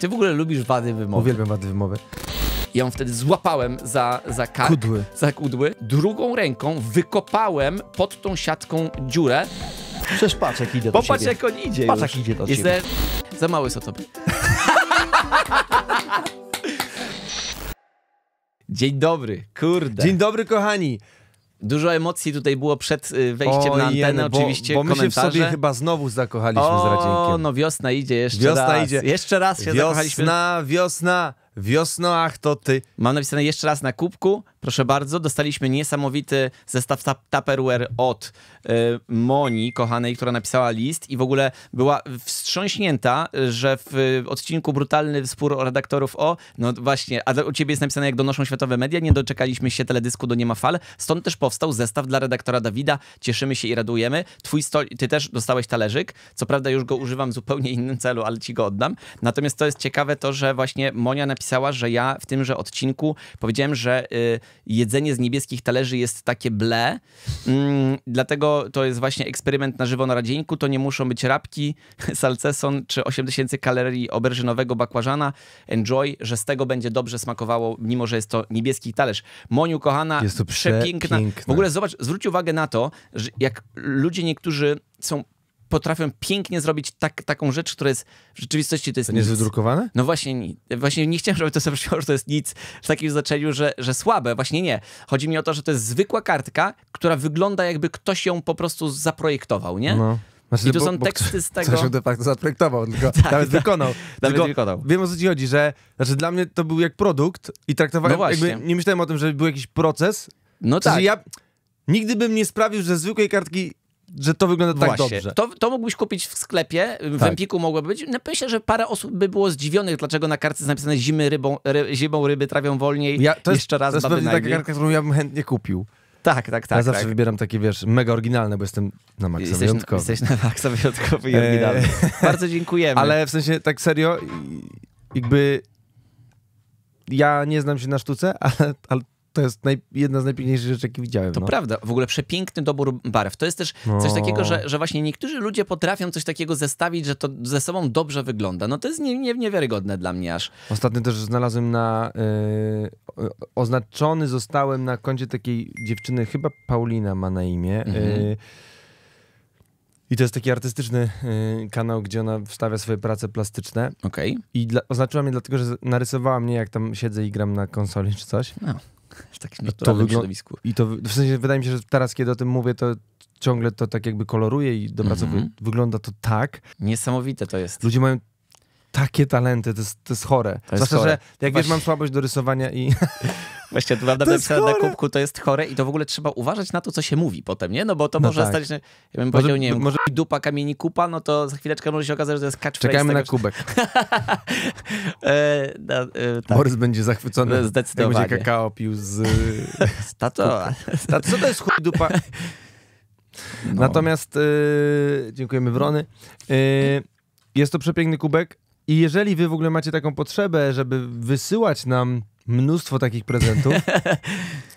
Ty w ogóle lubisz wady wymowy. Uwielbiam wady wymowy. I ją wtedy złapałem za, za kark, kudły. za kudły. Drugą ręką wykopałem pod tą siatką dziurę. Przecież patrz jak idzie do Popatrz ciebie. jak on idzie Patrz już. jak idzie do Jest Za, za mały sotobie. Dzień dobry, kurde. Dzień dobry kochani. Dużo emocji tutaj było przed y, wejściem o, na antenę, bo, oczywiście. Bo my komentarze. się w sobie chyba znowu zakochaliśmy o, z Radzienkiem. no wiosna idzie jeszcze wiosna raz. Idzie. Jeszcze raz się wiosna, zakochaliśmy. Wiosna, wiosna, wiosno, ach to ty. Mam napisane jeszcze raz na kubku, Proszę bardzo, dostaliśmy niesamowity zestaw Tupperware od y, Moni, kochanej, która napisała list i w ogóle była wstrząśnięta, że w odcinku Brutalny Spór Redaktorów o, no właśnie, a u ciebie jest napisane, jak donoszą światowe media, nie doczekaliśmy się teledysku do Nie ma fal, stąd też powstał zestaw dla redaktora Dawida, cieszymy się i radujemy. Twój stol, ty też dostałeś talerzyk, co prawda już go używam w zupełnie innym celu, ale ci go oddam. Natomiast to jest ciekawe to, że właśnie Monia napisała, że ja w tymże odcinku powiedziałem, że... Y, jedzenie z niebieskich talerzy jest takie ble. Mm, dlatego to jest właśnie eksperyment na żywo na radzieńku. To nie muszą być rabki, salceson czy 8000 kalorii oberżynowego bakłażana. Enjoy, że z tego będzie dobrze smakowało, mimo że jest to niebieski talerz. Moniu, kochana, jest to przepiękna. Piękne. W ogóle zobacz, zwróć uwagę na to, że jak ludzie niektórzy są potrafią pięknie zrobić tak, taką rzecz, która jest w rzeczywistości to jest. To nie nic. jest wydrukowane? No właśnie, właśnie nie chciałem, żeby to sobie przyszło, że to jest nic w takim znaczeniu, że, że słabe. Właśnie nie. Chodzi mi o to, że to jest zwykła kartka, która wygląda jakby ktoś ją po prostu zaprojektował, nie? No. Znaczy, I tu bo, są teksty z tego. Coś de facto zaprojektował, tylko tak, nawet wykonał. Nawet tylko wykonał. Wiem o co ci chodzi, że znaczy dla mnie to był jak produkt i traktowałem, no jakby nie myślałem o tym, że był jakiś proces. No tak. Ja nigdy bym nie sprawił, że zwykłej kartki że to wygląda tak dobrze. To, to mógłbyś kupić w sklepie, w tak. Empiku mogłoby być. No, myślę, że parę osób by było zdziwionych, dlaczego na kartce jest napisane zimy rybą, ry, zimą ryby trawią wolniej. Ja, to jest, Jeszcze raz To jest pewnie taka kartka, którą ja bym chętnie kupił. Tak, tak, tak. Ja zawsze tak. wybieram takie, wiesz, mega oryginalne, bo jestem na maksa jesteś, wyjątkowy. Jesteś na maksa wyjątkowy i oryginalny. E, Bardzo dziękujemy. Ale w sensie, tak serio, jakby ja nie znam się na sztuce, ale, ale to jest naj, jedna z najpiękniejszych rzeczy, jakie widziałem. To no. prawda, w ogóle przepiękny dobór barw. To jest też no. coś takiego, że, że właśnie niektórzy ludzie potrafią coś takiego zestawić, że to ze sobą dobrze wygląda. No to jest nie, nie, niewiarygodne dla mnie aż. Ostatnio też znalazłem na... Yy, oznaczony zostałem na koncie takiej dziewczyny, chyba Paulina ma na imię. Yy, i to jest taki artystyczny y, kanał, gdzie ona wstawia swoje prace plastyczne. Okej. Okay. I dla, oznaczyła mnie dlatego, że narysowała mnie, jak tam siedzę i gram na konsoli czy coś. No. W takim I to środowisku. I to, w sensie wydaje mi się, że teraz, kiedy o tym mówię, to ciągle to tak jakby koloruje i dopracowuje. Mm -hmm. Wygląda to tak. Niesamowite to jest. Ludzie mają takie talenty, to jest, to jest chore. To Zwłaszcza, że jak wiesz, mam słabość do rysowania i... Właśnie, tu mam napisane na kubku, to jest chore i to w ogóle trzeba uważać na to, co się mówi potem, nie? No bo to no może tak. stać, ja bym powiedział, może, powiedział, nie wiem, może... dupa kamieni kupa, no to za chwileczkę może się okazać, że to jest catchphrase. Czekajmy na kubek. e, no, e, tak. Borys będzie zachwycony, Zdecydowanie. będzie kakao pił z... Tato. Tato, co to jest chuj dupa? No. Natomiast, y, dziękujemy Wrony, y, jest to przepiękny kubek, i jeżeli wy w ogóle macie taką potrzebę, żeby wysyłać nam mnóstwo takich prezentów,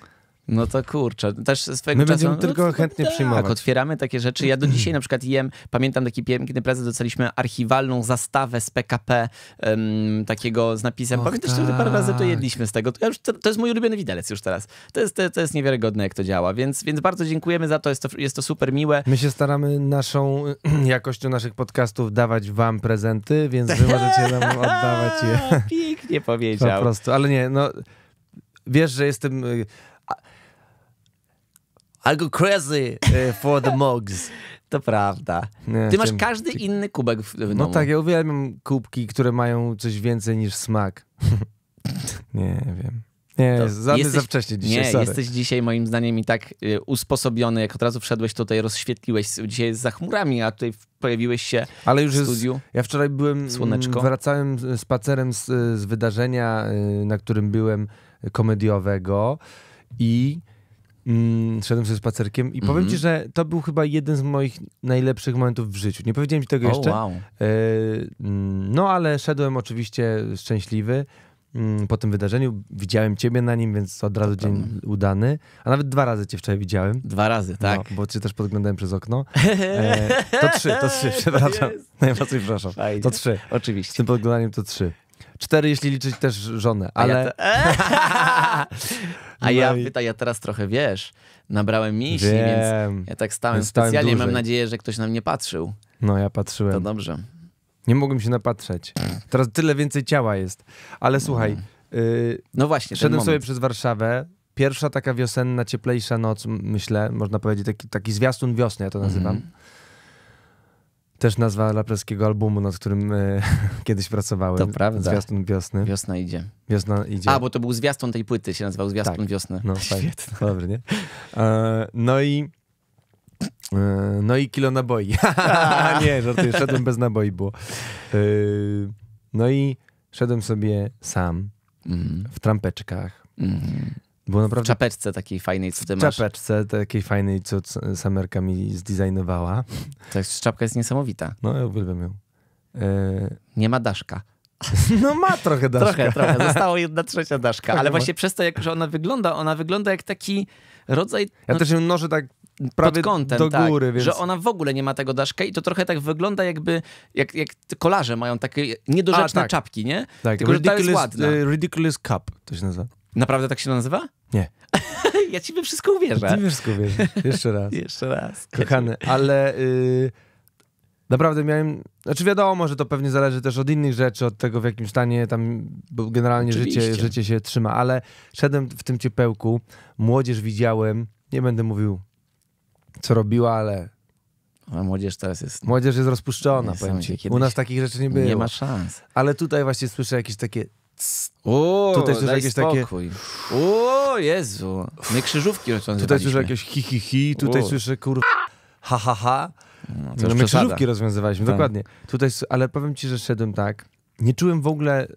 No to kurczę, też swojego My czasu... My będziemy tylko no, chętnie no tak. przyjmować. Tak, otwieramy takie rzeczy. Ja do mm. dzisiaj na przykład jem, pamiętam taki piękny prezent, dostaliśmy archiwalną zastawę z PKP, um, takiego z napisem, Och, pamiętasz, tak. że parę tak. razy to jedliśmy z tego. To, to, to, jest mój ulubiony widelec już teraz. To jest, to, to, jest niewiarygodne, jak to działa, więc, więc bardzo dziękujemy za to jest, to, jest to super miłe. My się staramy naszą jakością naszych podcastów dawać wam prezenty, więc wy możecie nam oddawać je. Pięknie powiedział. Po prostu, ale nie, no wiesz, że jestem... Y, a, i go crazy e, for the mugs. To prawda. Nie, Ty masz każdy inny kubek w, no domu. No tak, ja uwielbiam kubki, które mają coś więcej niż smak. nie wiem. Nie, za, jesteś, za wcześnie dzisiaj. Nie, sorry. jesteś dzisiaj moim zdaniem i tak y, usposobiony, jak od razu wszedłeś tutaj, rozświetliłeś dzisiaj za chmurami, a tutaj pojawiłeś się Ale już w studiu. Jest, ja wczoraj byłem, mm, Słoneczko. wracałem spacerem z, z wydarzenia, y, na którym byłem komediowego i Mm, szedłem sobie spacerkiem i mm -hmm. powiem ci, mhm. że to był chyba jeden z moich najlepszych momentów w życiu. Nie powiedziałem ci tego oh, jeszcze. Wow. E, mm, no ale szedłem oczywiście szczęśliwy mm, po tym wydarzeniu. Widziałem ciebie na nim, więc od razu dzień Tam. udany. A nawet dwa razy cię wczoraj widziałem. Dwa razy, tak. No, bo cię też podglądałem przez okno. E, to trzy, to trzy, przepraszam. Najmocniej przepraszam. Fajnie. To trzy. Oczywiście. Z tym podglądaniem to trzy. Cztery, jeśli liczyć też żonę, ale... A ja, te... A ja, no pyta, ja teraz trochę, wiesz, nabrałem mięśni, Wiem. więc ja tak stałem specjalnie. Dłużej. Mam nadzieję, że ktoś na mnie patrzył. No, ja patrzyłem. To dobrze. Nie mogłem się napatrzeć. Teraz tyle więcej ciała jest. Ale no. słuchaj... Yy, no właśnie, Szedłem sobie przez Warszawę, pierwsza taka wiosenna, cieplejsza noc, myślę, można powiedzieć, taki, taki zwiastun wiosny, ja to nazywam. Mm też nazwa lapreskiego albumu, nad którym e, kiedyś pracowałem. To prawda. Zwiastun Wiosny. Wiosna idzie. Wiosna idzie. A, bo to był zwiastun tej płyty, się nazywał Zwiastun tak. Wiosny. No, fajnie. Dobry, nie? E, no i... E, no i kilo naboi. nie, żartuję, szedłem bez naboi, było. E, no i szedłem sobie sam, mm. w trampeczkach. Mm. Było naprawdę... W czapeczce takiej fajnej, co ty w masz. W czapeczce takiej fajnej, co Samerka mi zdesignowała. Ta czapka jest niesamowita. No, ja uwielbiam ją. E... Nie ma daszka. No ma trochę daszka. Trochę, trochę. Została jedna trzecia daszka. ale ma. właśnie przez to, jak ona wygląda, ona wygląda jak taki rodzaj... No, ja też ją mnożę tak prawie pod kątem, do tak, góry. Tak, więc... Że ona w ogóle nie ma tego daszka i to trochę tak wygląda jakby, jak, jak kolarze mają takie niedorzeczne A, tak. czapki, nie? Tak, Tylko, ridiculous, że ta jest ładna. E, ridiculous Cup to się nazywa. Naprawdę tak się nazywa? Nie. ja ci bym wszystko uwierzę. Ty we wszystko uwierzę. Jeszcze raz. Jeszcze raz. Kochany, ale... Y, naprawdę miałem, znaczy wiadomo, że to pewnie zależy też od innych rzeczy, od tego w jakim stanie tam generalnie życie, życie się trzyma, ale szedłem w tym ciepełku, młodzież widziałem, nie będę mówił co robiła, ale... A no, młodzież teraz jest... Młodzież jest rozpuszczona, jest powiem ci. U nas takich rzeczy nie było. Nie ma szans. Ale tutaj właśnie słyszę jakieś takie o, tutaj już jakieś spokój. takie. O, Jezu. My krzyżówki Tutaj słyszę jakieś hi, hi, hi. tutaj o. słyszę kurwa ha, ha, ha. No, to no, my krzyżówki rozwiązywaliśmy, tak. dokładnie. Tutaj, ale powiem ci, że szedłem tak. Nie czułem w ogóle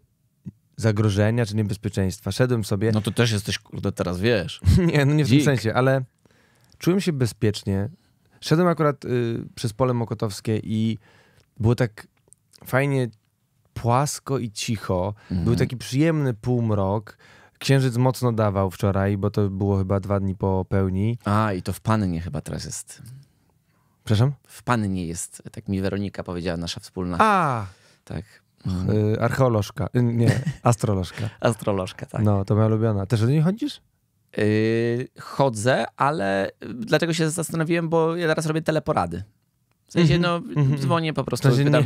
zagrożenia czy niebezpieczeństwa. Szedłem sobie. No to też jesteś, kurde, teraz wiesz. nie, no nie w Dzik. tym sensie, ale czułem się bezpiecznie. Szedłem akurat y, przez pole mokotowskie i było tak fajnie płasko i cicho. Był mhm. taki przyjemny półmrok. Księżyc mocno dawał wczoraj, bo to było chyba dwa dni po pełni. A, i to w Pannie chyba teraz jest. Przepraszam? W Pannie jest, tak mi Weronika powiedziała, nasza wspólna. A! Tak. Mhm. Archeolożka, y, nie, astrolożka. astrolożka, tak. No, to moja ulubiona. Też do niej chodzisz? Yy, chodzę, ale dlaczego się zastanowiłem, bo ja teraz robię teleporady. W sensie, mhm. no, mhm. dzwonię po prostu. W sensie pytam.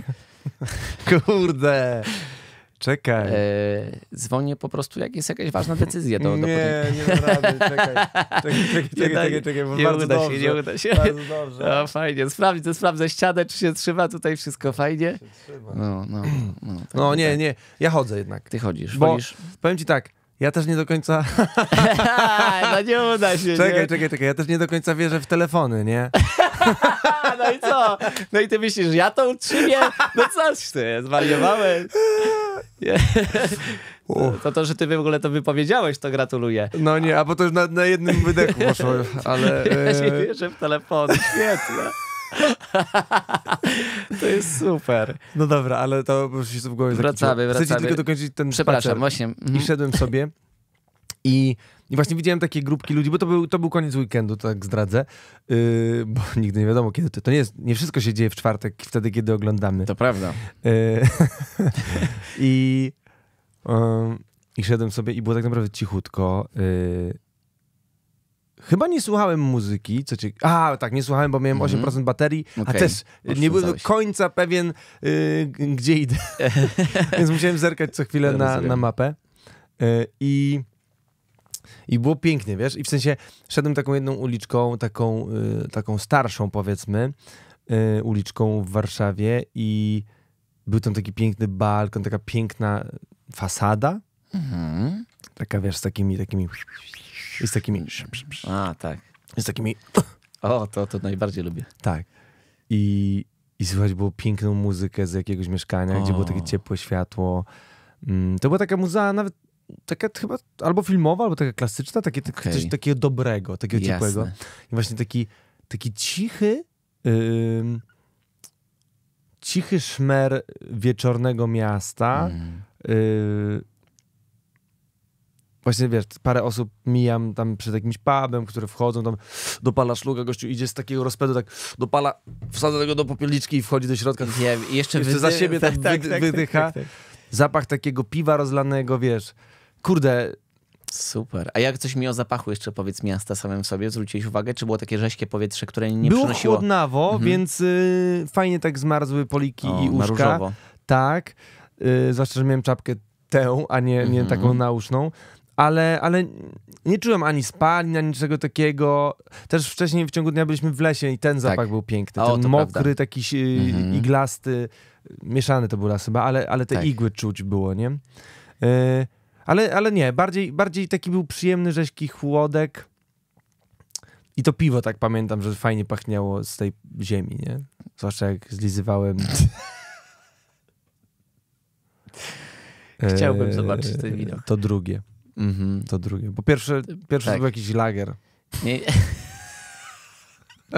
Kurde. Czekaj. E, dzwonię po prostu, jak jest jakaś ważna decyzja nie, do Nie, nie rady, czekaj. Czekaj, czekaj, czekaj, czekaj, czekaj nie bardzo uda dobrze, się, nie uda się. Bardzo dobrze. No, fajnie, sprawdzę, sprawdzę ścianę, czy się trzyma tutaj wszystko fajnie. No, no, no, no. Tak, no, no nie, tak. nie, ja chodzę jednak. Ty chodzisz, bo chodzisz. powiem ci tak, ja też nie do końca. no nie uda się. Czekaj, nie. czekaj, czekaj. Ja też nie do końca wierzę w telefony, nie? no i co? No i ty myślisz, ja to utrzymię? No coś ty, zwariowałeś. To to, że ty w ogóle to wypowiedziałeś, to gratuluję. No nie, a bo to już na, na jednym wydechu poszło, ale... Ja się e, wierzę w telefon, świetnie. To jest super. No dobra, ale to się w głowie Wracamy, wracamy. Chcecie tylko dokończyć ten Przepraszam, spacer. właśnie. Mhm. I szedłem sobie i i właśnie widziałem takie grupki ludzi, bo to był, to był koniec weekendu, tak zdradzę, yy, bo nigdy nie wiadomo kiedy to, to nie jest, nie wszystko się dzieje w czwartek, wtedy kiedy oglądamy. To prawda. Yy, I um, i szedłem sobie i było tak naprawdę cichutko. Yy... Chyba nie słuchałem muzyki, co cię... A, tak, nie słuchałem, bo miałem mm-hmm. 8% baterii, okay. a też nie byłem do końca pewien, yy, gdzie idę. Więc musiałem zerkać co chwilę na, na mapę. Yy, I i było pięknie, wiesz? I w sensie szedłem taką jedną uliczką, taką, y, taką starszą powiedzmy, y, uliczką w Warszawie i był tam taki piękny balkon, taka piękna fasada. Mhm. Taka, wiesz, z takimi, takimi... I z takimi... A, tak. I z takimi... O, to, to najbardziej lubię. Tak. I, i słychać było piękną muzykę z jakiegoś mieszkania, o. gdzie było takie ciepłe światło. Mm, to była taka muza nawet taka chyba albo filmowa, albo taka klasyczna, takie, tak, okay. coś takiego dobrego, takiego Jasne. ciepłego. I właśnie taki, taki cichy, yy, cichy szmer wieczornego miasta. Mm. Yy, właśnie wiesz, parę osób mijam tam przed jakimś pubem, które wchodzą, tam dopala szluga, gościu idzie z takiego rozpędu, tak dopala, wsadza tego do popielniczki i wchodzi do środka. Wiem, jeszcze, jeszcze wydy... za siebie tak, tak, tak, wydycha. Tak, tak, tak, Zapach takiego piwa rozlanego, wiesz, kurde, Super. A jak coś mi o zapachu jeszcze powiedz miasta samym sobie, zwróciłeś uwagę, czy było takie rzeźkie powietrze, które nie było przynosiło? Było chłodnawo, mhm. więc y, fajnie tak zmarzły poliki o, i uszka. Tak. Y, zwłaszcza, że miałem czapkę tę, a nie, nie mhm. taką nauszną. Ale, ale nie czułem ani spalin, ani czego takiego. Też wcześniej w ciągu dnia byliśmy w lesie i ten zapach tak. był piękny. Ten o, mokry, prawda. taki y, mhm. iglasty, mieszany to był las chyba, ale, ale te tak. igły czuć było, nie? Y, ale, ale nie, bardziej, bardziej taki był przyjemny, rzeźki chłodek. I to piwo, tak pamiętam, że fajnie pachniało z tej ziemi, nie? Zwłaszcza jak zlizywałem. Chciałbym e, zobaczyć ten widok. To drugie. Mm -hmm. To drugie. Bo pierwsze, pierwszy tak. był jakiś lager. Nie.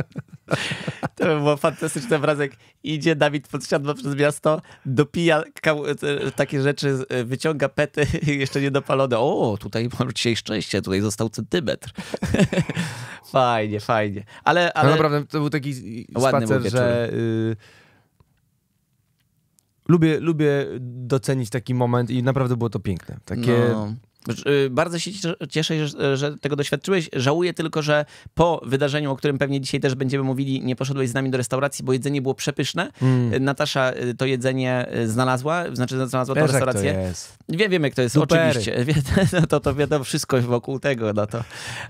To by było fantastyczny obrazek. Idzie Dawid podsiadła przez miasto, dopija takie rzeczy, wyciąga pety jeszcze niedopalone. O, tutaj mam dzisiaj szczęście, tutaj został centymetr. fajnie, fajnie. Ale, no ale... No naprawdę, to był taki spacer, był że... Y, lubię, lubię docenić taki moment i naprawdę było to piękne. Takie... No Y, bardzo się cieszę, że, tego doświadczyłeś. Żałuję tylko, że po wydarzeniu, o którym pewnie dzisiaj też będziemy mówili, nie poszedłeś z nami do restauracji, bo jedzenie było przepyszne. Mm. Y, Natasza y, to jedzenie znalazła, znaczy znalazła Wiesz, tą restaurację. Jak to Wie, wiem, jak to jest, dupery. oczywiście. Wie, no to, to wiadomo, wszystko wokół tego. No to,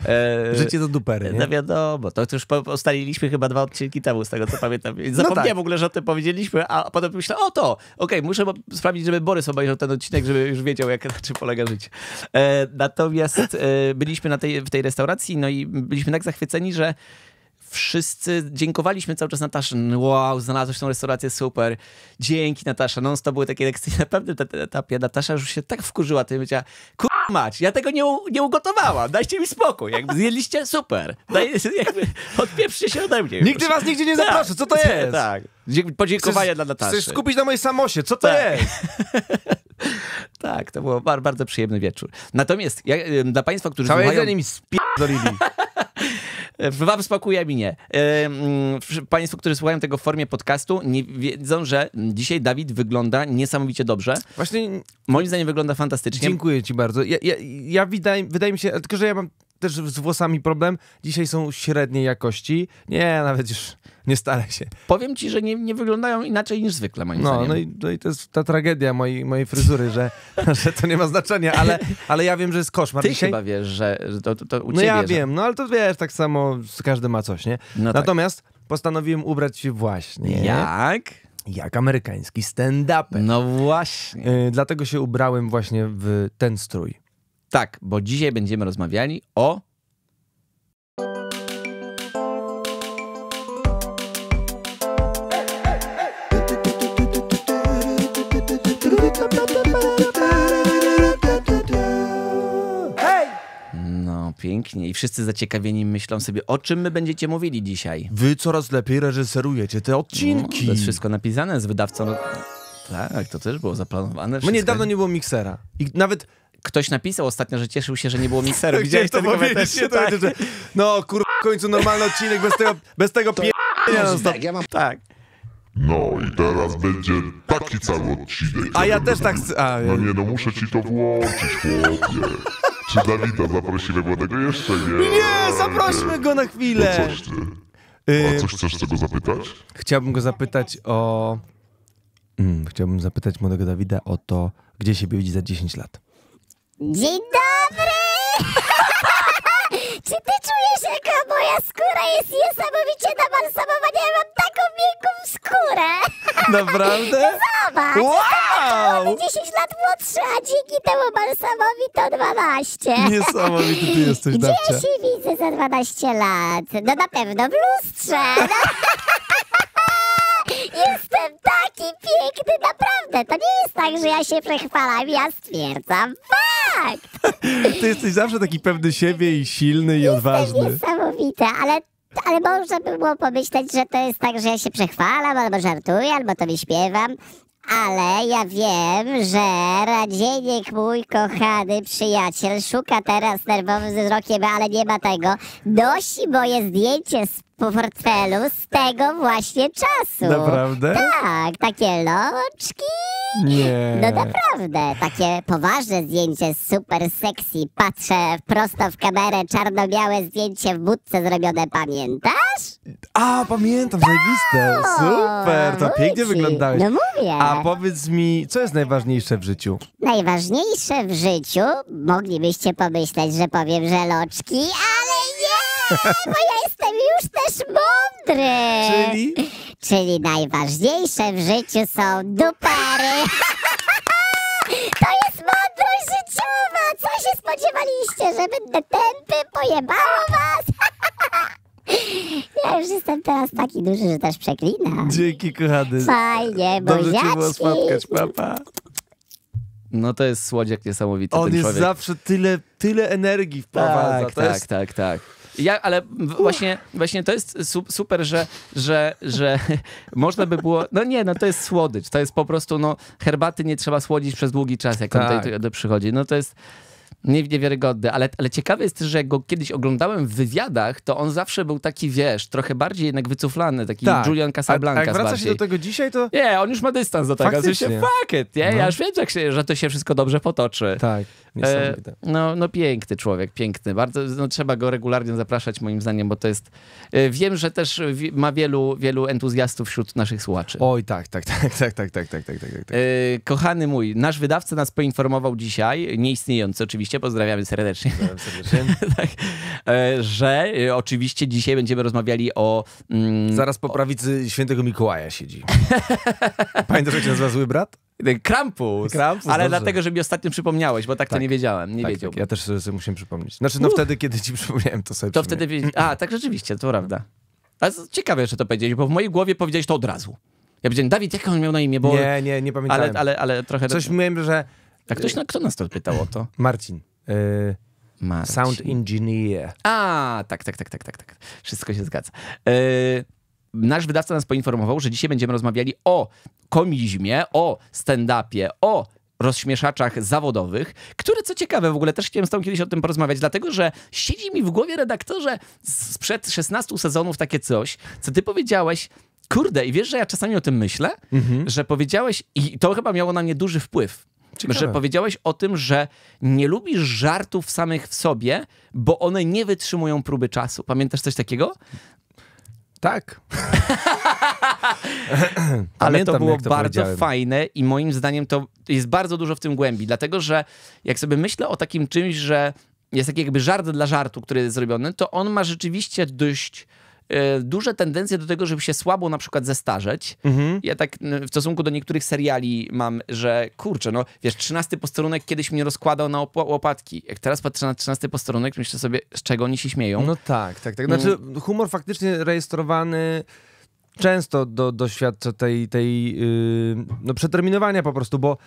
e, Życie to dupery. Nie? No wiadomo, to już ustaliliśmy chyba dwa odcinki temu, z tego co pamiętam. No Zapomniałem no tak. w ogóle, że o tym powiedzieliśmy, a potem myślałem, o to, okej, okay, muszę sprawdzić, żeby Borys obejrzał ten odcinek, żeby już wiedział, jak, na czym polega życie. E, natomiast e, byliśmy na tej, w tej restauracji, no i byliśmy tak zachwyceni, że wszyscy dziękowaliśmy cały czas Nataszy. No, wow, znalazłeś tą restaurację, super. Dzięki Natasza. No to były takie lekcje Na pewnym etapie Natasza już się tak wkurzyła tym, powiedziała, kur... mać, ja tego nie, nie ugotowałam, dajcie mi spokój. Jakby zjedliście, super. Daj, jakby odpieprzcie się ode mnie. Nigdy was nigdzie nie tak. zaproszę, co to tak. jest? Tak. Podziękowania dla Natasza. Chcesz skupić na mojej samosie, co to tak. jest? tak, to był bardzo, bardzo przyjemny wieczór. Natomiast ja, dla państwa, którzy Całe słuchają... jedzenie mi spierdolili. Wam spakuje mi nie. Państwo, którzy słuchają tego w formie podcastu, nie wiedzą, że dzisiaj Dawid wygląda niesamowicie dobrze. Właśnie. Moim zdaniem wygląda fantastycznie. Dziękuję ci bardzo. Ja, ja, ja wydaje, wydaje mi się, tylko że ja mam też z włosami problem. Dzisiaj są średniej jakości. Nie, nawet już nie staraj się. Powiem ci, że nie, nie wyglądają inaczej niż zwykle, moim no, zdaniem. No i, no i to jest ta tragedia mojej, mojej fryzury, że, że to nie ma znaczenia, ale, ale ja wiem, że jest koszmar. Ty dzisiaj... chyba wiesz, że to, to, to u No ja że... wiem, no ale to wiesz, tak samo każdy ma coś, nie? No tak. Natomiast tak. postanowiłem ubrać się właśnie... Jak? jak amerykański stand-up. No właśnie. Y, dlatego się ubrałem właśnie w ten strój. Tak, bo dzisiaj będziemy rozmawiali o. No, pięknie. I wszyscy zaciekawieni myślą sobie, o czym my będziecie mówili dzisiaj. Wy coraz lepiej reżyserujecie te odcinki. No, to jest wszystko napisane z wydawcą. Tak, to też było zaplanowane. Wszystko. No niedawno nie było miksera. I nawet Ktoś napisał ostatnio, że cieszył się, że nie było mikseru. Tak, Widziałeś ten komentarz? Nie, tak. No kur... w końcu normalny odcinek bez tego, bez tego Tak, ja mam... Tak. No i teraz będzie taki cały odcinek. A ja, ja też tak... A, no nie, no muszę ci to włączyć, chłopie. Czy Dawida zaprosimy, bo tego jeszcze nie. Nie, zaprośmy go na chwilę. No A y- coś chcesz tego zapytać? Chciałbym go zapytać o... Hmm, chciałbym zapytać młodego Dawida o to, gdzie siebie widzi za 10 lat. Dzień dobry! Czy ty czujesz, jaka moja skóra jest niesamowicie nabalsamowana? Ja mam taką miękką skórę! Naprawdę? No zobacz! Wow! 10 lat młodszy, a dzięki temu balsamowi to 12. Niesamowity ty jesteś, Gdzie ja się widzę za 12 lat? No na pewno w lustrze! Jestem taki piękny, naprawdę! To nie jest tak, że ja się przechwalam, ja stwierdzam tak. Ty jesteś zawsze taki pewny siebie i silny i Jestem odważny. niesamowita, ale ale można by było pomyśleć, że to jest tak, że ja się przechwalam, albo żartuję, albo to mi śpiewam, ale ja wiem, że Radzieniek, mój kochany przyjaciel, szuka teraz nerwowym wzrokiem, ale nie ma tego. Nosi moje zdjęcie z portfelu z tego właśnie czasu. Naprawdę? Tak, takie loczki. Nie. No naprawdę, takie poważne zdjęcie, super sexy. Patrzę prosto w kamerę, czarno-białe zdjęcie w budce zrobione, pamiętasz? pamiętasz? A, pamiętam, zajebiste. Super, to pięknie wyglądałeś. No mówię. A powiedz mi, co jest najważniejsze w życiu? Najważniejsze w życiu, moglibyście pomyśleć, że powiem żeloczki, ale nie, bo ja jestem już też mądry. Czyli? Czyli najważniejsze w życiu są dupery. To jest mądrość życiowa! Co się spodziewaliście, że będę tępy pojebało was? Ja już jestem teraz taki duży, że też przeklinam. Dzięki, kochany. Fajnie, Dobrze cię było spotkać, papa. No to jest słodziak niesamowity. On jest człowiek. zawsze tyle, tyle energii wprowadza. Tak, tak, jest... tak, tak. Ja, ale właśnie, właśnie to jest super, że, że, że można by było. No nie, no to jest słodycz. To jest po prostu, no, herbaty nie trzeba słodzić przez długi czas, jak tak. on tutaj, tutaj przychodzi. No to jest niewiarygodny, ale, ale ciekawe jest też, że jak go kiedyś oglądałem w wywiadach, to on zawsze był taki, wiesz, trochę bardziej jednak wycuflany, taki tak. Julian Casablanca. A, a jak wraca się do tego dzisiaj, to... Nie, on już ma dystans do tego. Faktycznie. Się, fuck it, nie? No. Ja już wiem, że, że to się wszystko dobrze potoczy. Tak. E, no, no piękny człowiek, piękny. Bardzo, no, trzeba go regularnie zapraszać moim zdaniem, bo to jest... E, wiem, że też ma wielu, wielu entuzjastów wśród naszych słuchaczy. Oj tak, tak, tak, tak, tak, tak, tak, tak, tak. tak. E, kochany mój, nasz wydawca nas poinformował dzisiaj, nieistniejący oczywiście, pozdrawiamy serdecznie. Pozdrawiam serdecznie. tak, że oczywiście dzisiaj będziemy rozmawiali o... Mm, Zaraz po prawicy o... świętego Mikołaja siedzi. Pamiętasz, jak się nazywa Zły Brat? Krampus. Krampus. Ale dobrze. dlatego, że mi ostatnio przypomniałeś, bo tak, tak. to nie wiedziałem. Nie tak, Tak. Ja też sobie musiałem przypomnieć. Znaczy, no wtedy, kiedy ci przypomniałem, to sobie To wtedy. A, tak rzeczywiście, to prawda. Ale ciekawe, że to powiedziałeś, bo w mojej głowie powiedziałeś to od razu. Ja powiedziałem, Dawid, jak on miał na imię? Bo... Nie, nie, nie pamiętam. Ale, ale, ale trochę. Coś miałem, że. A ktoś, y, na, kto nas to pytał o to? Marcin. Y... Marcin. Sound engineer. A, tak, tak, tak, tak, tak, tak. Wszystko się zgadza. Y nasz wydawca nas poinformował, że dzisiaj będziemy rozmawiali o komizmie, o stand-upie, o rozśmieszaczach zawodowych, które co ciekawe, w ogóle też chciałem z tą kiedyś o tym porozmawiać, dlatego że siedzi mi w głowie redaktorze sprzed 16 sezonów takie coś, co ty powiedziałeś, kurde, i wiesz, że ja czasami o tym myślę, mhm. że powiedziałeś, i to chyba miało na mnie duży wpływ, Ciekawe. że powiedziałeś o tym, że nie lubisz żartów samych w sobie, bo one nie wytrzymują próby czasu. Pamiętasz coś takiego? Tak. Ale to było to bardzo fajne i moim zdaniem to jest bardzo dużo w tym głębi, dlatego że jak sobie myślę o takim czymś, że jest taki jakby żart dla żartu, który jest zrobiony, to on ma rzeczywiście dość E, duże tendencje do tego, żeby się słabo na przykład zestarzeć. Mhm. Ja tak w stosunku do niektórych seriali mam, że kurczę, no wiesz, 13 posterunek kiedyś mnie rozkładał na op łopatki. Jak teraz patrzę na 13 posterunek, myślę sobie, z czego oni się śmieją. No tak, tak, tak. Znaczy mm. humor faktycznie rejestrowany często do, doświadcza tej, tej yy, no przeterminowania po prostu, bo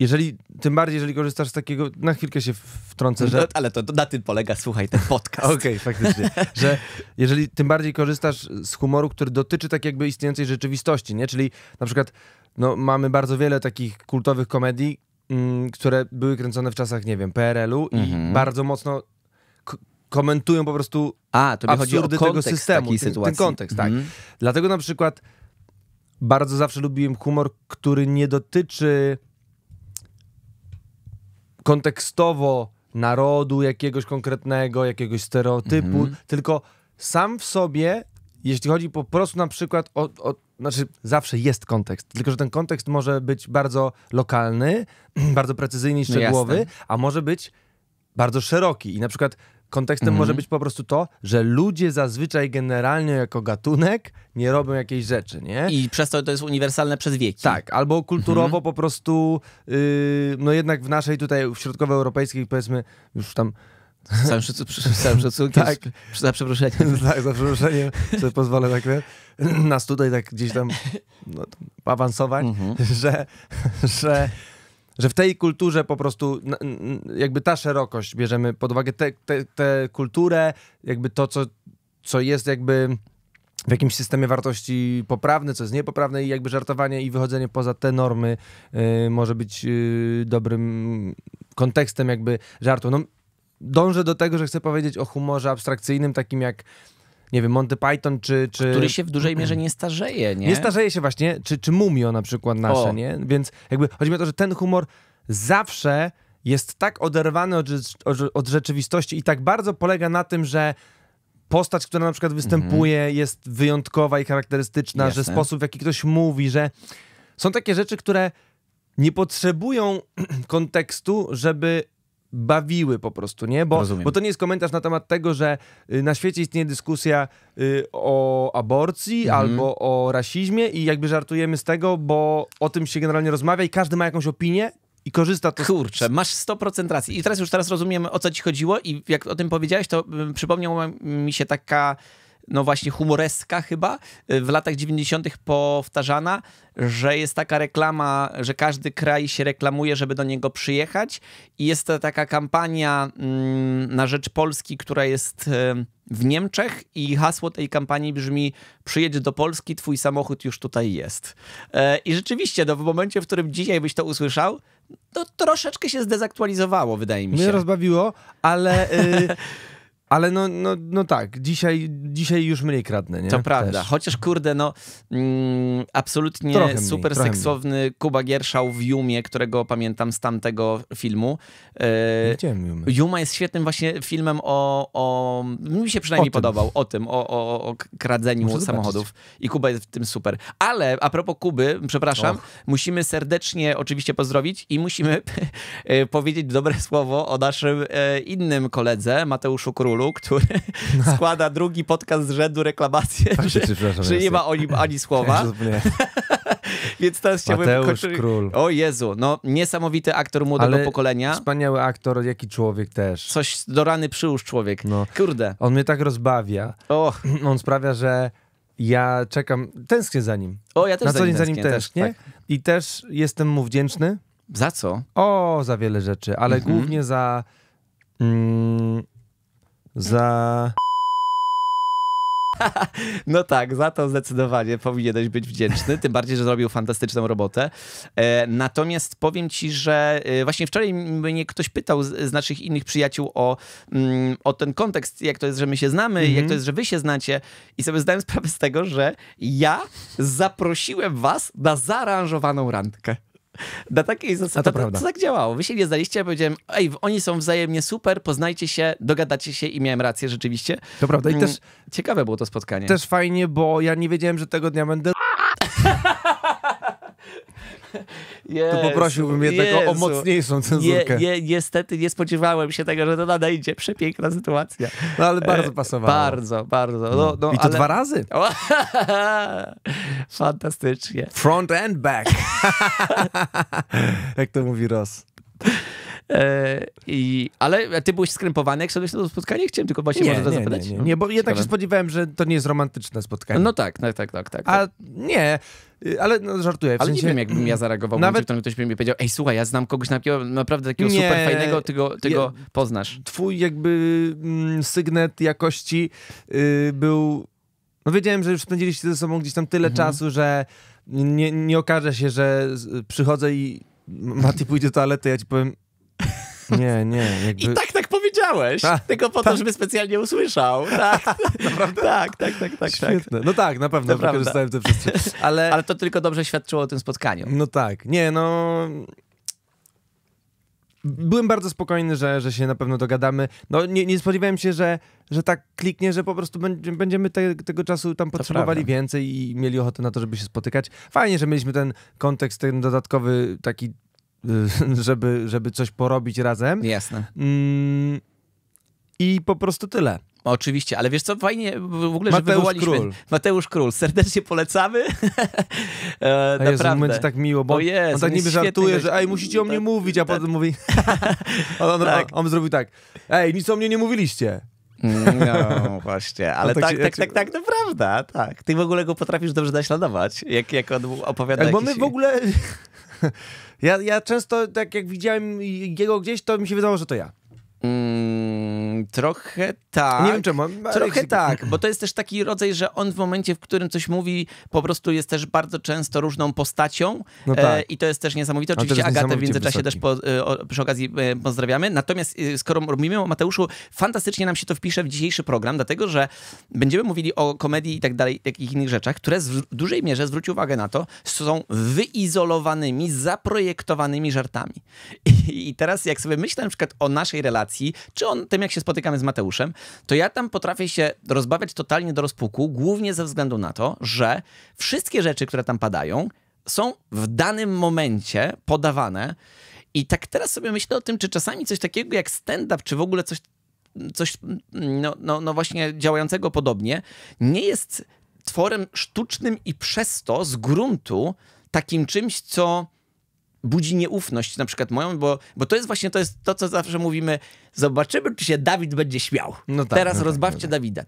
jeżeli, tym bardziej, jeżeli korzystasz z takiego, na chwilkę się wtrącę, że... No, ale to, to, na tym polega, słuchaj, ten podcast. Okej, okay, faktycznie. że jeżeli tym bardziej korzystasz z humoru, który dotyczy tak jakby istniejącej rzeczywistości, nie? Czyli na przykład, no mamy bardzo wiele takich kultowych komedii, m, mm, które były kręcone w czasach, nie wiem, PRL-u mhm. i bardzo mocno komentują po prostu A, to absurdy tego systemu, takiej ten, sytuacji. ten kontekst, tak. Mhm. Dlatego na przykład bardzo zawsze lubiłem humor, który nie dotyczy kontekstowo narodu jakiegoś konkretnego, jakiegoś stereotypu, mhm. tylko sam w sobie, jeśli chodzi po prostu na przykład o, o znaczy zawsze jest kontekst, tylko że ten kontekst może być bardzo lokalny, bardzo precyzyjny i no szczegółowy, no a może być bardzo szeroki. I na przykład Kontekstem mm -hmm. może mhm. być po prostu to, że ludzie zazwyczaj generalnie jako gatunek nie robią jakiejś rzeczy, nie? I przez to to jest uniwersalne przez wieki. Tak, albo mhm. kulturowo mm -hmm. po prostu, yy, no jednak w naszej tutaj, w środkowoeuropejskiej powiedzmy, już tam sam całym, szacu, z szacunkiem, tak. za przeproszeniem. Tak, za przeproszeniem, sobie pozwolę tak nas tutaj tak gdzieś tam no, awansować, mm -hmm. że, że że w tej kulturze po prostu jakby ta szerokość bierzemy pod uwagę, tę te, te, te, kulturę, jakby to, co, co jest jakby w jakimś systemie wartości poprawne, co jest niepoprawne i jakby żartowanie i wychodzenie poza te normy y, może być y, dobrym kontekstem jakby żartu. No, dążę do tego, że chcę powiedzieć o humorze abstrakcyjnym, takim jak nie wiem, Monty Python czy... czy... Który się w dużej mierze nie starzeje, nie? Nie starzeje się właśnie, czy, czy Mumio na przykład nasze, o. nie? Więc jakby chodzi mi o to, że ten humor zawsze jest tak oderwany od, od rzeczywistości i tak bardzo polega na tym, że postać, która na przykład występuje, mm -hmm. jest wyjątkowa i charakterystyczna, Jasne. że sposób, w jaki ktoś mówi, że są takie rzeczy, które nie potrzebują kontekstu, żeby bawiły po prostu, nie? Bo, bo to nie jest komentarz na temat tego, że y, na świecie istnieje dyskusja y, o aborcji mhm. albo o rasizmie i jakby żartujemy z tego, bo o tym się generalnie rozmawia i każdy ma jakąś opinię i korzysta to... Kurczę, masz 100% racji. I teraz już teraz rozumiem, o co ci chodziło i jak o tym powiedziałeś, to y, przypomniał mi się taka no właśnie humoreska chyba, y, w latach 90. powtarzana, że jest taka reklama, że każdy kraj się reklamuje, żeby do niego przyjechać i jest to taka kampania mm, na rzecz Polski, która jest y, w Niemczech i hasło tej kampanii brzmi przyjedź do Polski, twój samochód już tutaj jest. E, I rzeczywiście, no, w momencie, w którym dzisiaj byś to usłyszał, to troszeczkę się zdezaktualizowało, wydaje mi się. Mnie rozbawiło, ale... Y Ale no, no, no tak, dzisiaj, dzisiaj już mniej kradnę, nie? To prawda. Też. Chociaż kurde, no mm, absolutnie super seksowny mniej. Kuba Gierszał w Jumie, którego pamiętam z tamtego filmu. E, Widziałem Jumę. Juma jest świetnym właśnie filmem o... o mi się przynajmniej o podobał, o tym, o, o, o kradzeniu Muszę samochodów. Zobaczyć. I Kuba jest w tym super. Ale a propos Kuby, przepraszam, Och. musimy serdecznie oczywiście pozdrowić i musimy e, powiedzieć dobre słowo o naszym e, innym koledze, Mateuszu Królu, Żedulu, który no. składa drugi podcast z rzędu reklamację, tak że, że nie ma o nim ani słowa. Więc teraz chciałbym... Mateusz kończy... Król. O Jezu, no niesamowity aktor młodego Ale pokolenia. wspaniały aktor, jaki człowiek też. Coś do rany przyłóż człowiek. No. Kurde. On mnie tak rozbawia. Oh. On sprawia, że ja czekam, tęsknię za nim. O, ja też Na co dzień za nim tęsknię. Też, tak. I też jestem mu wdzięczny. Za co? O, za wiele rzeczy, ale mm -hmm. głównie za mm, za... No tak, za to zdecydowanie powinieneś być wdzięczny, tym bardziej, że zrobił fantastyczną robotę. E, natomiast powiem ci, że e, właśnie wczoraj mnie ktoś pytał z naszych innych przyjaciół o, mm, o ten kontekst, jak to jest, że my się znamy, mhm. jak to jest, że wy się znacie i sobie zdałem sprawę z tego, że ja zaprosiłem was na zaaranżowaną randkę. Na takiej zasadzie. To, to tak działało. Wy się nie znaliście, ja powiedziałem, ej, oni są wzajemnie super, poznajcie się, dogadacie się i miałem rację rzeczywiście. To prawda. I mm, też... Ciekawe było to spotkanie. Też fajnie, bo ja nie wiedziałem, że tego dnia będę... Jezu, to poprosiłbym jednak Jezu. o mocniejszą cenzurkę. Je, je, niestety nie spodziewałem się tego, że to nadejdzie. Przepiękna sytuacja. No ale bardzo e, pasowało. Bardzo, bardzo. No, mm. no, I to ale... dwa razy. Fantastycznie. Front and back. Jak to mówi Ross. E, I, ale ty byłeś skrępowany, jak szedłeś na to spotkanie? Chciałem tylko właśnie nie, może nie, zapytać. Nie, nie, nie bo tak Ciekawe. jednak się spodziewałem, że to nie jest romantyczne spotkanie. No tak, tak, tak, tak. tak. A tak. nie, ale no, żartuję. W ale sensie... nie wiem, jakbym ja zareagował, nawet w ktoś by mi powiedział, ej słuchaj, ja znam kogoś takiego, naprawdę takiego nie, super fajnego, ty go, ty go poznasz. Twój jakby mm, sygnet jakości y, był... No wiedziałem, że już spędziliście ze sobą gdzieś tam tyle mhm. czasu, że nie, nie okaże się, że przychodzę i Mati pójdzie do toalety, ja ci powiem, nie, nie. Jakby... I tak tak powiedziałeś, a, tylko po tak. to, żeby specjalnie usłyszał. Tak, Naprawdę? Tak, tak, tak, tak. tak Świetne. No tak, na pewno to wykorzystałem te przestrzeń. Ale... Ale to tylko dobrze świadczyło o tym spotkaniu. No tak. Nie, no byłem bardzo spokojny, że, że się na pewno dogadamy. No, nie, nie spodziewałem się, że, że tak kliknie, że po prostu będziemy te, tego czasu tam potrzebowali więcej i mieli ochotę na to, żeby się spotykać. Fajnie, że mieliśmy ten kontekst, ten dodatkowy taki Y, żeby, żeby coś porobić razem. Jasne. Mm, I po prostu tyle. Oczywiście, ale wiesz co, fajnie w ogóle, Mateusz że wywołaliśmy... Król. Mateusz Król. Serdecznie polecamy. e, a Jezu, będzie tak miło, bo o jest, on tak niby żartuje, że ej, musicie o mnie tak, mówić, a tak. potem mówi... on, on, tak. on, on zrobił tak, ej, nic o mnie nie mówiliście. No właśnie, ale no tak, tak, tak, tak, tak, tak, to prawda, tak. Ty w ogóle go potrafisz dobrze naśladować, jak, jak on opowiada tak, bo my w ogóle Ja, ja często, tak jak widziałem jego gdzieś, to mi się wydawało, że to ja. Mm, trochę tak. Nie wiem czemu. Trochę tak, bo to jest też taki rodzaj, że on w momencie, w którym coś mówi, po prostu jest też bardzo często różną postacią no e, tak. e, i to jest też niesamowite. Oczywiście też Agatę w międzyczasie też po, e, o, przy okazji e, pozdrawiamy. Natomiast e, skoro mówimy o Mateuszu, fantastycznie nam się to wpisze w dzisiejszy program, dlatego że będziemy mówili o komedii i tak dalej, takich innych rzeczach, które w dużej mierze, zwróć uwagę na to, są wyizolowanymi, zaprojektowanymi żartami. I, i teraz jak sobie myślę na przykład o naszej relacji, relacji, czy on tym, jak się spotykamy z Mateuszem, to ja tam potrafię się rozbawiać totalnie do rozpuku, głównie ze względu na to, że wszystkie rzeczy, które tam padają, są w danym momencie podawane. I tak teraz sobie myślę o tym, czy czasami coś takiego jak stand-up, czy w ogóle coś, coś no, no, no właśnie działającego podobnie, nie jest tworem sztucznym i przez to z gruntu takim czymś, co budzi nieufność, na przykład moją, bo, bo to jest właśnie to, jest to, co zawsze mówimy, zobaczymy, czy się Dawid będzie śmiał. No tak, Teraz no tak, rozbawcie no tak, Dawida.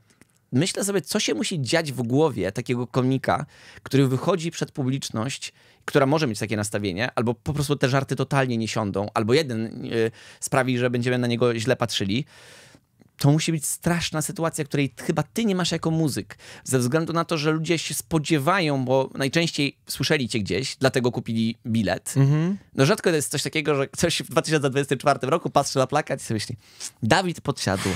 Myślę sobie, co się musi dziać w głowie takiego komika, który wychodzi przed publiczność, która może mieć takie nastawienie, albo po prostu te żarty totalnie nie siądą, albo jeden yy, sprawi, że będziemy na niego źle patrzyli to musi być straszna sytuacja, której chyba ty nie masz jako muzyk. Ze względu na to, że ludzie się spodziewają, bo najczęściej słyszeli cię gdzieś, dlatego kupili bilet. Mm-hmm. No rzadko jest coś takiego, że ktoś w 2024 roku patrzy na plakat i sobie myśli, Dawid podsiadł.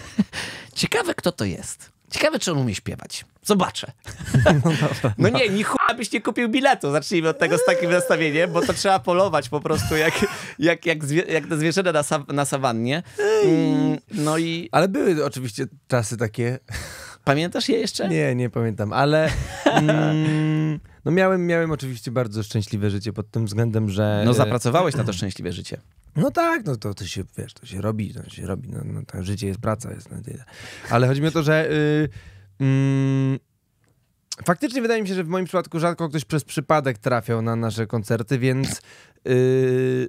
Ciekawe, kto to jest. Ciekawe, czy on umie śpiewać. Zobaczę. No, nie, no, no nie, ni chuja nie kupił biletu. Zacznijmy od tego z takim nastawieniem, bo to trzeba polować po prostu jak, jak, jak, zwie, jak na zwierzynę na, sa, na sawannie. Mm, no i... Ale były oczywiście czasy takie... Pamiętasz je jeszcze? Nie, nie pamiętam, ale... Mm... No miałem, miałem oczywiście bardzo szczęśliwe życie pod tym względem, że... No e, zapracowałeś na to szczęśliwe życie. No tak, no to, to się, wiesz, to się robi, to się robi, no, no to tak, życie jest praca, jest nadzieja. Ale chodzi mi o to, że... Yy, faktycznie wydaje mi się, że w moim przypadku rzadko ktoś przez przypadek trafiał na nasze koncerty, więc... Yy,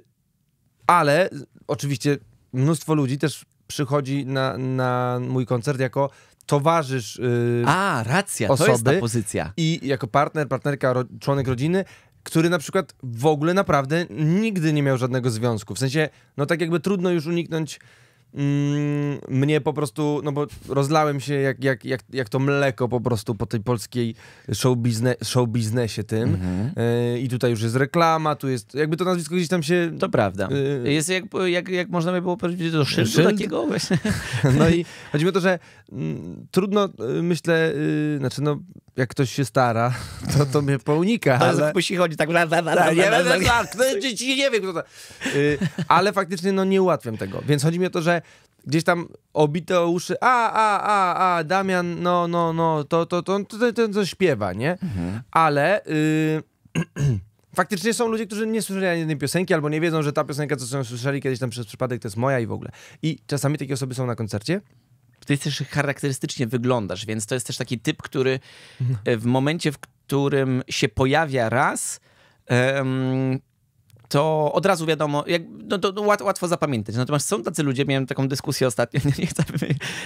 ale oczywiście mnóstwo ludzi też przychodzi na, na mój koncert jako towarzysz yy, A, racja, osoby to jest ta pozycja. I jako partner, partnerka, ro, członek rodziny, który na przykład w ogóle naprawdę nigdy nie miał żadnego związku. W sensie, no tak jakby trudno już uniknąć Mm, mnie po prostu, no bo rozlałem się jak, jak, jak, jak to mleko po prostu po tej polskiej show, bizne, biznesie tym. Mhm. E, I tutaj już jest reklama, tu jest, jakby to nazwisko gdzieś tam się... To prawda. Y, jest jak, jak, jak można by było powiedzieć, to szyldu takiego właśnie. No i chodzi mi o to, że mm, trudno, y, myślę, y, znaczy no, jak ktoś się stara, to to mnie pounika, to ale... To musi chodzić tak... Nie wiem, kto to... Y, ale faktycznie, no, nie ułatwiam tego. Więc chodzi mi o to, że gdzieś tam obite o uszy, a, a, a, a, Damian, no, no, no, to, to, to, to, to, to, to śpiewa, nie? Mhm. Ale... Y, faktycznie są ludzie, którzy nie słyszeli ani jednej piosenki, albo nie wiedzą, że ta piosenka, co są słyszeli kiedyś tam przez przypadek, to jest moja i w ogóle. I czasami takie osoby są na koncercie. Ty też charakterystycznie wyglądasz, więc to jest też taki typ, który mhm. e, w momencie, w którym się pojawia raz, to od razu wiadomo, jak, no to, łat, łatwo zapamiętać. Natomiast są tacy ludzie, miałem taką dyskusję ostatnio, nie chcę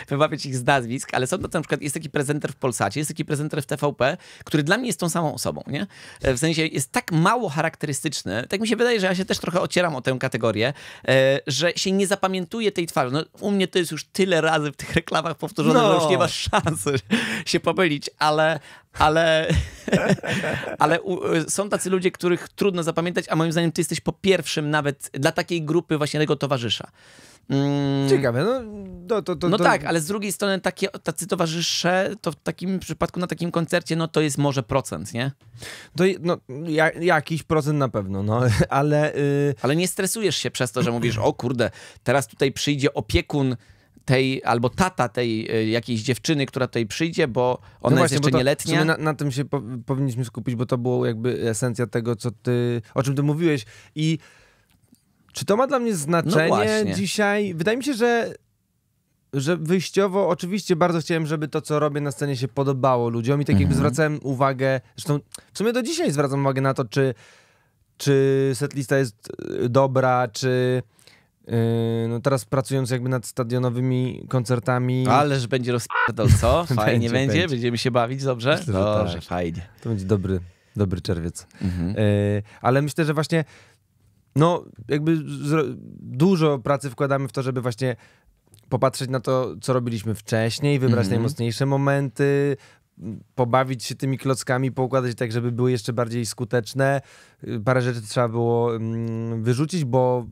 wybawić ich z nazwisk, ale są tacy na przykład, jest taki prezenter w Polsacie, jest taki prezenter w TVP, który dla mnie jest tą samą osobą, nie? E, w sensie jest tak mało charakterystyczny, tak mi się wydaje, że ja się też trochę ocieram o tę kategorię, e, że się nie zapamiętuje tej twarzy. No, u mnie to jest już tyle razy w tych reklamach powtórzone, no. że już nie masz szansy się pomylić, ale, ale, ale u, są tacy ludzie, których trudno zapamiętać, a moim zdaniem ty jesteś po pierwszym nawet dla takiej grupy właśnie tego towarzysza. Mm. Ciekawe, no, to, to, to, no tak, ale z drugiej strony takie, tacy towarzysze, to w takim przypadku na takim koncercie, no to jest może procent, nie? To, no, ja, jakiś procent na pewno, no, ale... Y- ale nie stresujesz się przez to, że mówisz, o kurde, teraz tutaj przyjdzie opiekun tej, albo tata tej e, jakiejś dziewczyny, która tutaj przyjdzie, bo ona no właśnie, jest jeszcze to, nieletnia. Na, na tym się po, powinniśmy skupić, bo to było jakby esencja tego, co ty, o czym ty mówiłeś i czy to ma dla mnie znaczenie no dzisiaj? Wydaje mi się, że że wyjściowo oczywiście bardzo chciałem, żeby to, co robię na scenie się podobało ludziom i tak jakby mhm. zwracałem uwagę, zresztą w sumie do dzisiaj zwracam uwagę na to, czy, czy setlista jest e, dobra, czy Yy, no teraz pracując jakby nad stadionowymi koncertami. Ależ będzie rozpierdol, co? Fajnie będzie, będzie, będzie, będziemy się bawić, dobrze? Myślę, dobrze, tak. fajnie. To będzie dobry, dobry czerwiec. Mhm. Yy, ale myślę, że właśnie no jakby dużo pracy wkładamy w to, żeby właśnie popatrzeć na to, co robiliśmy wcześniej, wybrać mhm. najmocniejsze momenty, pobawić się tymi klockami, poukładać tak, żeby były jeszcze bardziej skuteczne. Yy, parę rzeczy trzeba było mm, wyrzucić, bo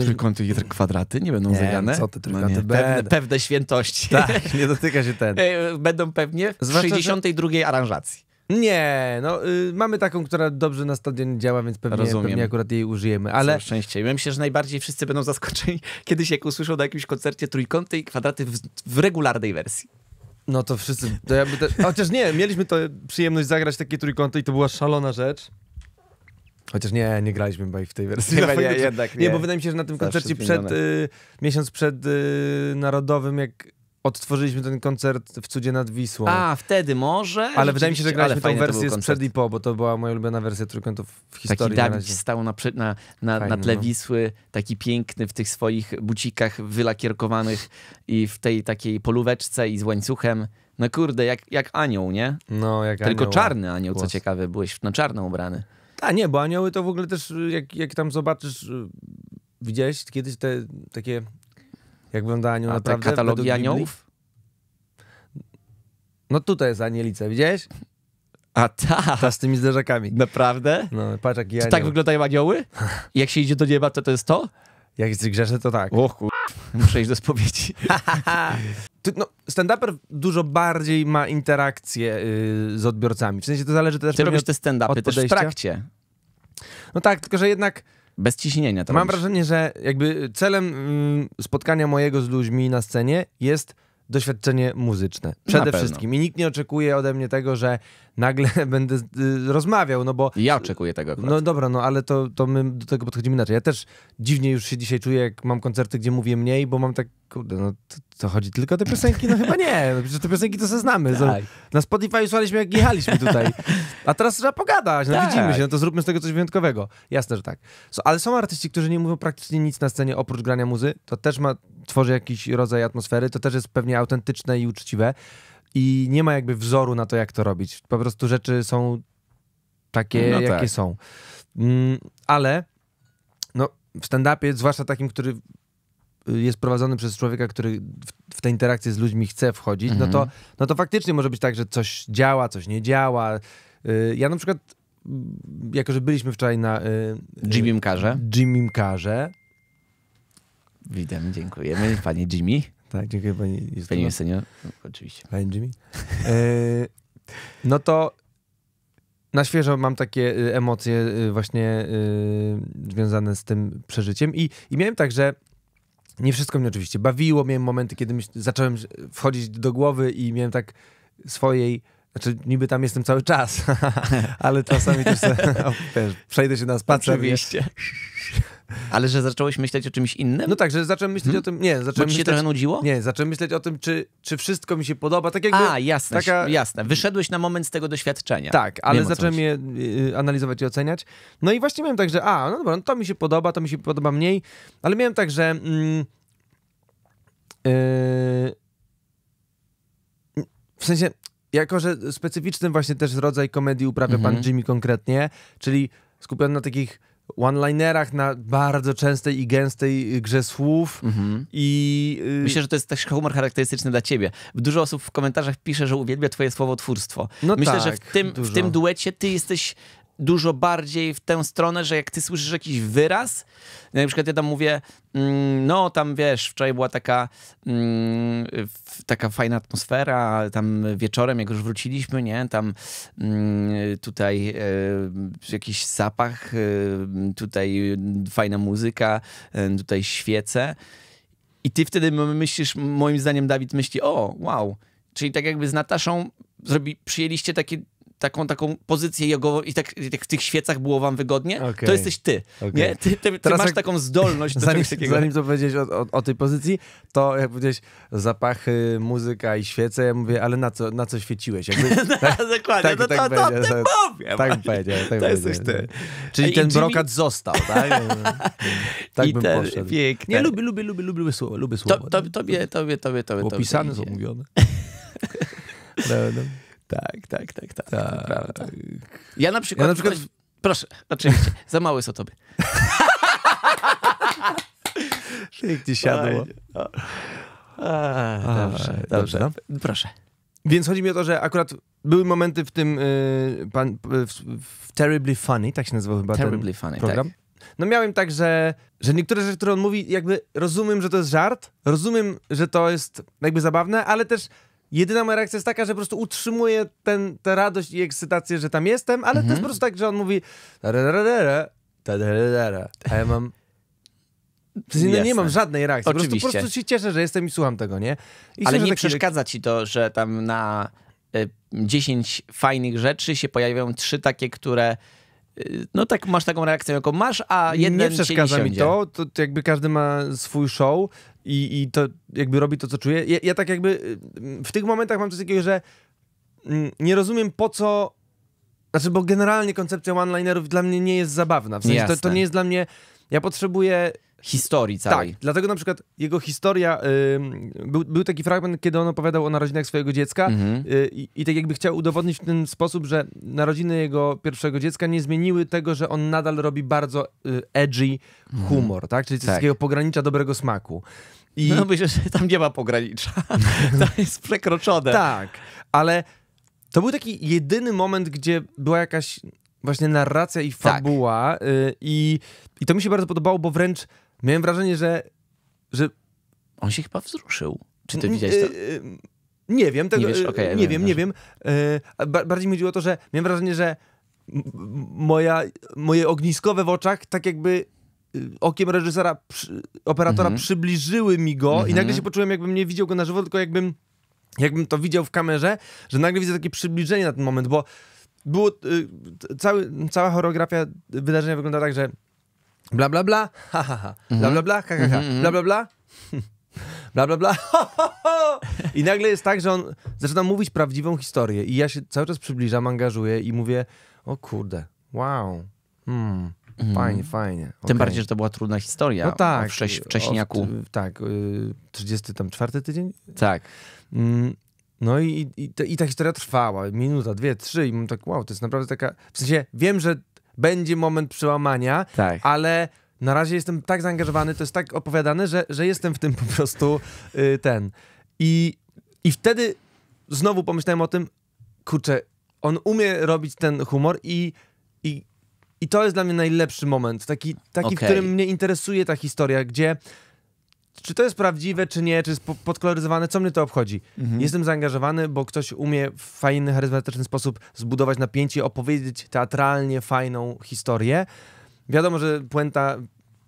Trójkąty i kwadraty nie będą nie, Co ty, trójkąty no pewne, pewne, świętości. Tak, nie dotyka się ten. Będą pewnie w 62 aranżacji. Nie, no y, mamy taką, która dobrze na stadion działa, więc pewnie, Rozumiem. pewnie akurat jej użyjemy. Ale szczęście. Ja myślę, że najbardziej wszyscy będą zaskoczeni kiedyś, jak usłyszą na jakimś koncercie trójkąty i kwadraty w, w regularnej wersji. No to wszyscy. To ja te... Chociaż nie, mieliśmy to przyjemność zagrać takie trójkąty i to była szalona rzecz. Chociaż nie, nie graliśmy chyba w tej wersji. No, chyba nie, jednak nie. nie, bo wydaje mi się, że na tym koncercie przed, y, miesiąc przed y, Narodowym, jak odtworzyliśmy ten koncert w Cudzie nad Wisłą. A, wtedy może? Ale wydaje mi się, że graliśmy tą wersję sprzed i po, bo to była moja ulubiona wersja trójkątów w historii. Taki Dawid stał na, na, na, na tle no. Wisły, taki piękny w tych swoich bucikach wylakierkowanych i w tej takiej polóweczce i z łańcuchem. No kurde, jak, jak anioł, nie? No, jak Tylko anioł. czarny anioł, co ciekawe, byłeś na no czarno ubrany. Tak nie, bo anioły to w ogóle też, y, jak, jak tam zobaczysz, y, widziałeś kiedyś te takie, jak wygląda anioł A naprawdę? te katalogi aniołów? No tutaj jest anielica, widziałeś? A ta! Ta z tymi zderzakami. Naprawdę? No, patrz jaki Czy tak wyglądają anioły? jak się idzie do nieba, to to jest to? Jak jesteś grzeszny, to tak. O kur... Muszę iść do spowiedzi. no, stand-uper dużo bardziej ma interakcję y, z odbiorcami. W sensie to zależy też... Ty robisz te stand-upy też w trakcie. No tak, tylko że jednak... Bez ciśnienia. To mam robisz. wrażenie, że jakby celem mm, spotkania mojego z ludźmi na scenie jest doświadczenie muzyczne. Przede wszystkim. I nikt nie oczekuje ode mnie tego, że nagle będę y, rozmawiał, no bo... Ja oczekuję tego akurat. No dobra, no ale to, to my do tego podchodzimy inaczej. Ja też dziwnie już się dzisiaj czuję, jak mam koncerty, gdzie mówię mniej, bo mam tak, kurde, no to, to chodzi tylko o te piosenki? No chyba nie, no przecież te piosenki to se znamy. Tak. Na Spotify słuchaliśmy, jak jechaliśmy tutaj. A teraz trzeba pogadać, no tak. widzimy się, no to zróbmy z tego coś wyjątkowego. Jasne, że tak. So, ale są artyści, którzy nie mówią praktycznie nic na scenie oprócz grania muzy, to też ma, tworzy jakiś rodzaj atmosfery, to też jest pewnie autentyczne i uczciwe i nie ma jakby wzoru na to, jak to robić. Po prostu rzeczy są takie, no jakie tak. są. Mm, ale no, w stand-upie, zwłaszcza takim, który y, jest prowadzony przez człowieka, który w, w tę interakcję z ludźmi chce wchodzić, mhm. no, to, mhm. no to faktycznie może być tak, że coś działa, coś nie działa. Yy, ja na przykład, jako że byliśmy wczoraj na... Yy, Jimim Karze. Jimim Karze. Witam, dziękujemy. Panie Jimmy. Tak, dziękuję pani Justyno. Pani Justyno, no, oczywiście. Pani Jimmy. E, no to na świeżo mam takie y, emocje y, właśnie y, związane z tym przeżyciem i, i miałem tak, że nie wszystko mnie oczywiście bawiło, miałem momenty, kiedy myśl, zacząłem wchodzić do głowy i miałem tak swojej znaczy, niby tam jestem cały czas, ale czasami też, o, przejdę się na spacer. Oczywiście. Ale że zacząłeś myśleć o czymś innym? No tak, że zacząłem myśleć hmm? o tym. Nie, zacząłem Bo ci myśleć, się trochę nudziło? Nie, zacząłem myśleć o tym, czy, czy wszystko mi się podoba. Tak jakby, A, jasne, taka... jasne. Wyszedłeś na moment z tego doświadczenia. Tak, ale Wiem, zacząłem je y, analizować i oceniać. No i właśnie miałem tak, że a, no dobra, no to mi się podoba, to mi się podoba mniej, ale miałem tak, że... Mm, yy, w sensie, jako że specyficzny właśnie też rodzaj komedii uprawia mm -hmm. pan mhm. Jimmy konkretnie, czyli skupiony na takich one-linerach, na bardzo częstej i gęstej grze słów mhm. i... Y, Myślę, że to jest też humor charakterystyczny dla ciebie. Dużo osób w komentarzach pisze, że uwielbia twoje słowotwórstwo. No Myślę, tak, że w tym, w tym duecie ty jesteś dużo bardziej w tę stronę, że jak ty słyszysz jakiś wyraz, na przykład ja tam mówię, mm, no tam wiesz, wczoraj była taka, mm, taka fajna atmosfera, tam wieczorem, jak już wróciliśmy, nie, tam mm, tutaj e, jakiś zapach, e, tutaj fajna muzyka, e, tutaj świece. I ty wtedy myślisz, moim zdaniem Dawid myśli, o, wow, czyli tak jakby z Nataszą zrobi, przyjęliście takie taką, taką pozycję jego i tak jak w tych świecach było wam wygodnie, okay. to jesteś ty. Okay. Nie? Ty, ty, ty masz jak... taką zdolność do zanim, takiego. Zanim to powiedzieć o, o, o, tej pozycji, to jak powiedziałeś zapachy, muzyka i świece, ja mówię, ale na co, na co świeciłeś? Jakby, tak, Dokładnie, tak, no tak, to, tak to, będzie, powiem. Tak będzie, tak to jesteś ty. Czyli I ten Jimmy... brokat został, tak? tak I bym ten, poszedł. Wiek, Nie, lubię, lubię, lubię, lubię słowo, lubię słowo. To, to, tak? tobie, tobie, tobie, tobie. Opisane są mówione. Tak, tak, tak, tak. tak. Ja na przykład. Ja na przykład... Ktoś... Proszę, oczywiście. Za mały są tobie. Pięknie siadło. A, dobrze, dobrze, dobrze. Proszę. Więc chodzi mi o to, że akurat były momenty w tym y, pan, w, w Terribly Funny, tak się nazywał chyba Terribly Funny, tak. program. Tak. No miałem tak, że, że niektóre rzeczy, które on mówi, jakby rozumiem, że to jest żart, rozumiem, że to jest jakby zabawne, ale też jedyna moja reakcja jest taka, że po prostu utrzymuje tę radość i ekscytację, że tam jestem, ale mhm. to jest mhm. po prostu tak, że on mówi a ja mam no nie mam żadnej reakcji. Oczywiście. Po prostu, po prostu się cieszę, że jestem i słucham tego, nie? I ale nie tak przeszkadza ci to, że tam na y, 10 fajnych rzeczy się pojawiają trzy takie, które y, no tak masz taką reakcję, jaką masz, a jeden Nie przeszkadza mi to, to jakby każdy ma swój show i, i to jakby robi to, co czuje. Ja, ja tak jakby w tych momentach mam coś takiego, że mm, nie rozumiem po co znaczy, bo generalnie koncepcja one-linerów dla mnie nie jest zabawna. W sensie to, to, nie jest dla mnie. Ja potrzebuję. Historii tak, całej. Tak, dlatego na przykład jego historia. był, był, taki fragment, kiedy on opowiadał o narodzinach swojego dziecka mm -hmm. i, tak jakby chciał udowodnić w ten sposób, że narodziny jego pierwszego dziecka nie zmieniły tego, że on nadal robi bardzo y, edgy humor, mm -hmm. tak? Czyli coś tak. takiego pogranicza dobrego smaku. I... No myślę, że tam nie ma pogranicza. to jest przekroczone. Tak, ale to był taki jedyny moment, gdzie była jakaś właśnie narracja i tak. fabuła tak. i, i to mi się bardzo podobało, bo wręcz miałem wrażenie, że... że... On się chyba wzruszył. Czy ty widziałeś to? Y, y, nie wiem, tego, nie, wiesz, okay, nie, wiem, wiem, no. nie wiem. bardziej mi chodziło o to, że miałem wrażenie, że moja, moje ogniskowe w oczach tak jakby Y, okiem reżysera, operatora mhm. przybliżyły mi go mhm. i nagle się poczułem, jakbym nie widział go na żywo, tylko jakbym, jakbym to widział w kamerze, że nagle widzę takie przybliżenie na ten moment, bo było, y, cały, cała choreografia wydarzenia wygląda tak, że bla bla bla, ha ha ha, mhm. bla bla bla, ha ha ha, mhm, mhm. bla bla bla, bla bla bla, I nagle jest tak, że on zaczyna mówić prawdziwą historię i ja się cały czas przybliżam, angażuję i mówię, o kurde, wow, hmm, Mm. Fajnie, fajnie. Tym okay. bardziej, że to była trudna historia. No tak. Wcześ, wcześniaku. O, y, tak, 34 y, tydzień? Tak. Mm. No i, i, i, ta historia trwała, minuta, dwie, trzy i mam tak, wow, to jest naprawdę taka, w sensie wiem, że będzie moment przełamania, tak. ale na razie jestem tak zaangażowany, to jest tak opowiadane, że, że jestem w tym po prostu y, ten. I, I wtedy znowu pomyślałem o tym, kurczę, on umie robić ten humor i, i i to jest dla mnie najlepszy moment, taki, taki okay. w którym mnie interesuje ta historia, gdzie czy to jest prawdziwe, czy nie, czy jest podkoloryzowane, co mnie to obchodzi. Mhm. Jestem zaangażowany, bo ktoś umie w fajny, charyzmatyczny sposób zbudować napięcie, opowiedzieć teatralnie fajną historię. Wiadomo, że puenta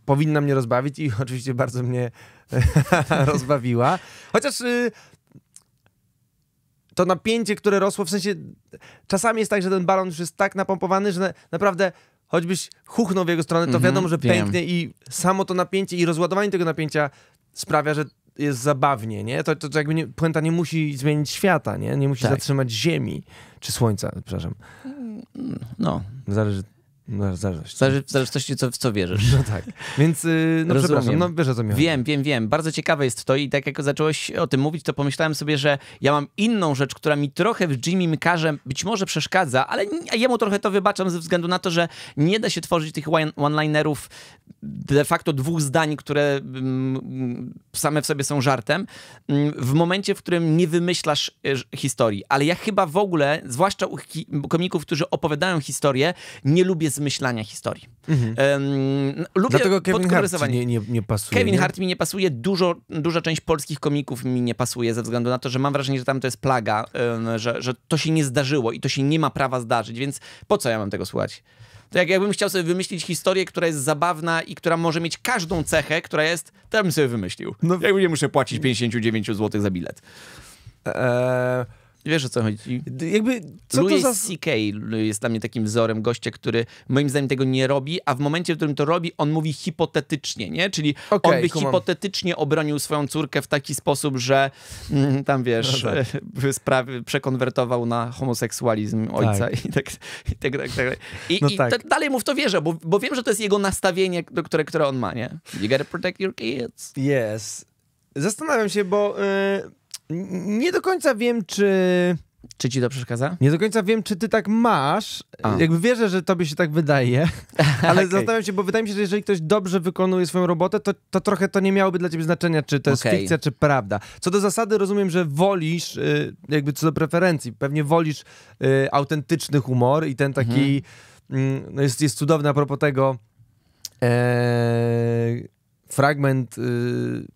powinna mnie rozbawić i oczywiście bardzo mnie rozbawiła. Chociaż y to napięcie, które rosło, w sensie czasami jest tak, że ten balon już jest tak napompowany, że na naprawdę choćbyś chuchnął w jego stronę, to mm -hmm, wiadomo, że wiem. i samo to napięcie i rozładowanie tego napięcia sprawia, że jest zabawnie, nie? To, to, to jakby nie, puenta nie musi zmienić świata, nie? Nie musi tak. zatrzymać ziemi, czy słońca, przepraszam. No. Zależy no, zależności. Zależy, w zależności co, w co wierzysz. No tak. Więc, y, no Rozumiem. przepraszam, no wiesz o co mi chodzi. Wiem, wiem, wiem. Bardzo ciekawe jest to i tak jak zacząłeś o tym mówić, to pomyślałem sobie, że ja mam inną rzecz, która mi trochę w Jimmy Mkarze być może przeszkadza, ale jemu trochę to wybaczam ze względu na to, że nie da się tworzyć tych one-linerów de facto dwóch zdań, które mm, same w sobie są żartem, mm, w momencie, w którym nie wymyślasz e, historii. Ale ja chyba w ogóle, zwłaszcza u komików, którzy opowiadają historię, nie lubię zmyślania historii. Mhm. lubię Dlatego Kevin Hart nie, nie, nie, pasuje. Kevin nie? Hart mi nie pasuje, dużo, duża część polskich komików mi nie pasuje ze względu na to, że mam wrażenie, że tam to jest plaga, że, że to się nie zdarzyło i to się nie ma prawa zdarzyć, więc po co ja mam tego słuchać? To jak jakbym chciał sobie wymyślić historię, która jest zabawna i która może mieć każdą cechę, która jest, to ja bym sobie wymyślił. No, jakby nie muszę płacić 59 zł za bilet. Eee... Wiesz o co chodzi? Jakby, co Louis to za... C.K. jest dla mnie takim wzorem gościa, który moim zdaniem tego nie robi, a w momencie, w którym to robi, on mówi hipotetycznie, nie? Czyli okay, on by hipotetycznie obronił swoją córkę w taki sposób, że mm, tam wiesz, no tak. sprawy przekonwertował na homoseksualizm ojca tak. i tak i tak, tak, tak. I, no i tak. dalej mu w to wierzę, bo, bo wiem, że to jest jego nastawienie, które, które on ma, nie? You gotta protect your kids. Yes. Zastanawiam się, bo... Yy nie do końca wiem, czy... Czy ci to przeszkadza? Nie do końca wiem, czy ty tak masz. A. Jakby wierzę, że tobie się tak wydaje, ale okay. zastanawiam się, bo wydaje mi się, że jeżeli ktoś dobrze wykonuje swoją robotę, to, to trochę to nie miałoby dla ciebie znaczenia, czy to jest fikcja, czy prawda. Co do zasady rozumiem, że wolisz, y, jakby co do preferencji, pewnie wolisz y, autentyczny humor i ten taki, mhm. y, jest, jest cudowny a propos tego... Eee, fragment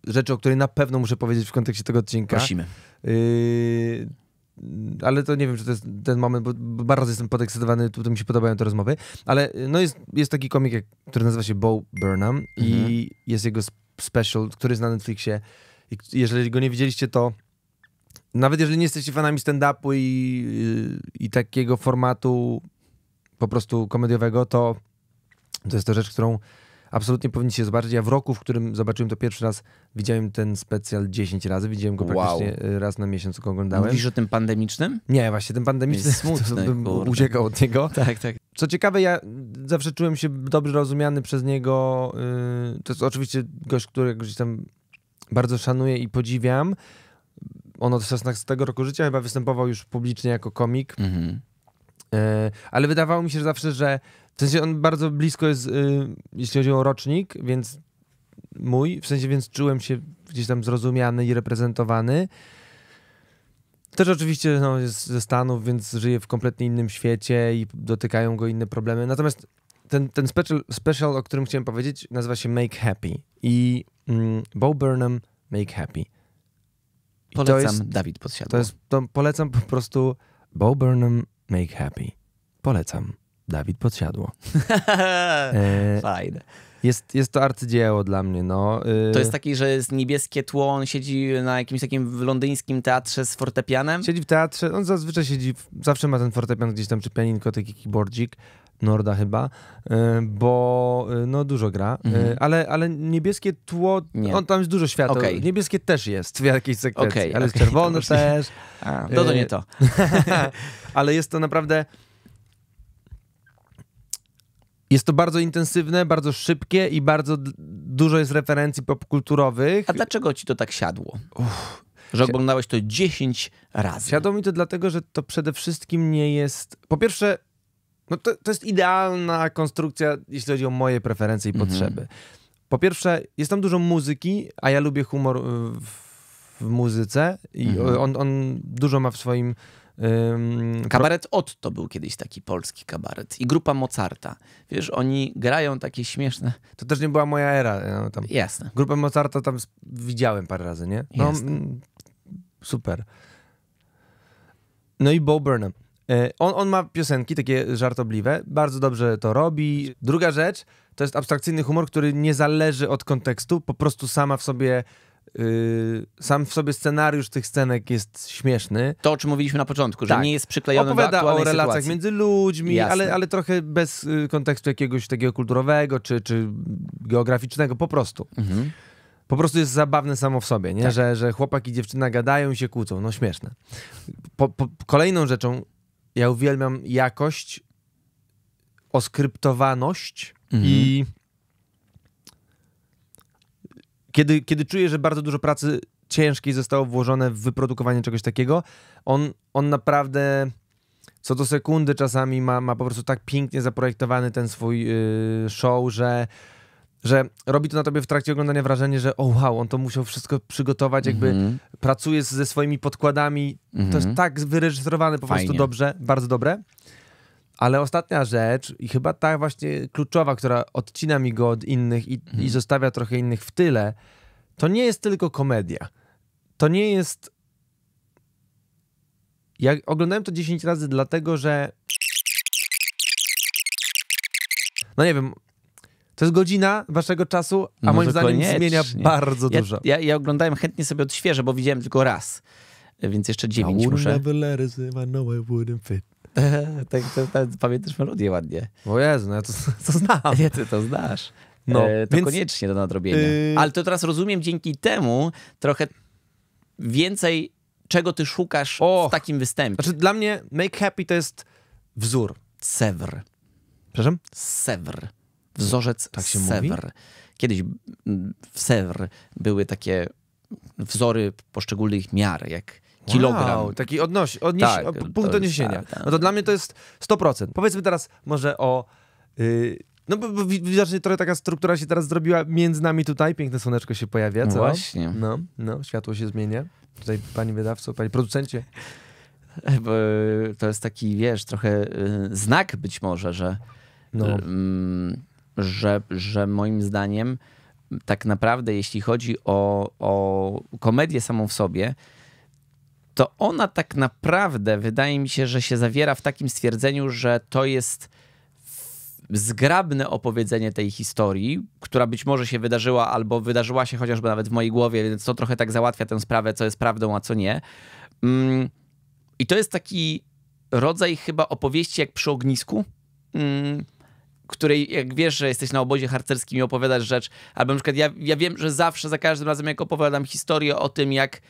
y, rzeczy, o której na pewno muszę powiedzieć w kontekście tego odcinka. Prosimy. Y, ale to nie wiem, czy to jest ten moment, bo bardzo jestem podekscytowany, Tutaj mi się podobają te rozmowy. Ale y, no jest, jest taki komik, który nazywa się Bo Burnham mhm. i jest jego special, który jest na Netflixie. I jeżeli go nie widzieliście, to nawet jeżeli nie jesteście fanami stand-upu i, i, y, i takiego formatu po prostu komediowego, to to jest to rzecz, którą absolutnie powinniście zobaczyć. Ja w roku, w którym zobaczyłem to pierwszy raz, widziałem ten specjal 10 razy. Widziałem go wow. Y, raz na miesiąc, go oglądałem. Mówisz o tym pandemicznym? Nie, właśnie, ten pandemiczny Jest smutny, uciekał od niego. tak, tak. Co ciekawe, ja zawsze czułem się dobrze rozumiany przez niego. Y, to jest oczywiście gość, którego gdzieś tam bardzo szanuję i podziwiam. On od 16 roku życia chyba występował już publicznie jako komik. Mhm. E, ale wydawało mi się że zawsze, że w sensie on bardzo blisko jest, y, jeśli chodzi o rocznik, więc mój, w sensie więc czułem się gdzieś tam zrozumiany i reprezentowany. Też oczywiście no, jest ze Stanów, więc żyje w kompletnie innym świecie i dotykają go inne problemy. Natomiast ten, ten special, special, o którym chciałem powiedzieć, nazywa się Make Happy i mm, Bo Burnham Make Happy. I polecam, jest, Dawid Podsiadło. To jest, to polecam po prostu Bo Burnham Make Happy. Polecam. Dawid Podsiadło. e, Fajne. Jest, jest to arcydzieło dla mnie, no. Y, to jest taki, że jest niebieskie tło, on siedzi na jakimś takim londyńskim teatrze z fortepianem? Siedzi w teatrze, on zazwyczaj siedzi, zawsze ma ten fortepian gdzieś tam, czy pianinko, taki keyboardzik. Norda chyba, e, bo e, no dużo gra, e, mhm. ale, ale niebieskie tło, Nie. on tam jest dużo światła. Okay. Niebieskie też jest w jakiejś sekwencji, okay, ale okay, czerwone to też. A, no to nie to. ale jest to naprawdę... Jest to bardzo intensywne, bardzo szybkie i bardzo dużo jest referencji popkulturowych. A dlaczego ci to tak siadło? Uff. Że oglądałeś to 10 razy. Siadło mi to dlatego, że to przede wszystkim nie jest. Po pierwsze, no to, to jest idealna konstrukcja, jeśli chodzi o moje preferencje i mhm. potrzeby. Po pierwsze, jest tam dużo muzyki, a ja lubię humor y, w, w muzyce i mhm. on, on dużo ma w swoim. kabaret Ot to był kiedyś taki polski kabaret i grupa Mozarta. Wiesz, oni grają takie śmieszne. To też nie była moja era. No, tam. Jasne. Grupę Mozarta tam widziałem parę razy, nie? No, Jasne. Mm, super. No i Bo Burnham. E, on, on ma piosenki takie żartobliwe, bardzo dobrze to robi. Druga rzecz to jest abstrakcyjny humor, który nie zależy od kontekstu, po prostu sama w sobie Yy, sam w sobie scenariusz tych scenek jest śmieszny. To, o czym mówiliśmy na początku, że tak. nie jest przyklejony Opowiada do o relacjach sytuacji. między ludźmi, ale, ale, trochę bez y, kontekstu jakiegoś takiego kulturowego czy, czy geograficznego, po prostu. Mhm. Po prostu jest zabawne samo w sobie, nie? Tak. Że, że chłopak i dziewczyna gadają i się kłócą. No śmieszne. Po, po, kolejną rzeczą, ja uwielbiam jakość, oskryptowaność mhm. i kiedy, kiedy czuję, że bardzo dużo pracy ciężkiej zostało włożone w wyprodukowanie czegoś takiego, on, on naprawdę co do sekundy czasami ma, ma po prostu tak pięknie zaprojektowany ten swój yy, show, że że robi to na tobie w trakcie oglądania wrażenie, że o wow, on to musiał wszystko przygotować, jakby mm -hmm. pracuje ze swoimi podkładami. Mm -hmm. To jest mhm. tak wyreżyserowane po Fajnie. prostu dobrze, bardzo dobre. Ale ostatnia rzecz i chyba ta właśnie kluczowa, która odcina mi go od innych i, mm -hmm. i mhm. zostawia trochę innych w tyle, to nie jest tylko komedia. To nie jest... Ja oglądałem to 10 razy dlatego, że... No nie wiem, to jest godzina waszego czasu, a no moim zdaniem koniecznie. zmienia bardzo ja, dużo. Ja, ja oglądałem chętnie sobie odświeżę, bo widziałem tylko raz. Więc jeszcze dziewięć muszę. E, tak, to, to, pamiętasz melodię ładnie. Bo Jezu, no ja to, to znam. Nie, ty to znasz. No, e, to więc... koniecznie do nadrobienia. Yy... Ale to teraz rozumiem dzięki temu trochę więcej, czego ty szukasz w takim występie. Znaczy dla mnie Make Happy to jest wzór. Sewr. Przepraszam? Sewr wzorzec tak Sewr. Mówi? Kiedyś w Sewr były takie wzory poszczególnych miar, jak kilogram. taki odnoś, odnieś, tak, punkt odniesienia. Tak, tak, no to dla mnie to jest 100%. Powiedzmy teraz może o... Yy, no bo, bo widocznie trochę taka struktura się teraz zrobiła między nami tutaj. Piękne słoneczko się pojawia, co? No właśnie. No, no, światło się zmienia. Tutaj pani wydawco, pani producencie. E, bo e, to jest taki, wiesz, trochę e, znak być może, że... No. Yy, że, że moim zdaniem tak naprawdę, jeśli chodzi o, o komedię samą w sobie, to ona tak naprawdę wydaje mi się, że się zawiera w takim stwierdzeniu, że to jest zgrabne opowiedzenie tej historii, która być może się wydarzyła albo wydarzyła się chociażby nawet w mojej głowie, więc to trochę tak załatwia tę sprawę, co jest prawdą, a co nie. Mm, I to jest taki rodzaj chyba opowieści jak przy ognisku. Mm, której jak wiesz, że jesteś na obozie harcerskim i opowiadasz rzecz, albo na przykład ja, ja wiem, że zawsze, za każdym razem jak opowiadam historię o tym, jak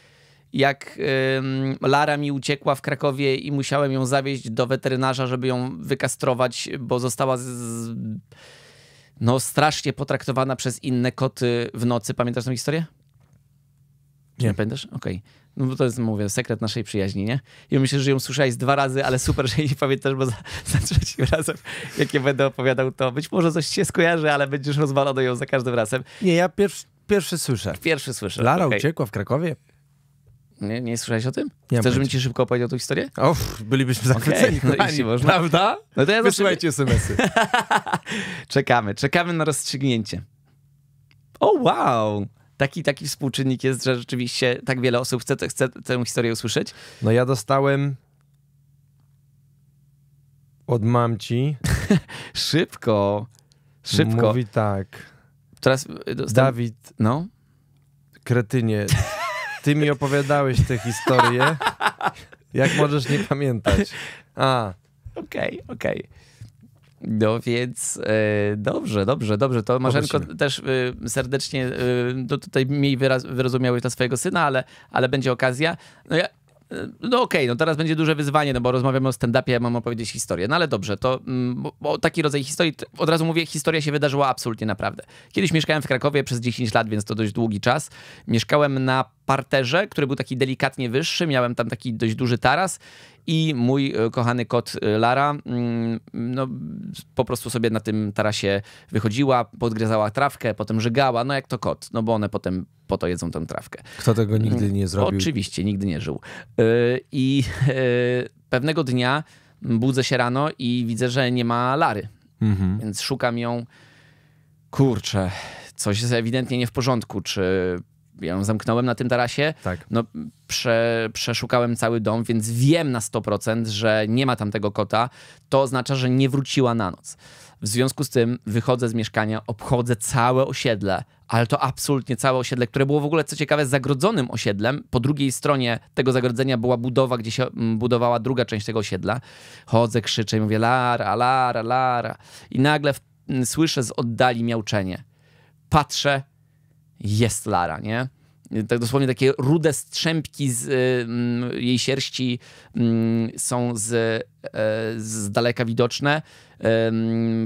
jak ym, Lara mi uciekła w Krakowie i musiałem ją zawieźć do weterynarza, żeby ją wykastrować, bo została z, z, no, strasznie potraktowana przez inne koty w nocy. Pamiętasz tę historię? nie pamiętasz? Okej. Okay. No bo to jest, mówię, sekret naszej przyjaźni, nie? I myślę, że ją słyszałeś dwa razy, ale super, że jej pamiętasz, bo za, za trzecim razem, jak je będę opowiadał, to być może coś się skojarzy, ale będziesz rozwalony ją za każdym razem. Nie, ja pierwszy, pierwszy słyszę. Pierwszy słyszę. Lara okay. uciekła w Krakowie. Nie, nie słyszałeś o tym? Nie Chcesz, żebym ci szybko opowiedział tę historię? O, bylibyśmy no zachwyceni, okay, no można. prawda? No to ja Wysyłajcie zawsze... smsy. czekamy, czekamy na rozstrzygnięcie. O, wow! taki, taki współczynnik jest, że rzeczywiście tak wiele osób chce, chce tę historię usłyszeć. No ja dostałem od mamci. szybko, szybko. Mówi tak. Teraz y, dostałem... Dawid, no? kretynie, ty mi opowiadałeś tę historię. Jak możesz nie pamiętać? A. Okej, okay, okej. Okay. No więc e, dobrze, dobrze, dobrze. To Marzenko też e, serdecznie, e, no tutaj mniej wyraz, wyrozumiałeś dla swojego syna, ale, ale będzie okazja. No ja, e, no okej, okay, no teraz będzie duże wyzwanie, no bo rozmawiamy o stand-upie, ja mam opowiedzieć historię. No ale dobrze, to mm, bo taki rodzaj historii, od razu mówię, historia się wydarzyła absolutnie naprawdę. Kiedyś mieszkałem w Krakowie przez 10 lat, więc to dość długi czas. Mieszkałem na parterze, który był taki delikatnie wyższy, miałem tam taki dość duży taras i mój e, kochany kot e, Lara mm, no, po prostu sobie na tym tarasie wychodziła, podgryzała trawkę, potem żygała, no jak to kot, no bo one potem po to jedzą tę trawkę. Kto tego nigdy nie zrobił? Oczywiście, nigdy nie żył. E, I pewnego dnia budzę się rano i widzę, że nie ma Lary, mhm. więc szukam ją. Kurczę, coś jest ewidentnie nie w porządku, czy ją zamknąłem na tym tarasie. Tak. No, prze, przeszukałem cały dom, więc wiem na 100%, że nie ma tam tego kota. To oznacza, że nie wróciła na noc. W związku z tym wychodzę z mieszkania, obchodzę całe osiedle, ale to absolutnie całe osiedle, które było w ogóle, co ciekawe, zagrodzonym osiedlem. Po drugiej stronie tego zagrodzenia była budowa, gdzie się mm, budowała druga część tego osiedla. Chodzę, krzyczę i mówię lara, lara, lara. I nagle w, mm, słyszę z oddali miauczenie. Patrzę, jest Lara, nie? tak dosłownie takie rude strzępki z y, mm, jej sierści y, są z, e, z daleka widoczne.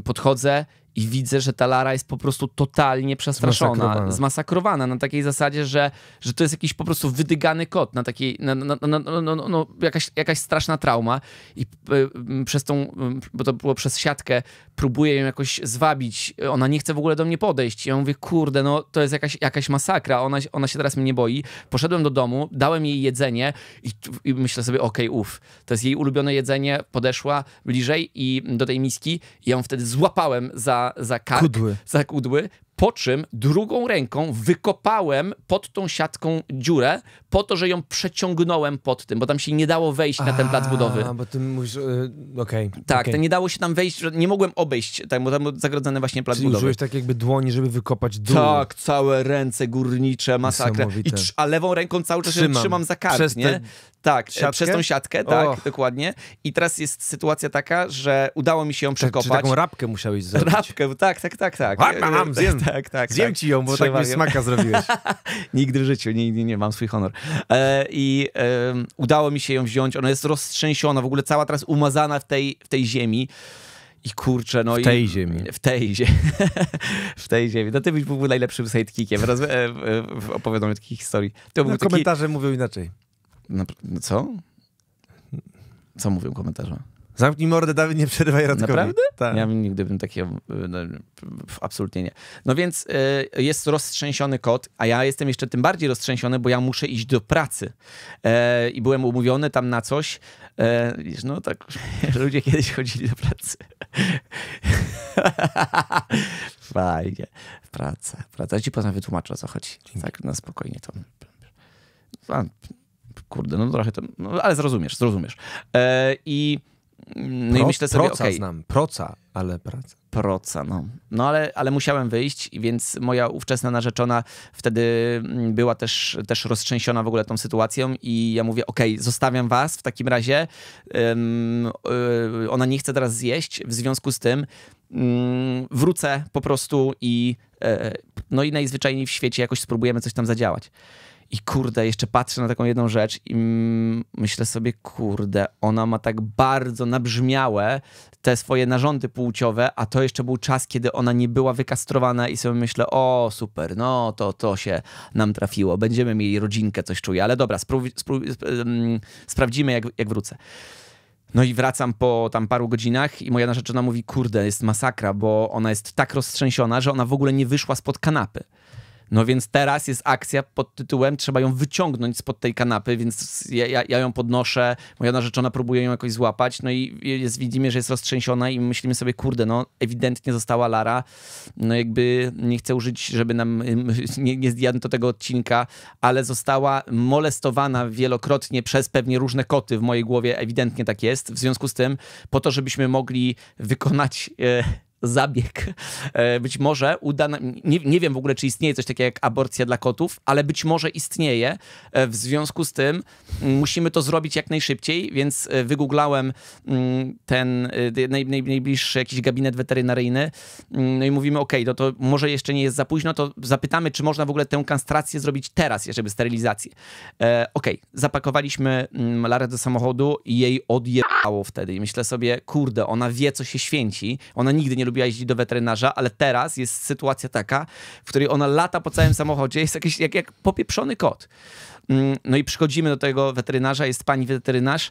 podchodzę i widzę, że ta Lara jest po prostu totalnie przestraszona, zmasakrowana, zmasakrowana na takiej zasadzie, że, że to jest jakiś po prostu wydygany kot, na takiej, na, na, na, no, no, no, jakaś, jakaś straszna trauma i e, przez tą, bo to było przez siatkę, próbuję ją jakoś zwabić, ona nie chce w ogóle do mnie podejść. Ja mówię, kurde, no to jest jakaś, jakaś masakra, ona, ona się teraz mnie boi. Poszedłem do domu, dałem jej jedzenie i, i myślę sobie, okej, okay, uff, to jest jej ulubione jedzenie, podeszła bliżej i do tej miski i ją wtedy złapałem za, za kark, kudły. za kudły, po czym drugą ręką wykopałem pod tą siatką dziurę, po to, że ją przeciągnąłem pod tym, bo tam się nie dało wejść na ten plac budowy. A, bo ty mówisz, y, okej. Tak, nie dało się tam wejść, nie mogłem obejść, tak, bo tam był zagrodzony właśnie plac budowy. użyłeś tak jakby dłoni, żeby wykopać dół. Tak, całe ręce górnicze, masakra. I a lewą ręką cały czas trzymam, trzymam za kart, nie? Tak, siatkę? E, przez tą siatkę, tak, oh. dokładnie. I teraz jest sytuacja taka, że udało mi się ją przekopać. Tak, taką rapkę musiałeś zrobić. Rapkę, tak, tak, tak, tak. Rapka mam, e, e, zjem, tak, tak, tak. zjem tak, ci ją, bo tak mi smaka zrobiłeś. Nigdy w życiu, nie, nie, nie, mam swój honor. E, I e, udało mi się ją wziąć, ona jest roztrzęsiona, w ogóle cała teraz umazana w tej, w tej ziemi. I kurczę, no w tej i... ziemi. W tej ziemi. w tej ziemi. No ty byś był najlepszym sidekickiem. w, Opowiadam o takich historii. To no, taki... komentarze mówią inaczej. Co? Co mówią komentarze? Zamknij mordę, Dawid, nie przerywaj Radkowi. Naprawdę? Tak. Ja bym, nigdy bym takiego... Y, no, absolutnie nie. No więc y, jest roztrzęsiony kot, a ja jestem jeszcze tym bardziej roztrzęsiony, bo ja muszę iść do pracy. E, I byłem umówiony tam na coś. E, wiesz, no tak ludzie kiedyś chodzili do pracy. Fajnie. Praca, praca. Ja ci potem wytłumaczę, o co chodzi. Tak na spokojnie to kurde, no trochę to, no, ale zrozumiesz, zrozumiesz. E, I mm, no Pro, i myślę sobie, proca okay, znam, proca, ale praca. Proca, no. No ale, ale musiałem wyjść, więc moja ówczesna narzeczona wtedy mm, była też, też roztrzęsiona w ogóle tą sytuacją i ja mówię, okej, okay, zostawiam was w takim razie. Um, y, ona nie chce teraz zjeść, w związku z tym um, wrócę po prostu i y, no i najzwyczajniej w świecie jakoś spróbujemy coś tam zadziałać. I kurde, jeszcze patrzę na taką jedną rzecz i myślę sobie, kurde, ona ma tak bardzo nabrzmiałe te swoje narządy płciowe, a to jeszcze był czas, kiedy ona nie była wykastrowana i sobie myślę, o super, no to to się nam trafiło, będziemy mieli rodzinkę, coś czuję, ale dobra, sprawdzimy jak, jak wrócę. No i wracam po tam paru godzinach i moja narzeczona mówi, kurde, jest masakra, bo ona jest tak roztrzęsiona, że ona w ogóle nie wyszła spod kanapy. No więc teraz jest akcja pod tytułem trzeba ją wyciągnąć spod tej kanapy, więc ja, ja, ja ją podnoszę, moja narzeczona próbuje ją jakoś złapać, no i jest, widzimy, że jest roztrzęsiona i myślimy sobie, kurde, no ewidentnie została Lara, no jakby nie chcę użyć, żeby nam nie, nie to tego odcinka, ale została molestowana wielokrotnie przez pewnie różne koty w mojej głowie, ewidentnie tak jest, w związku z tym po to, żebyśmy mogli wykonać... E, zabieg. E, być może uda nam, nie, nie wiem w ogóle, czy istnieje coś takiego jak aborcja dla kotów, ale być może istnieje. E, w związku z tym musimy to zrobić jak najszybciej, więc e, wygooglałem mm, ten naj, naj, najbliższy jakiś gabinet weterynaryjny mm, no i mówimy, ok, no to może jeszcze nie jest za późno, to zapytamy, czy można w ogóle tę kastrację zrobić teraz, żeby sterylizację. E, ok, zapakowaliśmy mm, Larę do samochodu i jej odjebało wtedy. I myślę sobie, kurde, ona wie, co się święci, ona nigdy nie lubiła jeździć do weterynarza, ale teraz jest sytuacja taka, w której ona lata po całym samochodzie, jest jakiś jak, jak popieprzony kot. Mm, no i przychodzimy do tego weterynarza, jest pani weterynarz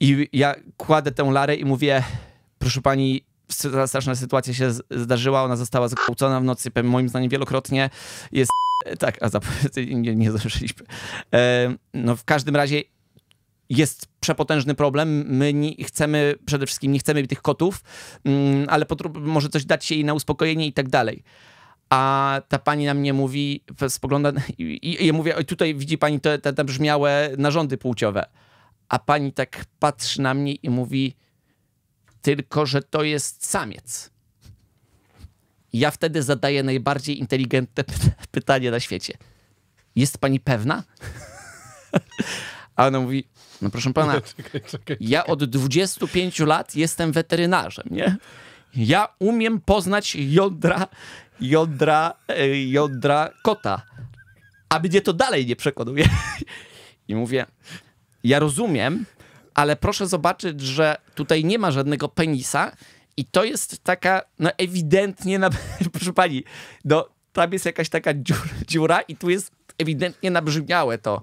i ja kładę tę larę i mówię, proszę pani, straszna sytuacja się zdarzyła, ona została zgwałcona w nocy, moim zdaniem wielokrotnie jest... Tak, a zap- nie, nie e, No w każdym razie jest przepotężny problem. My nie, chcemy, przede wszystkim nie chcemy tych kotów, mm, ale może coś dać się jej na uspokojenie i tak dalej. A ta pani na mnie mówi, spogląda i, i, i ja mówię, tutaj widzi pani te, te, te brzmiałe narządy płciowe. A pani tak patrzy na mnie i mówi, tylko że to jest samiec. Ja wtedy zadaję najbardziej inteligentne pytanie na świecie. Jest pani pewna? A ona mówi, no proszę pana, ja od 25 lat jestem weterynarzem, nie? Ja umiem poznać jądra, jądra, e, jądra kota, a mnie to dalej nie przekonuje. I mówię, ja rozumiem, ale proszę zobaczyć, że tutaj nie ma żadnego penisa i to jest taka, no ewidentnie, na, proszę pani, no tam jest jakaś taka dziura, dziura i tu jest ewidentnie nabrzmiałe to.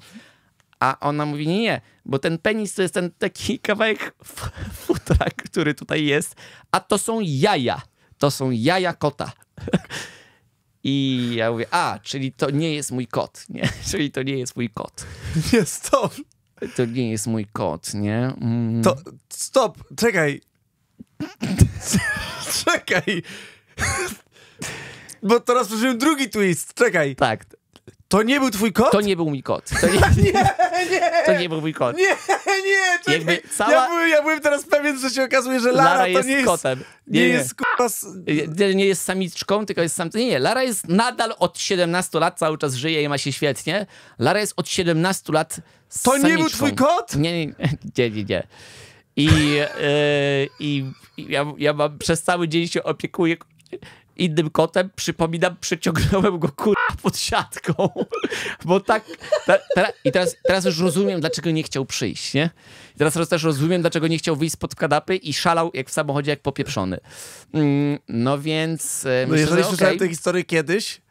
A ona mówi, nie, nie, bo ten penis to jest ten taki kawałek futra, który tutaj jest, a to są jaja. To są jaja kota. I ja mówię, a, czyli to nie jest mój kot, nie? Czyli to nie jest mój kot. Nie, stop. To nie jest mój kot, nie? Mm. To, stop, czekaj. czekaj. Bo teraz przeżyłem drugi twist, czekaj. Tak. To nie był twój kot? To nie był mój kot. To nie, nie, nie. To nie był mój kot. Nie, nie, to Jakby nie. Cała... Ja, byłem, ja byłem teraz pewien, że się okazuje, że Lara, Lara jest, nie jest kotem. Nie, nie, nie. jest nie, nie jest samiczką, tylko jest sam. Nie, nie, Lara jest nadal od 17 lat, cały czas żyje i ma się świetnie. Lara jest od 17 lat to samiczką. nie był twój kot? Nie, nie, nie, nie. nie. I, yy, i ja, ja mam przez cały dzień się opiekuję innym kotem, przypominam, przeciągnąłem go kurwa pod siatką, bo tak... Ta, ta, I teraz, teraz już rozumiem, dlaczego nie chciał przyjść, nie? I teraz też rozumiem, dlaczego nie chciał wyjść spod kanapy i szalał jak w samochodzie, jak popieprzony. Mm, no więc... E, no myślę, jeżeli że, okay. tę historię kiedyś,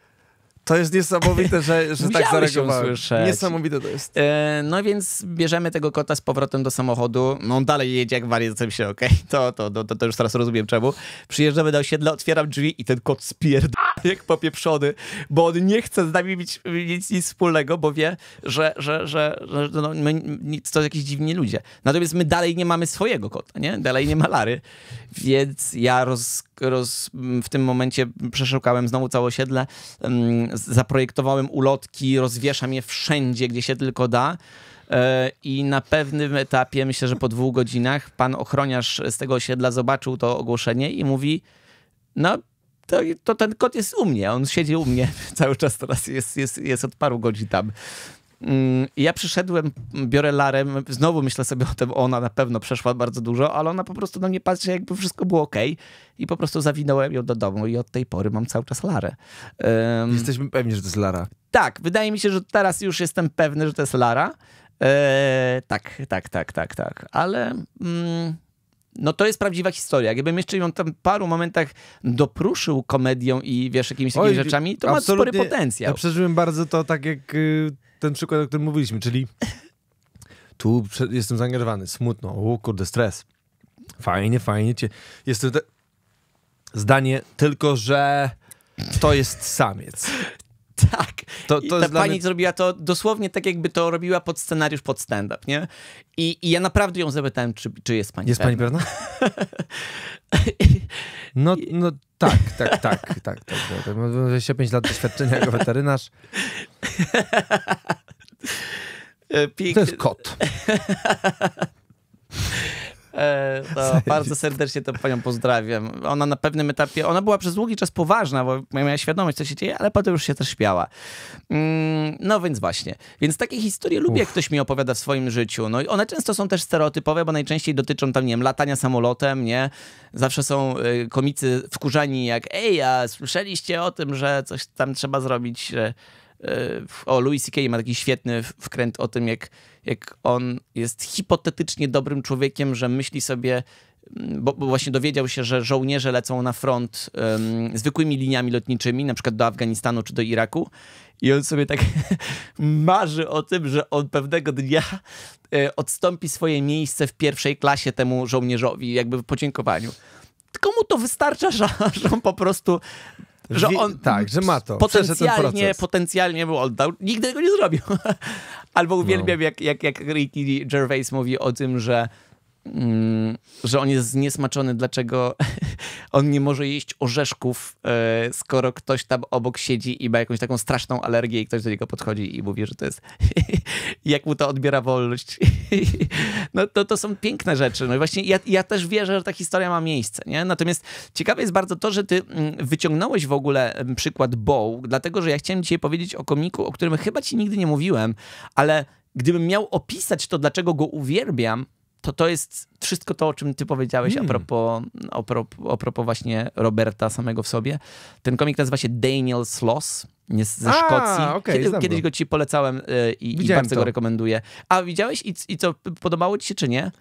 to jest niesamowite, że, że tak zareagowałem. Niesamowite to jest. E, no więc bierzemy tego kota z powrotem do samochodu. No on dalej jedzie jak wariatem się, okej? Okay? To, to, to, to, to już teraz rozumiem czemu. Przyjeżdżamy do osiedla, otwieram drzwi i ten kot spierd. jak popieprzony, bo on nie chce z nami mieć nic, nic wspólnego, bo wie, że, że, że, że no, my, to jakieś dziwni ludzie. Natomiast my dalej nie mamy swojego kota, nie? Dalej nie ma Lary. Więc ja roz roz, mm, w tym momencie przeszukałem znowu całe osiedle, mm, zaprojektowałem ulotki, rozwieszam je wszędzie, gdzie się tylko da. E, I na pewnym etapie, myślę, że po dwóch godzinach, pan ochroniarz z tego osiedla zobaczył to ogłoszenie i mówi: No, to, to ten kot jest u mnie, on siedzi u mnie cały czas, teraz jest, jest, jest od paru godzin tam. Mm, ja przyszedłem, biorę Larę, znowu myślę sobie o tym, ona na pewno przeszła bardzo dużo, ale ona po prostu na mnie patrzy, jakby wszystko było ok, i po prostu zawinąłem ją do domu i od tej pory mam cały czas Larę. Um, Jesteśmy pewni, że to jest Lara. Tak, wydaje mi się, że teraz już jestem pewny, że to jest Lara. Eee, tak, tak, tak, tak, tak, ale... Mm, no to jest prawdziwa historia. Jakbym jeszcze ją tam w paru momentach dopruszył komedią i wiesz, jakimiś takimi Oj, rzeczami, to ma spory potencjał. Ja przeżyłem bardzo to tak jak y, ten przykład, o którym mówiliśmy, czyli tu jestem zaangażowany, smutno, o kurde, stres. Fajnie, fajnie cię. Jest to te... zdanie tylko, że to jest samiec. Tak. To, to ta pani mnie... zrobiła to dosłownie tak, jakby to robiła pod scenariusz, pod stand-up, nie? I, I, ja naprawdę ją zapytałem, czy, czy jest pani jest pewna. Jest pani pewna? no, no tak, tak, tak, tak. tak, tak. Mam tak, 25 tak. no, no, lat doświadczenia jako weterynarz. E, to jest kot. E, to bardzo serdecznie to panią pozdrawiam. Ona na pewnym etapie, ona była przez długi czas poważna, bo miała świadomość, co się dzieje, ale potem już się też śmiała. Mm, no więc właśnie. Więc takie historie lubię, Uf. jak ktoś mi opowiada w swoim życiu. No i one często są też stereotypowe, bo najczęściej dotyczą tam, nie wiem, latania samolotem, nie? Zawsze są y, komicy wkurzani jak, ej, a słyszeliście o tym, że coś tam trzeba zrobić, że o Louis C.K. ma taki świetny wkręt o tym, jak, jak on jest hipotetycznie dobrym człowiekiem, że myśli sobie, mm, bo, bo, właśnie dowiedział się, że żołnierze lecą na front um, zwykłymi liniami lotniczymi, na przykład do Afganistanu czy do Iraku. I on sobie tak marzy o tym, że on pewnego dnia e, odstąpi swoje miejsce w pierwszej klasie temu żołnierzowi, jakby w podziękowaniu. Tylko mu to wystarcza, że, że on po prostu że on tak, że ma to. Potencjalnie, potencjalnie był oddał. Nigdy tego nie zrobił. Albo no. uwielbiam, no. jak, jak, jak Ricky Gervais mówi o tym, że Mm, że on jest zniesmaczony, dlaczego on nie może jeść orzeszków, e, skoro ktoś tam obok siedzi i ma jakąś taką straszną alergię i ktoś do niego podchodzi i mówi, że to jest... jak mu to odbiera wolność. no to, to są piękne rzeczy. No i właśnie ja, ja też wierzę, że ta historia ma miejsce, nie? Natomiast ciekawe jest bardzo to, że ty mm, wyciągnąłeś w ogóle przykład Bow, dlatego, że ja chciałem dzisiaj powiedzieć o komiku, o którym chyba ci nigdy nie mówiłem, ale gdybym miał opisać to, dlaczego go uwierbiam, to to jest wszystko to, o czym ty powiedziałeś hmm. a, propos, a, propos, a propos właśnie Roberta samego w sobie. Ten komik nazywa się Daniel Sloss. jest ze a, Szkocji. Okay, Kiedy, kiedyś go ci polecałem e, i, i, bardzo to. go rekomenduję. A widziałeś i, i co, podobało ci się czy nie?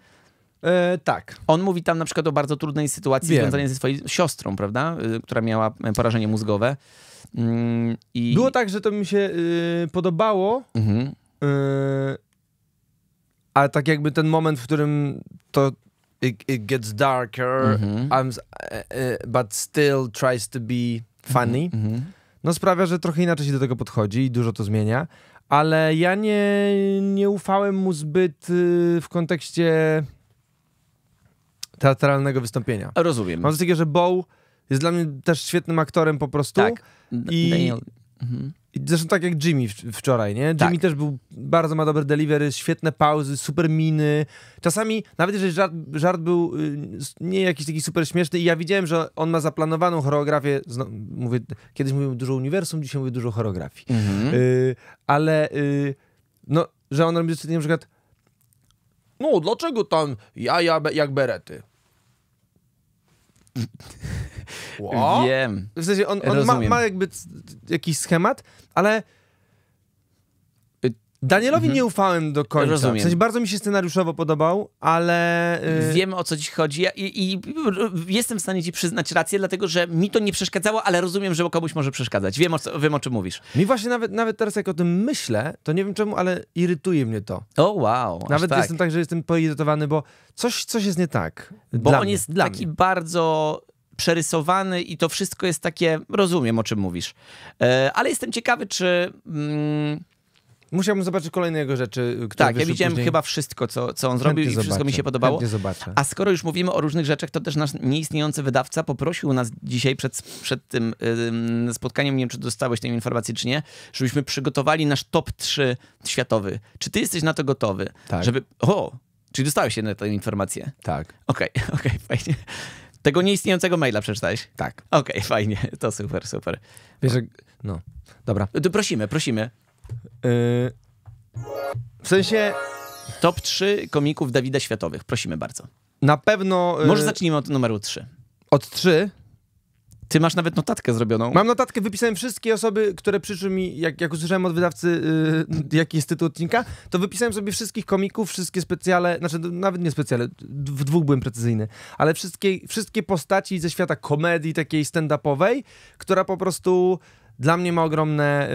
E, tak. On mówi tam na przykład o bardzo trudnej sytuacji związanej ze swoją siostrą, prawda? E, która miała e, porażenie mózgowe. Mm, i Było tak, że to mi się y, podobało. Mhm ale tak jakby ten moment, w którym to it, it gets darker, mm -hmm. but still tries to be funny, mm -hmm. no sprawia, że trochę inaczej się do tego podchodzi i dużo to zmienia. Ale ja nie, nie ufałem mu zbyt y, w kontekście teatralnego wystąpienia. Rozumiem. Mam wrażenie, że Bow jest dla mnie też świetnym aktorem po prostu. Tak. I, Daniel. Mhm. Zresztą tak jak Jimmy wczoraj, nie? Jimmy tak. też był, bardzo ma dobre delivery, świetne pauzy, super miny. Czasami, nawet jeżeli żart, żart był y, nie jakiś taki super śmieszny i ja widziałem, że on ma zaplanowaną choreografię, mówię, kiedyś mówiłem dużo uniwersum, dzisiaj mówię dużo choreografii. Mhm. Y, ale, y, no, że on robi na przykład no, dlaczego tam ja, ja jak berety? Wiem. W sensie on, on ma, ma, jakby jakiś schemat, ale y, Danielowi mhm. nie ufałem do końca. Rozumiem. W sensie bardzo mi się scenariuszowo podobał, ale... Y, wiem o co ci chodzi ja, i, i, jestem w stanie ci przyznać rację, dlatego że mi to nie przeszkadzało, ale rozumiem, że komuś może przeszkadzać. Wiem o, co, wiem, o czym mówisz. Mi właśnie nawet, nawet teraz jak o tym myślę, to nie wiem czemu, ale irytuje mnie to. O oh, wow. Nawet tak. jestem tak, że jestem poirytowany, bo coś, coś jest nie tak. Bo on mnie. jest dla taki mnie. bardzo przerysowany i to wszystko jest takie, rozumiem o czym mówisz. E, ale jestem ciekawy, czy... Mm, Musiałbym zobaczyć kolejne jego rzeczy, y, które Tak, ja widziałem później. chyba wszystko, co, co on zrobił i wszystko mi się podobało. A skoro już mówimy o różnych rzeczach, to też nasz nieistniejący wydawca poprosił nas dzisiaj przed, przed tym spotkaniem, nie wiem czy dostałeś tę informację czy nie, żebyśmy przygotowali nasz top 3 światowy. Czy ty jesteś na to gotowy? Tak. Żeby... O! Czyli dostałeś się na tę informację? Tak. Okej, okay, okej, okay, fajnie. Tego nieistniejącego maila przeczytałeś? Tak. Okej, okay, fajnie. To super, super. Wiesz, że... no, dobra. To prosimy, prosimy. Yy... W sensie... Top 3 komików Dawida Światowych. Prosimy bardzo. Na pewno... Yy... Może zacznijmy od numeru 3. Od 3? Ty masz nawet notatkę zrobioną. Mam notatkę, wypisałem wszystkie osoby, które przyszły mi, jak, jak usłyszałem od wydawcy, yy, jaki jest tytuł odcinka, to wypisałem sobie wszystkich komików, wszystkie specjale, znaczy no, nawet nie specjale, w dwóch byłem precyzyjny, ale wszystkie, wszystkie postaci ze świata komedii takiej stand-upowej, która po prostu dla mnie ma ogromne...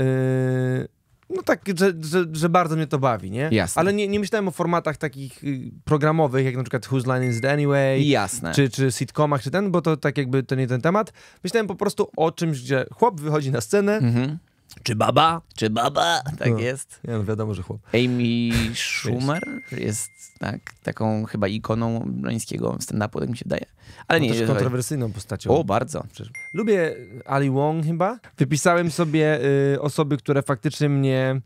Yy, no tak, że, że, że, bardzo mnie to bawi, nie? Jasne. Ale nie, nie myślałem o formatach takich y, programowych, jak na przykład Whose Line Is It Anyway? Jasne. Czy, czy sitcomach, czy ten, bo to tak jakby to nie ten temat. Myślałem po prostu o czymś, gdzie chłop wychodzi na scenę, mhm. Czy baba? Czy baba? Tak no. jest. Nie, no wiadomo, że chłop. Amy Schumer jest tak, taką chyba ikoną brytyjskiego stand-upu, tak mi się wydaje. Ale no nie, też kontrowersyjną postacią. O, bardzo. Przecież. Lubię Ali Wong chyba. Wypisałem sobie y, osoby, które faktycznie mnie...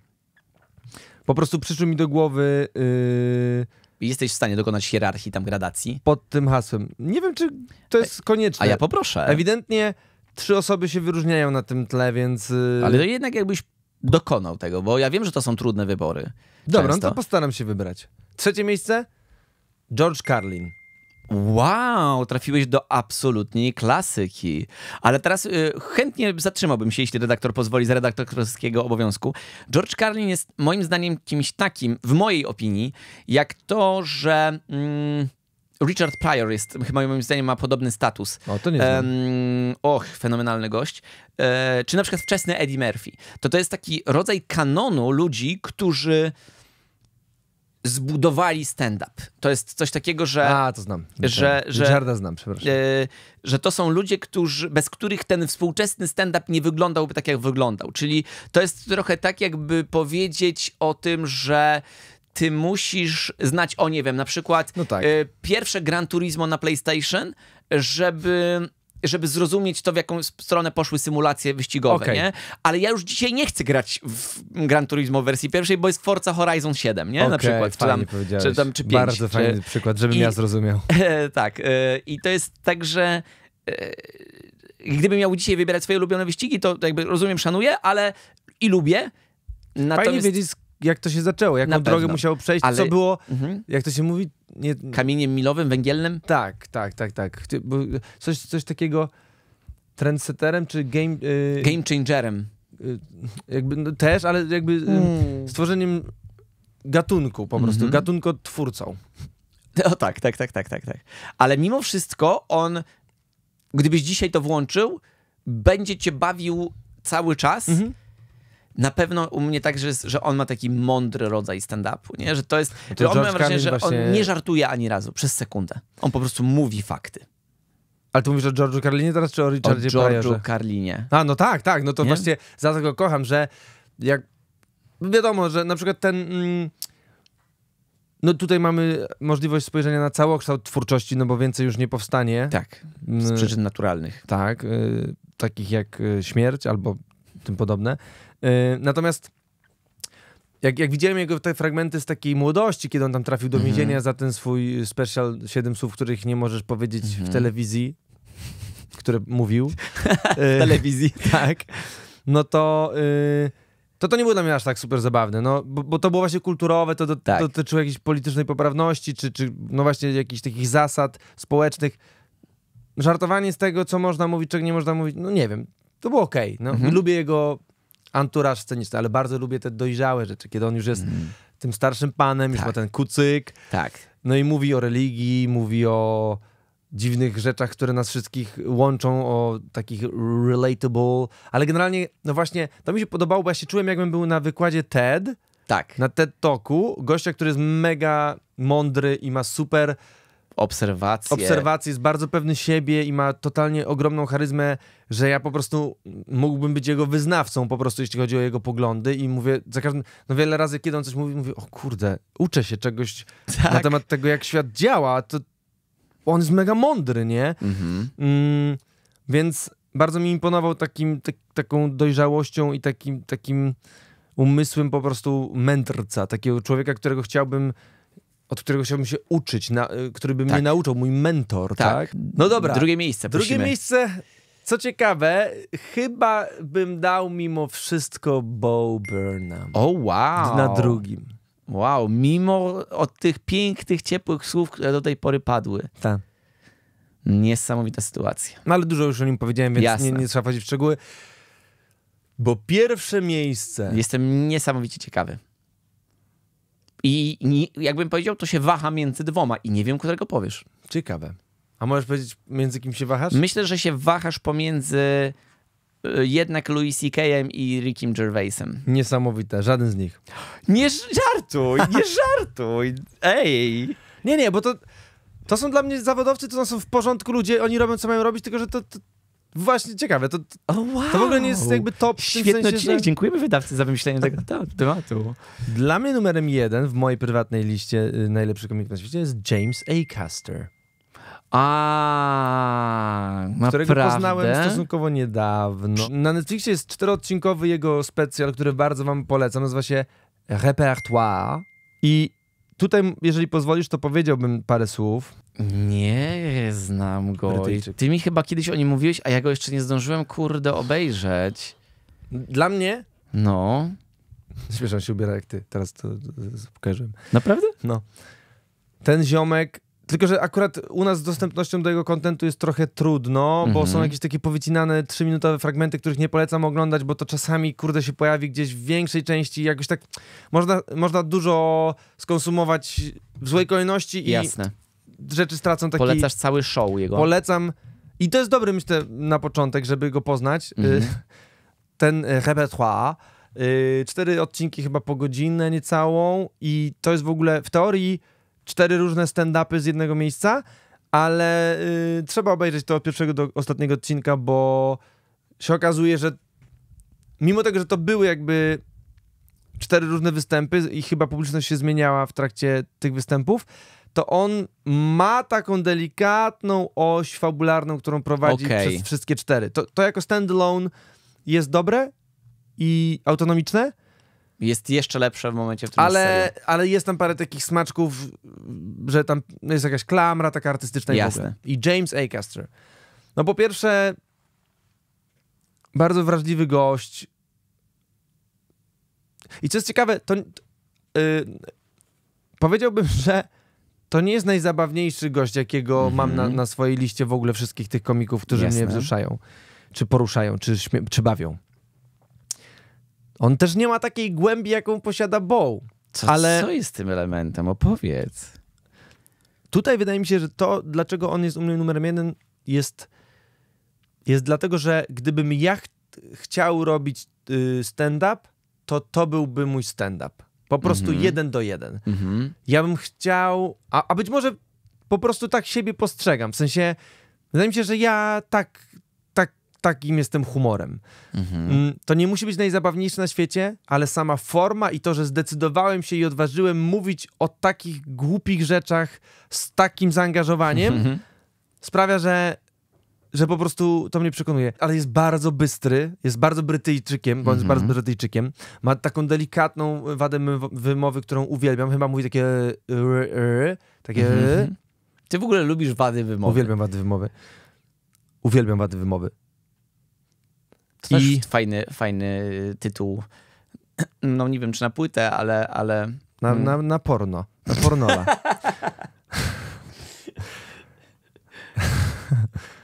Po prostu przyszły mi do głowy... Y, jesteś w stanie dokonać hierarchii, tam gradacji? Pod tym hasłem. Nie wiem, czy to jest konieczne. A ja poproszę. Ewidentnie trzy osoby się wyróżniają na tym tle, więc... Y, Ale jednak jakbyś dokonał tego, bo ja wiem, że to są trudne wybory. Dobra, no to postaram się wybrać. Trzecie miejsce? George Carlin. Wow, trafiłeś do absolutnie klasyki. Ale teraz y, chętnie zatrzymałbym się, jeśli redaktor pozwoli, z redaktorskiego obowiązku. George Carlin jest moim zdaniem kimś takim, w mojej opinii, jak to, że. Mm, Richard Pryor jest, chyba moim zdaniem ma podobny status. O, no, to nie um, Och, fenomenalny gość. E, czy na przykład wczesny Eddie Murphy. To to jest taki rodzaj kanonu ludzi, którzy zbudowali stand-up. To jest coś takiego, że... A, to znam. Że, że, Richarda znam, przepraszam. E, że to są ludzie, którzy, bez których ten współczesny stand-up nie wyglądałby tak, jak wyglądał. Czyli to jest trochę tak, jakby powiedzieć o tym, że ty musisz znać, o nie wiem, na przykład no tak. E, pierwsze Gran Turismo na PlayStation, żeby żeby zrozumieć to, w jaką stronę poszły symulacje wyścigowe, okay. nie? Ale ja już dzisiaj nie chcę grać w Gran Turismo w wersji pierwszej, bo jest Forza Horizon 7, nie? Okay, na przykład. Czy tam, czy tam, czy 5. Bardzo czy... fajny przykład, żebym I, ja zrozumiał. E, tak. E, I to jest tak, że gdybym miał dzisiaj wybierać swoje ulubione wyścigi, to jakby rozumiem, szanuję, ale i lubię. Natomiast... Fajnie wiedzieć, jak to się zaczęło, jaką Na drogę musiał musiało przejść, Ale... co było, mhm. jak to się mówi... Nie... Kamieniem milowym, węgielnym? Tak, tak, tak, tak. Coś, coś takiego trendsetterem czy game... Y... Game changerem. Y, jakby, no, też, ale jakby y, hmm. stworzeniem gatunku po prostu, mhm. gatunkotwórcą. O tak, tak, tak, tak, tak, tak. Ale mimo wszystko on, gdybyś dzisiaj to włączył, będzie cię bawił cały czas, mhm na pewno u mnie tak, że, jest, że on ma taki mądry rodzaj stand-upu, nie? Że to jest, to on ma wrażenie, że właśnie... on nie żartuje ani razu, przez sekundę. On po prostu mówi fakty. Ale ty mówisz o George'u Carlinie teraz, czy o Richardzie O George'u Carlinie. A, no tak, tak, no to nie? właśnie za to go kocham, że jak... Wiadomo, że na przykład ten... Mm... No tutaj mamy możliwość spojrzenia na całokształt twórczości, no bo więcej już nie powstanie. Tak, z mm. przyczyn naturalnych. Tak, y, takich jak y, śmierć albo tym podobne. Yy, natomiast jak, jak widziałem jego te fragmenty z takiej młodości, kiedy on tam trafił do mm więzienia za ten swój special 7 słów, których nie możesz powiedzieć w mhm. telewizji, które mówił. w yy, telewizji. tak. No to... Yy, to to nie było dla mnie aż tak super zabawne, no, bo, bo to było właśnie kulturowe, to, do, tak. dotyczyło jakiejś politycznej poprawności, czy, czy no właśnie jakichś takich zasad społecznych. Żartowanie z tego, co można mówić, czego nie można mówić, no nie wiem. To było okej. Okay, no. Mhm. Lubię jego anturaż sceniczny, ale bardzo lubię te dojrzałe rzeczy, kiedy on już jest mm. tym starszym panem, tak. już ma tak. ten kucyk. Tak. No i mówi o religii, mówi o dziwnych rzeczach, które nas wszystkich łączą, o takich relatable, ale generalnie, no właśnie, to mi się podobało, bo ja się czułem, jakbym był na wykładzie TED. Tak. Na TED Talku, gościa, który jest mega mądry i ma super obserwacje. Obserwacje, jest bardzo pewny siebie i ma totalnie ogromną charyzmę, że ja po prostu mógłbym być jego wyznawcą po prostu, jeśli chodzi o jego poglądy i mówię za każdym, no wiele razy, kiedy on coś mówi, mówię, o kurde, uczę się czegoś tak. na temat tego, jak świat działa, to on jest mega mądry, nie? Mhm. Mm, więc bardzo mi imponował takim, tak, taką dojrzałością i takim, takim umysłem po prostu mędrca, takiego człowieka, którego chciałbym od którego chciałbym się uczyć, na, y, który by tak. mnie nauczył, mój mentor, tak. tak? No dobra. Drugie miejsce, Drugie miejsce, co ciekawe, chyba bym dał mimo wszystko Bo Burnham. O, wow. Na drugim. Wow, mimo od tych pięknych, ciepłych słów, które do tej pory padły. Tak. Niesamowita sytuacja. No ale dużo już o nim powiedziałem, więc nie, nie trzeba wchodzić w szczegóły. Bo pierwsze miejsce. Jestem niesamowicie ciekawy. I, jakbym powiedział, to się waha między dwoma i nie wiem, którego powiesz. Ciekawe. A możesz powiedzieć, między kim się wahasz? Myślę, że się wahasz pomiędzy y, jednak Louis C.K.'em i Rickiem Gervaisem. Niesamowite, żaden z nich. Nie żartuj, nie żartuj, ej. Nie, nie, bo to, to są dla mnie zawodowcy, to są w porządku ludzie, oni robią co mają robić, tylko że to, to Właśnie, ciekawe. To, oh, wow. to w ogóle nie jest jakby top. Świetny sensie, odcinek. Że... Dziękujemy wydawcy za wymyślenie tego tematu. Dla mnie numerem jeden w mojej prywatnej liście y, najlepszych komików na świecie jest James A. Caster. A, którego naprawdę? poznałem stosunkowo niedawno. Na Netflixie jest czteroodcinkowy jego specjal, który bardzo wam polecam. Nazywa się Repertoire. I tutaj, jeżeli pozwolisz, to powiedziałbym parę słów. Nie znam go. Ty mi chyba kiedyś o nim mówiłeś, a ja go jeszcze nie zdążyłem, kurde, obejrzeć. Dla mnie? No. Śmieszam się ubiera jak ty, teraz to, pokażę. Naprawdę? No. Ten ziomek, tylko że akurat u nas z dostępnością do jego kontentu jest trochę trudno, bo mhm. są jakieś takie powycinane 3-minutowe fragmenty, których nie polecam oglądać, bo to czasami, kurde, się pojawi gdzieś w większej części, jakoś tak można, można dużo skonsumować w złej kolejności i... Jasne rzeczy stracą taki... Polecasz cały show jego. Polecam. I to jest dobry, myślę, na początek, żeby go poznać. Mm Ten repertoire. Y, cztery odcinki chyba po godzinę niecałą i to jest w ogóle w teorii cztery różne stand-upy z jednego miejsca, ale y, trzeba obejrzeć to od pierwszego do ostatniego odcinka, bo się okazuje, że mimo tego, że to były jakby cztery różne występy i chyba publiczność się zmieniała w trakcie tych występów, to on ma taką delikatną oś fabularną, którą prowadzi okay. przez wszystkie cztery. To, to jako standalone jest dobre i autonomiczne, jest jeszcze lepsze w momencie, w którym ale, jest ale jest tam parę takich smaczków, że tam jest jakaś klamra taka artystyczna Jasne. i I James Acaster. No po pierwsze, bardzo wrażliwy gość. I co jest ciekawe, to yy, powiedziałbym, że to nie jest najzabawniejszy gość, jakiego mm -hmm. mam na, mhm. na, swojej liście w ogóle wszystkich tych komików, którzy Jasne. mnie wzruszają, czy poruszają, czy, czy bawią. On też nie ma takiej głębi, jaką posiada Bow. Co, ale... co jest z tym elementem? Opowiedz. Tutaj wydaje mi się, że to, dlaczego on jest u mnie numerem jeden, jest, jest dlatego, że gdybym ja ch chciał robić y, stand-up, to to byłby mój stand-up. Po prostu mhm. jeden do jeden. Mhm. Ja bym chciał, a, a być może po prostu tak siebie postrzegam. W sensie, wydaje mi się, że ja tak, tak, takim jestem humorem. Mhm. Mm, to nie musi być najzabawniejsze na świecie, ale sama forma i to, że zdecydowałem się i odważyłem mówić o takich głupich rzeczach z takim zaangażowaniem, mhm. sprawia, że że po prostu to mnie przekonuje. Ale jest bardzo bystry, jest bardzo Brytyjczykiem, bo mm -hmm. jest bardzo Brytyjczykiem. Ma taką delikatną wadę wymowy, którą uwielbiam. Chyba mówi takie r, r, takie... Mm -hmm. Ty w ogóle lubisz wady wymowy. Uwielbiam wady wymowy. Uwielbiam wady wymowy. To I... też fajny, fajny tytuł. No nie wiem, czy na płytę, ale... ale... Na, mm. na, na porno. Na pornola.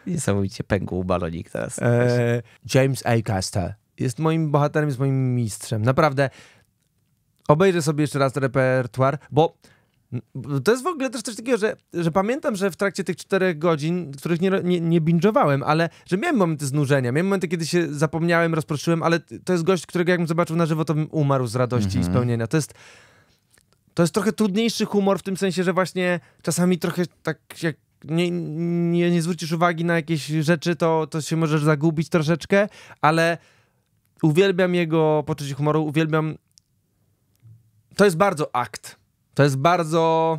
Niesamowicie pękł balonik teraz. E, James A. Castle jest moim bohaterem, jest moim mistrzem. Naprawdę obejrzę sobie jeszcze raz repertuar, bo to jest w ogóle też coś takiego, że, że pamiętam, że w trakcie tych czterech godzin, których nie, nie, nie binge'owałem, ale że miałem momenty znużenia, miałem momenty, kiedy się zapomniałem, rozproszyłem, ale to jest gość, którego jakbym zobaczył na żywo, to bym umarł z radości mm -hmm. i mhm. spełnienia. To jest, to jest trochę trudniejszy humor w tym sensie, że właśnie czasami trochę tak jak nie, nie, nie zwrócisz uwagi na jakieś rzeczy, to, to się możesz zagubić troszeczkę, ale uwielbiam jego poczucie humoru, uwielbiam. To jest bardzo akt. To jest bardzo.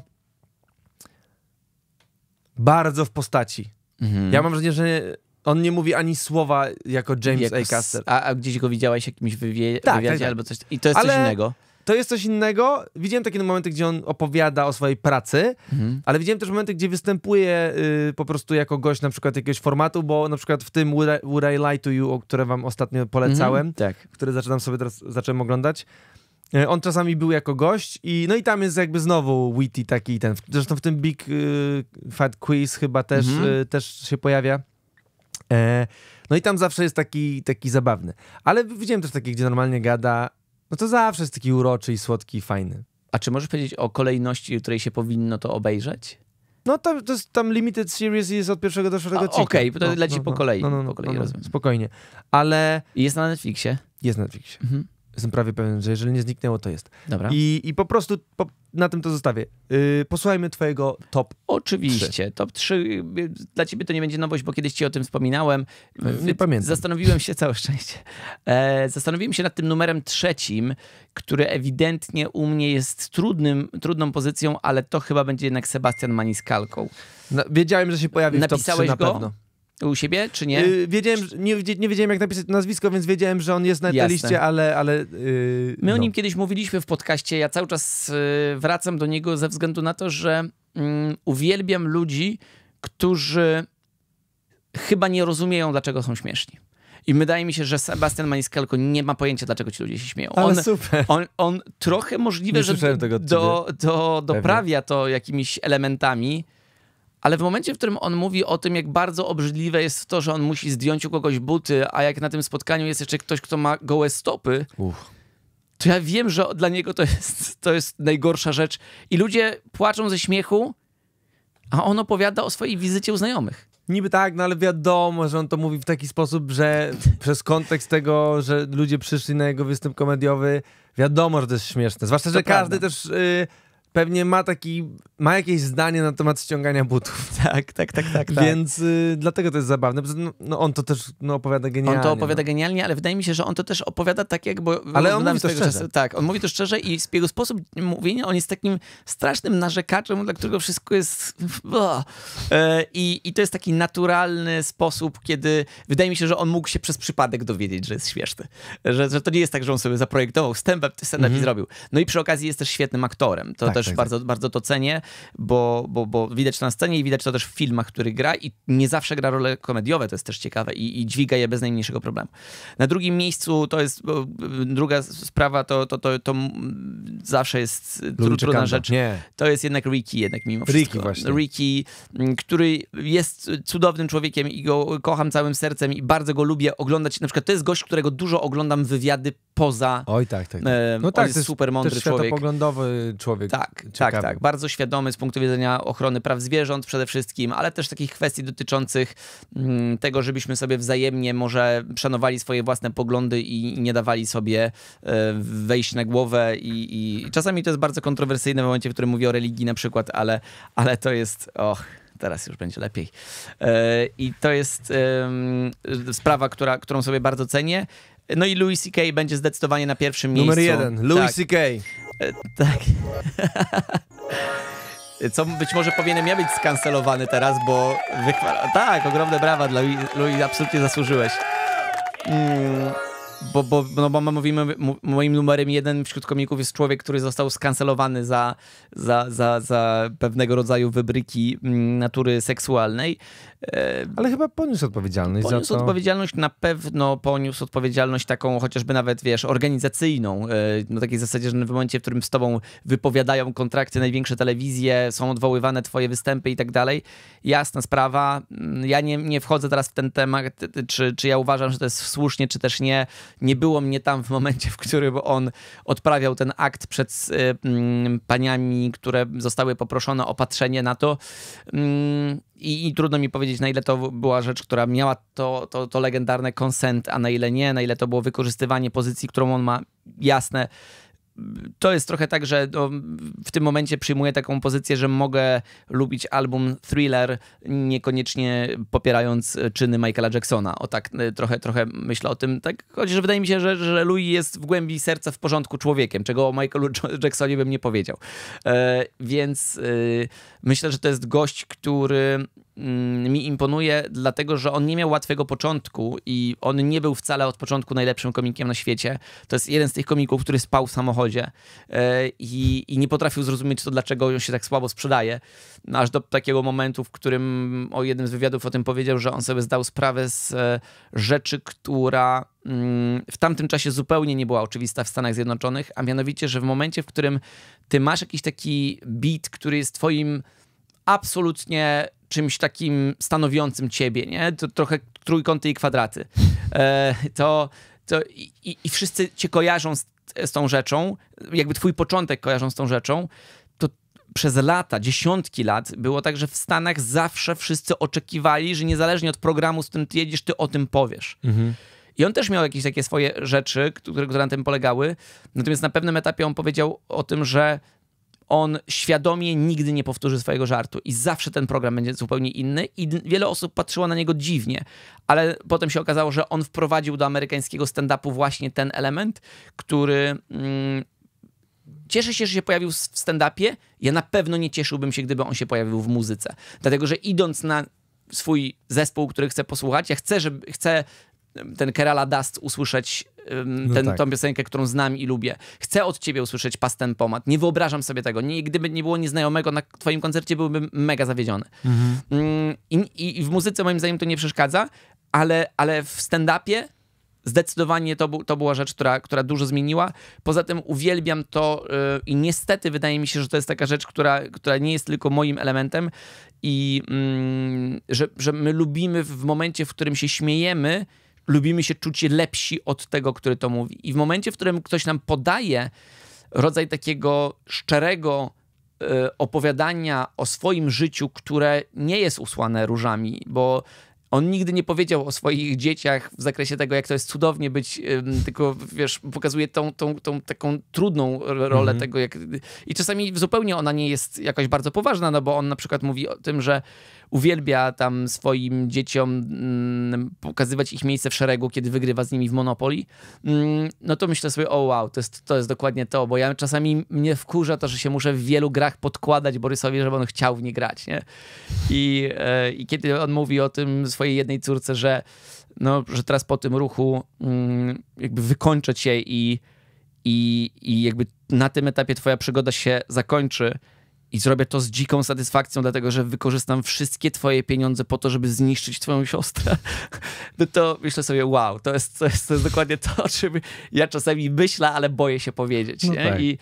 Bardzo w postaci. Mhm. Ja mam wrażenie, że on nie mówi ani słowa jako James jako, A. Caster. A, a gdzieś go widziałeś w jakimś wywie... tak, tak wywiadzie tak, tak. albo coś. I to jest ale... coś innego to jest coś innego. Widziałem takie momenty, gdzie on opowiada o swojej pracy, mhm. ale widziałem też momenty, gdzie występuje y, po prostu jako gość na przykład jakiegoś formatu, bo na przykład w tym Would I, Lie to You, które wam ostatnio polecałem, mhm, tak. które zaczynam sobie teraz, zacząłem oglądać, y, on czasami był jako gość i no i tam jest jakby znowu witty taki ten, zresztą w tym Big y, Fat Quiz chyba też, mhm. y, też się pojawia. E, no i tam zawsze jest taki, taki zabawny. Ale widziałem też takie, gdzie normalnie gada no to zawsze jest taki uroczy i słodki i fajny. A czy możesz powiedzieć o kolejności, w której się powinno to obejrzeć? No to jest, tam Limited Series jest od pierwszego do czwartego odcinka. Okej, okay, to no, leci no, po no. kolei. No, no, no, po kolei, no, no. rozumiem. Spokojnie. Ale... Jest na Netflixie? Jest na Netflixie. Mhm. Jestem prawie pewien, że jeżeli nie zniknęło, to jest. Dobra. I, i po prostu po, na tym to zostawię. Yy, posłuchajmy twojego top Oczywiście. 3. Top 3. Y, dla ciebie to nie będzie nowość, bo kiedyś ci o tym wspominałem. No, nie y, pamiętam. Zastanowiłem się, całe szczęście. E, zastanowiłem się nad tym numerem trzecim, który ewidentnie u mnie jest trudnym, trudną pozycją, ale to chyba będzie jednak Sebastian Maniskalką. No, wiedziałem, że się pojawi Napisałeś w top 3 na go? pewno. U siebie, czy nie? Yy, wiedziałem, nie, nie wiedziałem, jak napisać nazwisko, więc wiedziałem, że on jest na tej liście, ale... ale yy, My no. o nim kiedyś mówiliśmy w podcaście, ja cały czas yy, wracam do niego ze względu na to, że mm, uwielbiam ludzi, którzy chyba nie rozumieją, dlaczego są śmieszni. I wydaje mi się, że Sebastian Maniscalco nie ma pojęcia, dlaczego ci ludzie się śmieją. Ale on, super. On, on trochę możliwe, nie że do, do, do, doprawia to jakimiś elementami, ale w momencie, w którym on mówi o tym, jak bardzo obrzydliwe jest to, że on musi zdjąć u kogoś buty, a jak na tym spotkaniu jest jeszcze ktoś, kto ma gołe stopy, Uff. to ja wiem, że dla niego to jest, to jest najgorsza rzecz. I ludzie płaczą ze śmiechu, a on opowiada o swojej wizycie u znajomych. Niby tak, no ale wiadomo, że on to mówi w taki sposób, że przez kontekst tego, że ludzie przyszli na jego występ komediowy, wiadomo, że to jest śmieszne. Zwłaszcza, że każdy też y, pewnie ma taki, ma jakieś zdanie na temat ściągania butów. Tak, tak, tak, tak. tak. Więc y, dlatego to jest zabawne. No, no, on to też no, opowiada genialnie. On to no. opowiada no. genialnie, ale wydaje mi się, że on to też opowiada tak jakby... Ale on mówi to szczerze. Czasu, tak, on mówi to szczerze i z jego sposób mówienia, on jest takim strasznym narzekaczem, dla którego wszystko jest... E, I, I to jest taki naturalny sposób, kiedy wydaje mi się, że on mógł się przez przypadek dowiedzieć, że jest śmieszny. Że, że to nie jest tak, że on sobie zaprojektował stand-up, stand-up mm -hmm. i mhm. zrobił. No i przy okazji jest też świetnym aktorem. To tak. też tak, też tak. bardzo, bardzo to cenię, bo, bo, bo widać to na scenie i widać to też w filmach, który gra i nie zawsze gra role komediowe, to jest też ciekawe i, i dźwiga je bez najmniejszego problemu. Na drugim miejscu to jest druga sprawa, to, to, to, to zawsze jest e, Lubię trudna rzecz. Nie. To jest jednak Ricky jednak mimo wszystko. Ricky właśnie. Ricky, który jest cudownym człowiekiem i go kocham całym sercem i bardzo go lubię oglądać. Na przykład to jest gość, którego dużo oglądam wywiady poza. Oj tak, tak. tak. E, no tak, jest, super mądry jest człowiek. poglądowy człowiek. Tak, tak, tak, tak. Bardzo świadomy z punktu widzenia ochrony praw zwierząt przede wszystkim, ale też takich kwestii dotyczących mm, tego, żebyśmy sobie wzajemnie może szanowali swoje własne poglądy i, i nie dawali sobie y, wejść na głowę i, i, czasami to jest bardzo kontrowersyjne w momencie, w którym mówię o religii na przykład, ale, ale to jest... Och teraz już będzie lepiej. E, I to jest sprawa, która, którą sobie bardzo cenię. No i Louis C.K. będzie zdecydowanie na pierwszym Numer miejscu. Numer jeden, Louis tak. C.K tak. Co być może powinienem ja być skancelowany teraz, bo wychwala... Tak, ogromne brawa dla Louis, Louis absolutnie zasłużyłeś. Mm bo, bo, no bo mówimy, moim numerem jeden wśród komików jest człowiek, który został skancelowany za, za, za, za pewnego rodzaju wybryki mm, natury seksualnej. E, Ale chyba poniósł odpowiedzialność poniósł za to. odpowiedzialność, na pewno poniósł odpowiedzialność taką chociażby nawet, wiesz, organizacyjną, e, na takiej zasadzie, że w momencie, w którym z tobą wypowiadają kontrakty największe telewizje, są odwoływane twoje występy i tak dalej. Jasna sprawa, mm, ja nie, nie wchodzę teraz w ten temat, czy, czy ja uważam, że to jest słusznie, czy też nie, nie było mnie tam w momencie, w którym on odprawiał ten akt przed e, mm, paniami, które zostały poproszone o patrzenie na to. Mm, I, I, trudno mi powiedzieć, na ile to była rzecz, która miała to, to, to legendarne consent, a na ile nie, na ile to było wykorzystywanie pozycji, którą on ma jasne to jest trochę tak, że no, w tym momencie przyjmuję taką pozycję, że mogę lubić album Thriller, niekoniecznie popierając e, czyny Michaela Jacksona. O tak e, trochę, trochę myślę o tym, tak, chociaż wydaje mi się, że, że Louis jest w głębi serca w porządku człowiekiem, czego o Michaelu Jacksonie bym nie powiedział. E, więc myślę, że to jest gość, który Mm, mi imponuje, dlatego że on nie miał łatwego początku i on nie był wcale od początku najlepszym komikiem na świecie. To jest jeden z tych komików, który spał w samochodzie e, i, i nie potrafił zrozumieć to, dlaczego on się tak słabo sprzedaje. No, aż do takiego momentu, w którym o jednym z wywiadów o tym powiedział, że on sobie zdał sprawę z e, rzeczy, która mm, w tamtym czasie zupełnie nie była oczywista w Stanach Zjednoczonych, a mianowicie, że w momencie, w którym ty masz jakiś taki beat, który jest twoim absolutnie czymś takim stanowiącym ciebie, nie? To trochę trójkąty i kwadraty. E, to, to i, i, wszyscy cię kojarzą z, z tą rzeczą, jakby twój początek kojarzą z tą rzeczą, to przez lata, dziesiątki lat było tak, że w Stanach zawsze wszyscy oczekiwali, że niezależnie od programu, z którym ty jedziesz, ty o tym powiesz. Mhm. I on też miał jakieś takie swoje rzeczy, które, które na tym polegały. Natomiast na pewnym etapie on powiedział o tym, że on świadomie nigdy nie powtórzy swojego żartu i zawsze ten program będzie zupełnie inny i wiele osób patrzyło na niego dziwnie, ale potem się okazało, że on wprowadził do amerykańskiego stand-upu właśnie ten element, który... Mm, cieszę się, że się pojawił w stand-upie. Ja na pewno nie cieszyłbym się, gdyby on się pojawił w muzyce. Dlatego, że idąc na swój zespół, który chcę posłuchać, ja chcę, żeby, chcę ten Kerala Dust usłyszeć no ten, no tak. tą piosenkę, którą znam i lubię. Chcę od ciebie usłyszeć Pastem Pomad. Nie wyobrażam sobie tego. Nie, gdyby nie było nieznajomego na twoim koncercie, byłbym mega zawiedziony. Mhm. Mm, i, I w muzyce moim zdaniem to nie przeszkadza, ale, ale w stand-upie zdecydowanie to, bu, to była rzecz, która, która dużo zmieniła. Poza tym uwielbiam to yy, i niestety wydaje mi się, że to jest taka rzecz, która, która nie jest tylko moim elementem i yy, że, że my lubimy w momencie, w którym się śmiejemy, lubimy się czuć lepsi od tego, który to mówi. I w momencie, w którym ktoś nam podaje rodzaj takiego szczerego e, opowiadania o swoim życiu, które nie jest usłane różami, bo on nigdy nie powiedział o swoich dzieciach w zakresie tego, jak to jest cudownie być, tylko wiesz, pokazuje tą, tą, tą taką trudną rolę mhm. tego, jak... I czasami zupełnie ona nie jest jakaś bardzo poważna, no bo on na przykład mówi o tym, że uwielbia tam swoim dzieciom mm, pokazywać ich miejsce w szeregu, kiedy wygrywa z nimi w Monopoli, mm, no to myślę sobie, o wow, to jest, to jest dokładnie to, bo ja czasami mnie wkurza to, że się muszę w wielu grach podkładać Borysowi, żeby on chciał w nie grać, nie? I, e, i kiedy on mówi o tym swojej jednej córce, że, no, że teraz po tym ruchu mm, jakby wykończę cię i, i, i jakby na tym etapie twoja przygoda się zakończy. I zrobię to z dziką satysfakcją, dlatego że wykorzystam wszystkie twoje pieniądze po to, żeby zniszczyć twoją siostrę. No to myślę sobie, wow, to jest, to jest, to jest dokładnie to, o czym ja czasami myślę, ale boję się powiedzieć. No tak. I,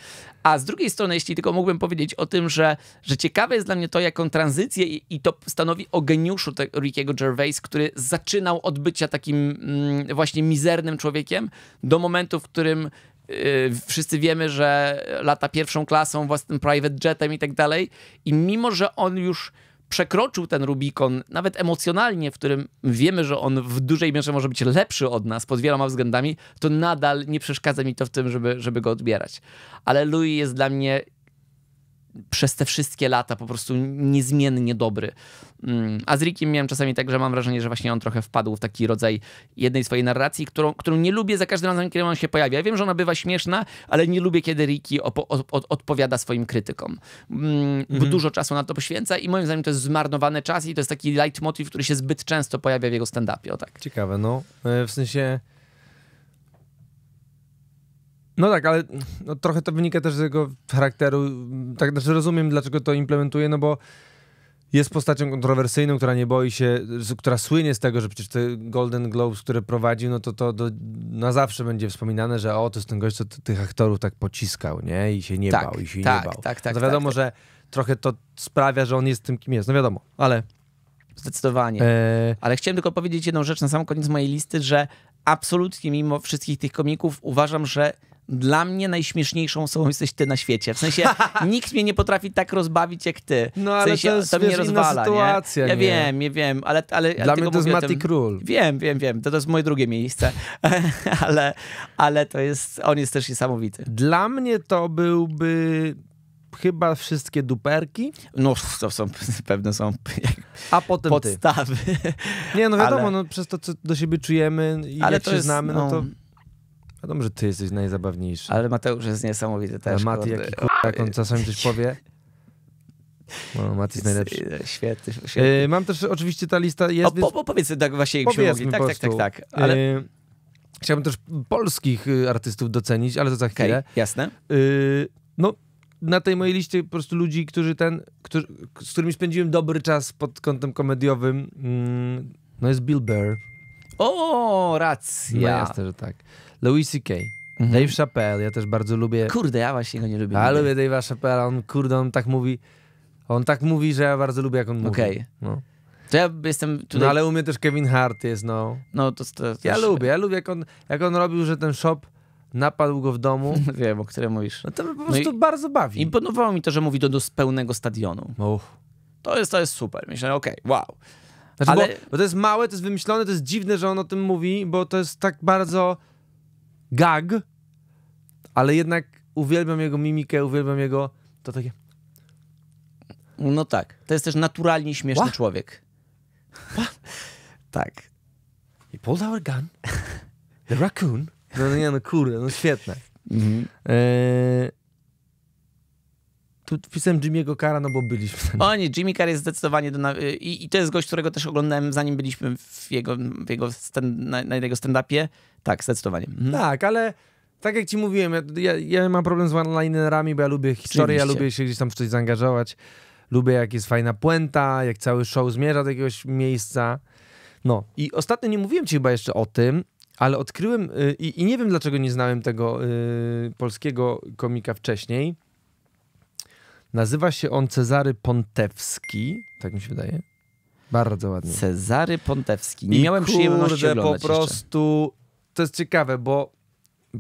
a z drugiej strony, jeśli tylko mógłbym powiedzieć o tym, że, że ciekawe jest dla mnie to, jaką tranzycję i, i to stanowi o geniuszu te, Rickiego Gervais, który zaczynał od bycia takim mm, właśnie mizernym człowiekiem do momentu, w którym y, wszyscy wiemy, że lata pierwszą klasą, własnym private jetem i tak dalej. I mimo, że on już przekroczył ten Rubikon, nawet emocjonalnie, w którym wiemy, że on w dużej mierze może być lepszy od nas pod wieloma względami, to nadal nie przeszkadza mi to w tym, żeby, żeby go odbierać. Ale Louis jest dla mnie przez te wszystkie lata po prostu niezmiennie dobry. Mm, a z Rickiem miałem czasami tak, że mam wrażenie, że właśnie on trochę wpadł w taki rodzaj jednej swojej narracji, którą, którą nie lubię za każdym razem, kiedy on się pojawia. Ja wiem, że ona bywa śmieszna, ale nie lubię, kiedy Ricky odpowiada swoim krytykom. Mm, bo mhm. dużo czasu na to poświęca i moim zdaniem to jest zmarnowany czas i to jest taki leitmotiv, który się zbyt często pojawia w jego stand-upie. Tak. Ciekawe, no. E, w sensie... No tak, ale no, trochę to wynika też z jego charakteru. Mm, tak, znaczy rozumiem, dlaczego to implementuje, no bo jest postacią kontrowersyjną, która nie boi się, która słynie z tego, że przecież te Golden Globes, które prowadził, no to to do, na zawsze będzie wspominane, że o, to jest ten gość, co tych aktorów tak pociskał, nie? I się nie tak, bał, i się tak, nie bał. Tak, tak, no wiadomo, tak, że tak. trochę to sprawia, że on jest tym, kim jest. No wiadomo, ale... Zdecydowanie. E... Ale chciałem tylko powiedzieć jedną rzecz na sam koniec mojej listy, że absolutnie mimo wszystkich tych komików uważam, że dla mnie najśmieszniejszą osobą jesteś ty na świecie. W sensie nikt mnie nie potrafi tak rozbawić jak ty. No ale w sensie, to, jest, to mnie wiesz, rozwala. Sytuacja, nie? Ja nie. wiem, nie wiem, ale. ale Dla mnie to jest Mati Król. Wiem, wiem, wiem. To, to jest moje drugie miejsce. ale, ale to jest. On jest też niesamowity. Dla mnie to byłby chyba wszystkie duperki. No, to są, pewne są A potem podstawy. Ty. Nie, no wiadomo, ale, no, przez to, co do siebie czujemy i ale jak się znamy, no, no to... Wiadomo, że ty jesteś najzabawniejszy. Ale Mateusz jest niesamowity też. Ale Mati, jaki jak on czasami coś powie... No, Mati jest najlepszy. E, świetny, e, świetny. mam też, oczywiście ta lista jest... O, po, po, powiedz tak właśnie, jakbyśmy mogli. Tak, tak, tak, tak. Ale... E, chciałbym też polskich y, artystów docenić, ale to za chwilę. Okay, jasne. no, na tej mojej liście po prostu ludzi, którzy ten, którzy, z którymi spędziłem dobry czas pod kątem komediowym, mm, no jest Bill Burr. O, racja. No jasne, że tak. Louis C.K., mhm. Dave Chappelle, ja też bardzo lubię. Kurde, ja właśnie go nie lubię. Ja lubię Dave'a Chappelle, on kurde, on tak mówi, on tak mówi, że ja bardzo lubię, jak on mówi. Okej. Okay. No. To ja jestem tutaj... No ale u mnie też Kevin Hart jest, no. No to, to, to Ja też... lubię, ja lubię, jak on, jak on robił, że ten shop napadł go w domu. Wiem, o którym mówisz. No to po no prostu no bardzo bawi. Imponowało mi to, że mówi do do pełnego stadionu. Uch, To jest, to jest super. Myślę, okej, okay, wow. Znaczy, ale... Bo, bo, to jest małe, to jest wymyślone, to jest dziwne, że on o tym mówi, bo to jest tak bardzo gag, ale jednak uwielbiam jego mimikę, uwielbiam jego to takie... No tak. To jest też naturalnie śmieszny What? człowiek. What? tak. He pulled our gun. The raccoon. No, no, nie, no kurde, no świetne. Mhm. E, tu wpisałem Jimmy'ego Kara, no bo byliśmy. O nie, Jimmy Carr jest zdecydowanie do... Y, I, I, to jest gość, którego też oglądałem, zanim byliśmy w jego, w jego stand, na, na, jego stand-upie. Tak, zdecydowanie. Mhm. Tak, ale tak jak ci mówiłem, ja, ja mam problem z one-linerami, bo ja lubię historię, ja lubię się gdzieś tam w coś zaangażować. Lubię, jak jest fajna puenta, jak cały show zmierza do jakiegoś miejsca. No i ostatnio nie mówiłem ci chyba jeszcze o tym, ale odkryłem, yy, i, nie wiem dlaczego nie znałem tego y, polskiego komika wcześniej, Nazywa się on Cezary Pontewski, tak mi się wydaje. Bardzo ładnie. Cezary Pontewski. Nie I miałem kurde, przyjemności oglądać po prostu... Jeszcze. To jest ciekawe, bo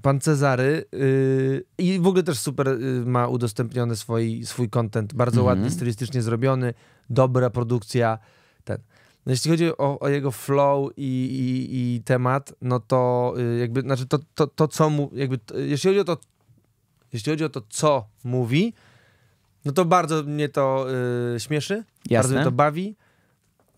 pan Cezary yy, i w ogóle też super yy, ma udostępniony swój, swój content, bardzo mm -hmm. ładny, stylistycznie zrobiony, dobra produkcja, ten. No jeśli chodzi o, o jego flow i, i, i, temat, no to yy, jakby, znaczy to, to, to co mu, jakby, to, jeśli chodzi o to, jeśli chodzi o to, co mówi, no to bardzo mnie to y, śmieszy, Jasne. bardzo mnie to bawi.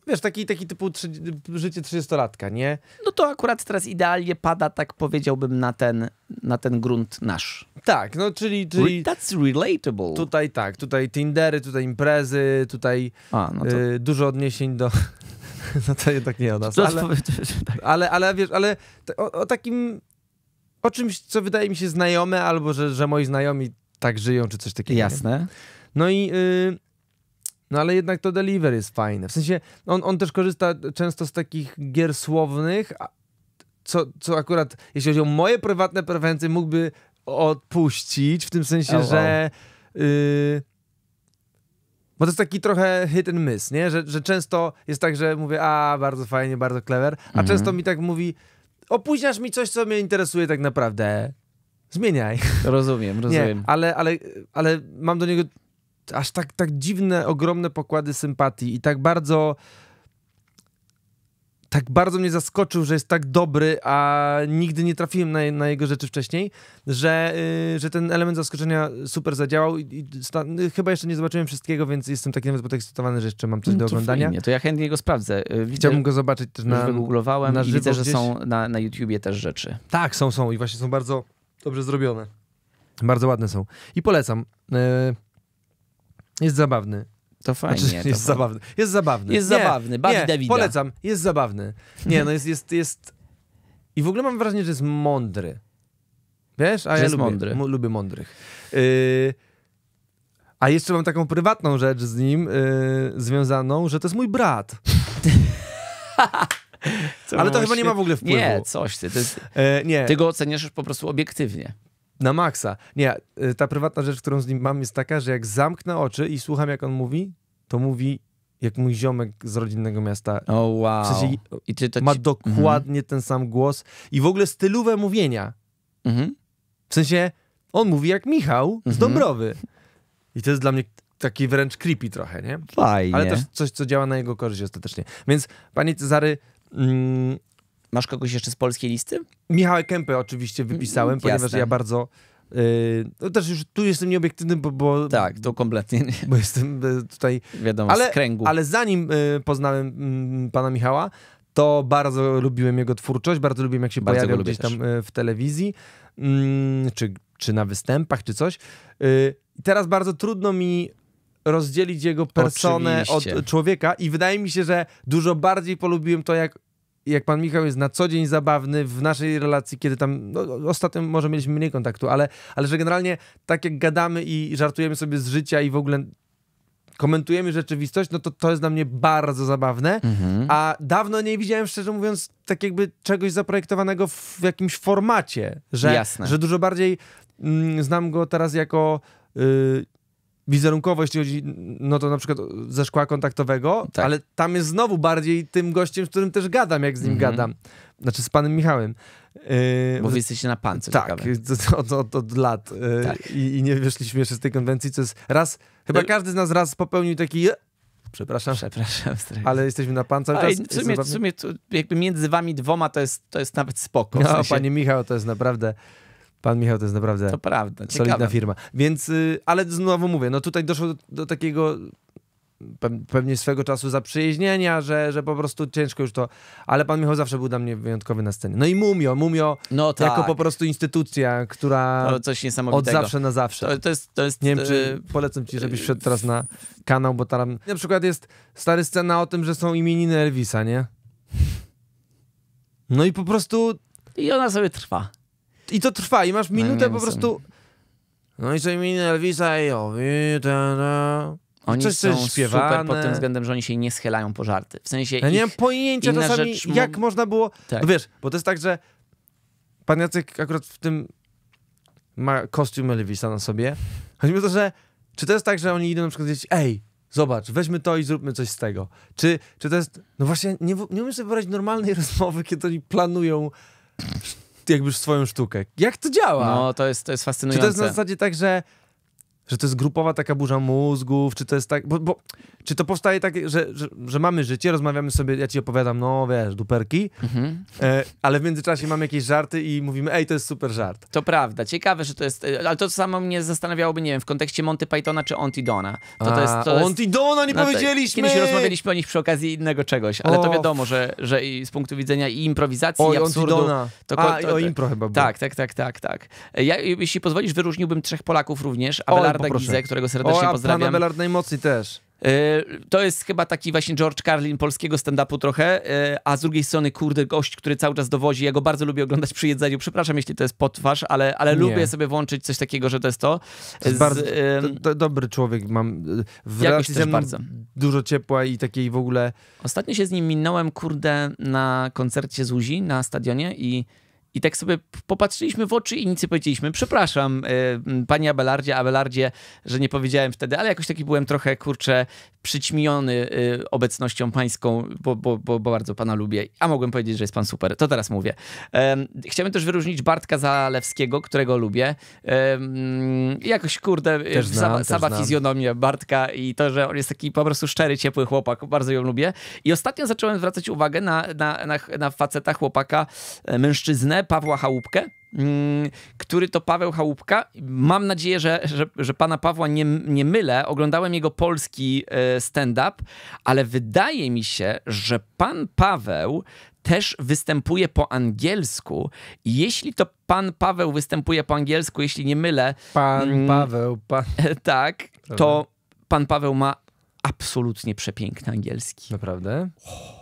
Wiesz, taki, taki typu trzy, życie 30-latka, nie? No to akurat teraz idealnie pada, tak powiedziałbym, na ten, na ten grunt nasz. Tak, no czyli, czyli... That's relatable. Tutaj tak, tutaj Tindery, tutaj imprezy, tutaj A, no to... y, dużo odniesień do... no to jednak nie o nas, ale, tak. ale, ale wiesz, ale o, o, takim... O czymś, co wydaje mi się znajome, albo że, że moi znajomi tak żyją, czy coś takiego. Jasne. Nie? No i... Yy, no ale jednak to deliver jest fajne. W sensie on, on też korzysta często z takich gier słownych, co, co akurat, jeśli chodzi o moje prywatne preferencje, mógłby odpuścić, w tym sensie, oh, że... Yy, bo to jest taki trochę hit and miss, nie? Że, że często jest tak, że mówię, a bardzo fajnie, bardzo clever, a mm -hmm. często mi tak mówi, opóźniasz mi coś, co mnie interesuje tak naprawdę. Zmieniaj. Rozumiem, rozumiem. Nie, ale, ale, ale mam do niego aż tak, tak dziwne, ogromne pokłady sympatii i tak bardzo tak bardzo mnie zaskoczył, że jest tak dobry, a nigdy nie trafiłem na, na jego rzeczy wcześniej, że, yy, że ten element zaskoczenia super zadziałał. I, i sta, yy, chyba jeszcze nie zobaczyłem wszystkiego, więc jestem taki nawet podekscytowany, że jeszcze mam coś no, do oglądania. Fajnie. To ja chętnie go sprawdzę. Y, widzę, Chciałbym go zobaczyć też na. Wygooglowałem na żywo widzę, że są na, na YouTubie też rzeczy. Tak, są, są i właśnie są bardzo dobrze zrobione. Bardzo ładne są. I polecam. Yy... Jest zabawny. To znaczy, fajnie. Znaczy, to jest zabawny. Jest zabawny. Jest nie, zabawny, bawi nie, Dawida. Polecam, jest zabawny. Nie, no jest, jest, jest... I w ogóle mam wrażenie, że jest mądry. Wiesz? A że ja lubię, mądry. lubię mądrych. Y, a jeszcze mam taką prywatną rzecz z nim y, związaną, że to jest mój brat. Ale to chyba nie ma w ogóle wpływu. Nie, coś ty. Y, nie. Ty go oceniasz po prostu obiektywnie na maksa. Nie, y, ta prywatna rzecz, którą z nim mam, jest taka, że jak zamknę oczy i słucham, jak on mówi, to mówi jak mój ziomek z rodzinnego miasta. O, oh, wow. W sensie ci... ma dokładnie mhm. ten sam głos i w ogóle stylowe mówienia. Mhm. W sensie on mówi jak Michał mhm. z Dąbrowy. I to jest dla mnie taki wręcz creepy trochę, nie? Fajnie. Ale też coś, co działa na jego korzyść ostatecznie. Więc, panie Cezary, mm, Masz kogoś jeszcze z polskiej listy? Michał Kępę oczywiście wypisałem, mm, ponieważ ja bardzo y, no też już tu jestem nieobiektywny, bo, bo... Tak, to kompletnie nie. Bo jestem y, tutaj... Wiadomo, ale, z kręgu. Ale zanim y, poznałem mm, pana Michała, to bardzo lubiłem jego twórczość, bardzo lubiłem jak się bardzo pojawiał gdzieś tam w telewizji, mm, czy, czy na występach, czy coś. teraz bardzo trudno mi rozdzielić jego personę Oczywiście. od człowieka i wydaje mi się, że dużo bardziej polubiłem to, jak jak pan Michał jest na co dzień zabawny w naszej relacji, kiedy tam, no, ostatnio może mieliśmy mniej kontaktu, ale, ale że generalnie tak jak gadamy i żartujemy sobie z życia i w ogóle komentujemy rzeczywistość, no to to jest dla mnie bardzo zabawne, mhm. a dawno nie widziałem, szczerze mówiąc, tak jakby czegoś zaprojektowanego w jakimś formacie, że, Jasne. że dużo bardziej mm, znam go teraz jako... Yy, wizerunkowo, jeśli chodzi, no to na przykład ze szkła kontaktowego, tak. ale tam jest znowu bardziej tym gościem, z którym też gadam, jak z nim mhm. gadam. Znaczy z panem Michałem. Yy, Bo wy jesteście na pance. Tak, od, od, od, lat. Yy, tak. i, I, nie wyszliśmy jeszcze z tej konwencji, co jest raz, chyba no każdy z nas raz popełnił taki yy, Przepraszam. Przepraszam. Ale jesteśmy na pan cały ale czas. W sumie, w sumie jakby między wami dwoma to jest, to jest nawet spoko. No, w sensie... panie Michał, to jest naprawdę... Pan Michał to jest naprawdę to prawda, solidna ciekawe. firma. Więc, y, ale znowu mówię, no tutaj doszło do, takiego pewnie swego czasu zaprzyjaźnienia, że, że po prostu ciężko już to, ale pan Michał zawsze był dla mnie wyjątkowy na scenie. No i Mumio, Mumio no tak. jako po prostu instytucja, która coś niesamowitego. od zawsze na zawsze. To, to jest, to jest, Nie wiem, czy y, polecam ci, żebyś wszedł teraz na y, kanał, bo tam na przykład jest stary scena o tym, że są imieniny Elvisa, nie? No i po prostu... I ona sobie trwa. I to trwa, i masz no minutę po prostu. No i co imię Elvisa i owi, oni coś, są śpiewane. super pod tym względem, że oni się nie schylają po żarty. W sensie ja nie mam pojęcia czasami, rzecz... jak można było... Tak. No wiesz, bo to jest tak, że pan Jacek akurat w tym ma kostium Elvisa na sobie. Chodzi mi o to, że czy to jest tak, że oni idą na przykład gdzieś, ej, zobacz, weźmy to i zróbmy coś z tego. Czy, czy to jest... No właśnie, nie, nie umiem sobie wyobrazić normalnej rozmowy, kiedy oni planują jakby swoją sztukę. Jak to działa? No, to jest, to jest fascynujące. Czy to jest na zasadzie tak, że że to jest grupowa taka burza mózgów, czy to jest tak, bo, bo czy to powstaje tak, że, że, że, mamy życie, rozmawiamy sobie, ja ci opowiadam, no wiesz, duperki, mhm. e, ale w międzyczasie mamy jakieś żarty i mówimy, ej, to jest super żart. To prawda, ciekawe, że to jest, e, ale to samo mnie zastanawiałoby, nie wiem, w kontekście Monty Pythona czy Antidona. Dona. To, A, to jest, to jest, Dona, nie no tak. powiedzieliśmy! Kiedyś rozmawialiśmy o nich przy okazji innego czegoś, ale o. to wiadomo, że, że i z punktu widzenia i improwizacji, o, i absurdu. Dona. To, A, to, o impro chyba było. Tak, tak, tak, tak, tak. Ja, jeśli pozwolisz, wyróżniłbym trzech Polaków również, Abelarda Belarda o, Gizę, którego serdecznie o, a pozdrawiam. Pana najmocniej też. Y, to jest chyba taki właśnie George Carlin polskiego stand-upu trochę, y, a z drugiej strony, kurde, gość, który cały czas dowozi. Ja go bardzo lubię oglądać przy jedzeniu. Przepraszam, jeśli to jest potwarz, ale, ale lubię sobie włączyć coś takiego, że to jest to. to jest z, bardzo, dobry człowiek mam. Y, w relacji ze bardzo. dużo ciepła i takiej w ogóle... Ostatnio się z nim minąłem, kurde, na koncercie z Uzi na stadionie i i tak sobie popatrzyliśmy w oczy i nic nie powiedzieliśmy. Przepraszam, y, pani Abelardzie, Abelardzie, że nie powiedziałem wtedy, ale jakoś taki byłem trochę, kurczę, przyćmiony y, obecnością pańską, bo, bo, bo, bo, bardzo pana lubię. A mogłem powiedzieć, że jest pan super. To teraz mówię. Y, też wyróżnić Bartka Zalewskiego, którego lubię. Y, jakoś, kurde, też e, znam, też fizjonomia Bartka i to, że on jest taki po prostu szczery, ciepły chłopak. Bardzo ją lubię. I ostatnio zacząłem zwracać uwagę na, na, na, na faceta, chłopaka, mężczyznę, Pawła Chałupkę, mm, który to Paweł Chałupka. Mam nadzieję, że, że, że pana Pawła nie, nie mylę. Oglądałem jego polski e, stand-up, ale wydaje mi się, że pan Paweł też występuje po angielsku. Jeśli to pan Paweł występuje po angielsku, jeśli nie mylę. Pan mm, Paweł, pan. Tak, to pan Paweł ma absolutnie przepiękny angielski. Naprawdę? Oh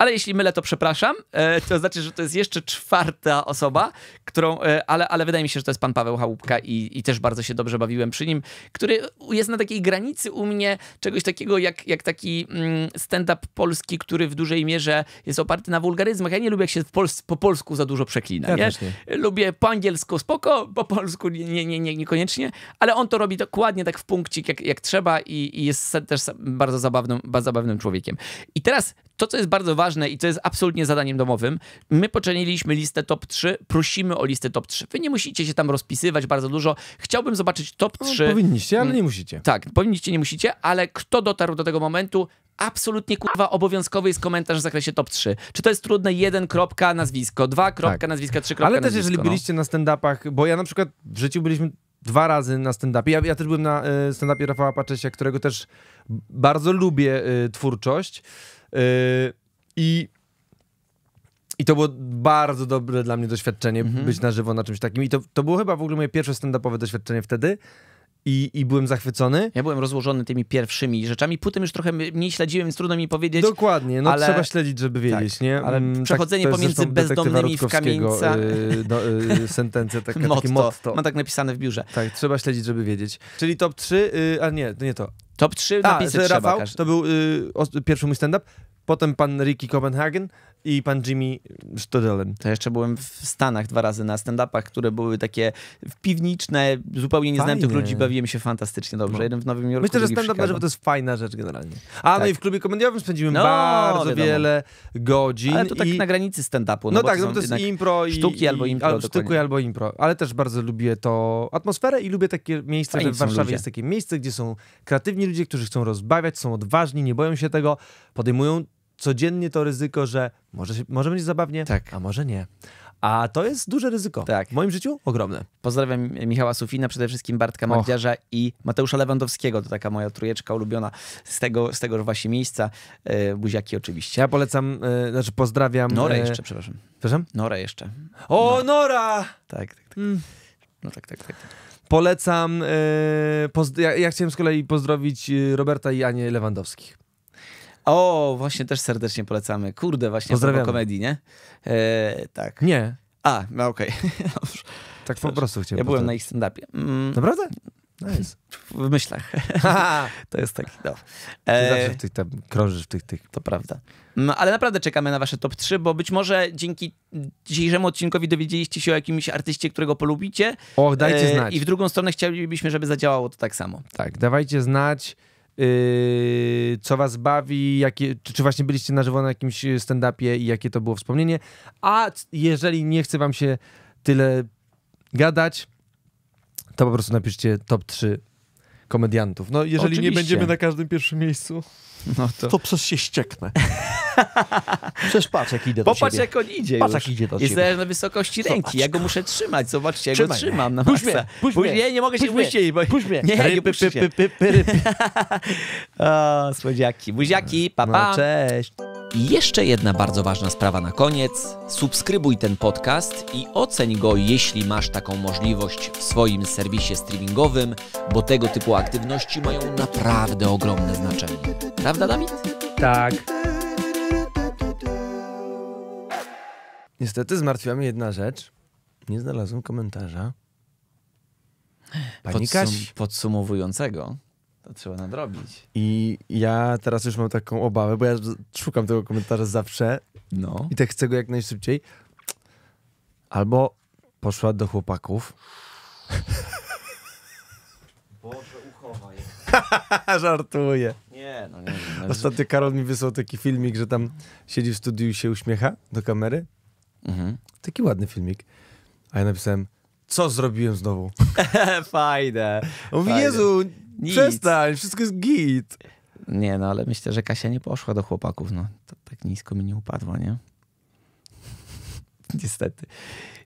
ale jeśli mylę, to przepraszam. E, to znaczy, że to jest jeszcze czwarta osoba, którą, e, ale, ale wydaje mi się, że to jest pan Paweł Chałupka i, i też bardzo się dobrze bawiłem przy nim, który jest na takiej granicy u mnie czegoś takiego jak, jak taki mm, stand-up polski, który w dużej mierze jest oparty na wulgaryzmach. Ja nie lubię, jak się Pols po polsku za dużo przeklina. Ja nie? nie? Lubię po angielsku spoko, po polsku nie, nie, nie, nie, niekoniecznie, ale on to robi dokładnie tak w punkcik, jak, jak trzeba i, i jest też bardzo zabawnym, bardzo zabawnym człowiekiem. I teraz to, co jest bardzo ważne i co jest absolutnie zadaniem domowym, my poczyniliśmy listę top 3, prosimy o listę top 3. Wy nie musicie się tam rozpisywać bardzo dużo. Chciałbym zobaczyć top 3. No, powinniście, ale mm. nie musicie. Tak, powinniście, nie musicie, ale kto dotarł do tego momentu, absolutnie kurwa obowiązkowy jest komentarz w zakresie top 3. Czy to jest trudne? Jeden kropka nazwisko, dwa kropka tak. nazwiska, trzy kropka Ale nazwisko, też jeżeli no. byliście na stand-upach, bo ja na przykład w życiu byliśmy dwa razy na stand-upie. Ja, ja, też byłem na e, stand-upie Rafała Paczesia, którego też bardzo lubię y, twórczość. Yy, I i to było bardzo dobre dla mnie doświadczenie, mhm. być na żywo na czymś takim. I to, to było chyba w ogóle moje pierwsze stand-upowe doświadczenie wtedy. I, I byłem zachwycony. Ja byłem rozłożony tymi pierwszymi rzeczami. Potem już trochę mniej śledziłem, więc trudno mi powiedzieć. Dokładnie, no ale... trzeba śledzić, żeby tak, wiedzieć, tak, nie? Ale mm, tak przechodzenie pomiędzy bezdomnymi w kamienicach. Yy, no, yy, sentencja, taka, motto. takie motto. Mam tak napisane w biurze. Tak, trzeba śledzić, żeby wiedzieć. Czyli top 3, yy, a nie, nie to. Top 3 napisy A, trzeba. Rafał, to był y, pierwszy mój stand-up, potem pan Ricky Copenhagen, i pan Jimmy Sztodelem. To jeszcze byłem w Stanach dwa razy na stand-upach, które były takie piwniczne, zupełnie nie znałem tych ludzi, bawiłem się fantastycznie dobrze. No. Jeden w Nowym Jorku, Myślę, że stand-up na żywo to jest fajna rzecz generalnie. A tak. no i w klubie komediowym spędziłem no, bardzo wiadomo. wiele godzin. Ale to tak i... na granicy stand-upu. No, no tak, to, no to jest impro i... Sztuki albo impro. Albo sztuki albo impro. Ale też bardzo lubię to atmosferę i lubię takie miejsce, że w Warszawie ludzie. jest takie miejsce, gdzie są kreatywni ludzie, którzy chcą rozbawiać, są odważni, nie boją się tego, podejmują codziennie to ryzyko, że może, się, może będzie zabawnie, tak. a może nie. A to jest duże ryzyko. Tak. W moim życiu ogromne. Pozdrawiam Michała Sufina, przede wszystkim Bartka Magdziarza i Mateusza Lewandowskiego. To taka moja trujeczka ulubiona z tego, z tego właśnie miejsca. E, buziaki oczywiście. Ja polecam, e, znaczy pozdrawiam... Norę e, jeszcze, przepraszam. Przepraszam? Norę jeszcze. O, Nora! Nora! Tak, tak, tak. Mm. No tak, tak, tak. Polecam. ja, ja, chciałem z kolei pozdrowić Roberta i Anię Lewandowskich. O, właśnie też serdecznie polecamy. Kurde, właśnie Pozdrawiamy. komedii, nie? E, tak. Nie. A, no okej. Okay. tak po prostu chciałem. Ja byłem na ich stand-upie. Mm. Naprawdę? Nice. W myślach. to jest taki, no. E, zawsze w tych tam krążysz, w tych, tych. To prawda. No, ale naprawdę czekamy na wasze top 3, bo być może dzięki dzisiejszemu odcinkowi dowiedzieliście się o jakimś artyście, którego polubicie. Och, dajcie e, znać. I w drugą stronę chcielibyśmy, żeby zadziałało to tak samo. Tak, dawajcie znać. Yy, co was bawi, jakie, czy, czy, właśnie byliście na żywo na jakimś stand-upie i jakie to było wspomnienie. A jeżeli nie chce wam się tyle gadać, to po prostu napiszcie top 3 komediantów. No, jeżeli Oczywiście. nie będziemy na każdym pierwszym miejscu, no to... to przez się ścieknę. Przecież patrz, jak idę Popatrz, do jak on idzie Patrz, jak idzie do Jest ciebie. na wysokości ręki. Ja go muszę trzymać. Zobaczcie, ja go trzymam na puść maksa. Puść puść nie, nie mogę się puścić. Bo... Puść mnie. Nie, ryby, nie się. Py, o, słodziaki. Buziaki, papa. No, cześć. I jeszcze jedna bardzo ważna sprawa na koniec. Subskrybuj ten podcast i oceń go, jeśli masz taką możliwość w swoim serwisie streamingowym, bo tego typu aktywności mają naprawdę ogromne znaczenie. Prawda, Dawid? Tak. Niestety zmartwiła mnie jedna rzecz. Nie znalazłem komentarza. Pani Podsum Kaś. Podsumowującego trzeba nadrobić. I ja teraz już mam taką obawę, bo ja szukam tego komentarza zawsze no. i tak chcę go jak najszybciej. Albo poszła do chłopaków. Boże, uchowaj. Żartuję. Nie, no nie, nie, no, Ostatnio Karol mi wysłał taki filmik, że tam siedzi w studiu i się uśmiecha do kamery. Mhm. Taki ładny filmik. A ja napisałem, co zrobiłem znowu? Fajne. Mówi, fajne. Jezu, Nic. przestań, wszystko jest git. Nie, no ale myślę, że Kasia nie poszła do chłopaków, no. To tak nisko mi nie upadła, nie? Niestety.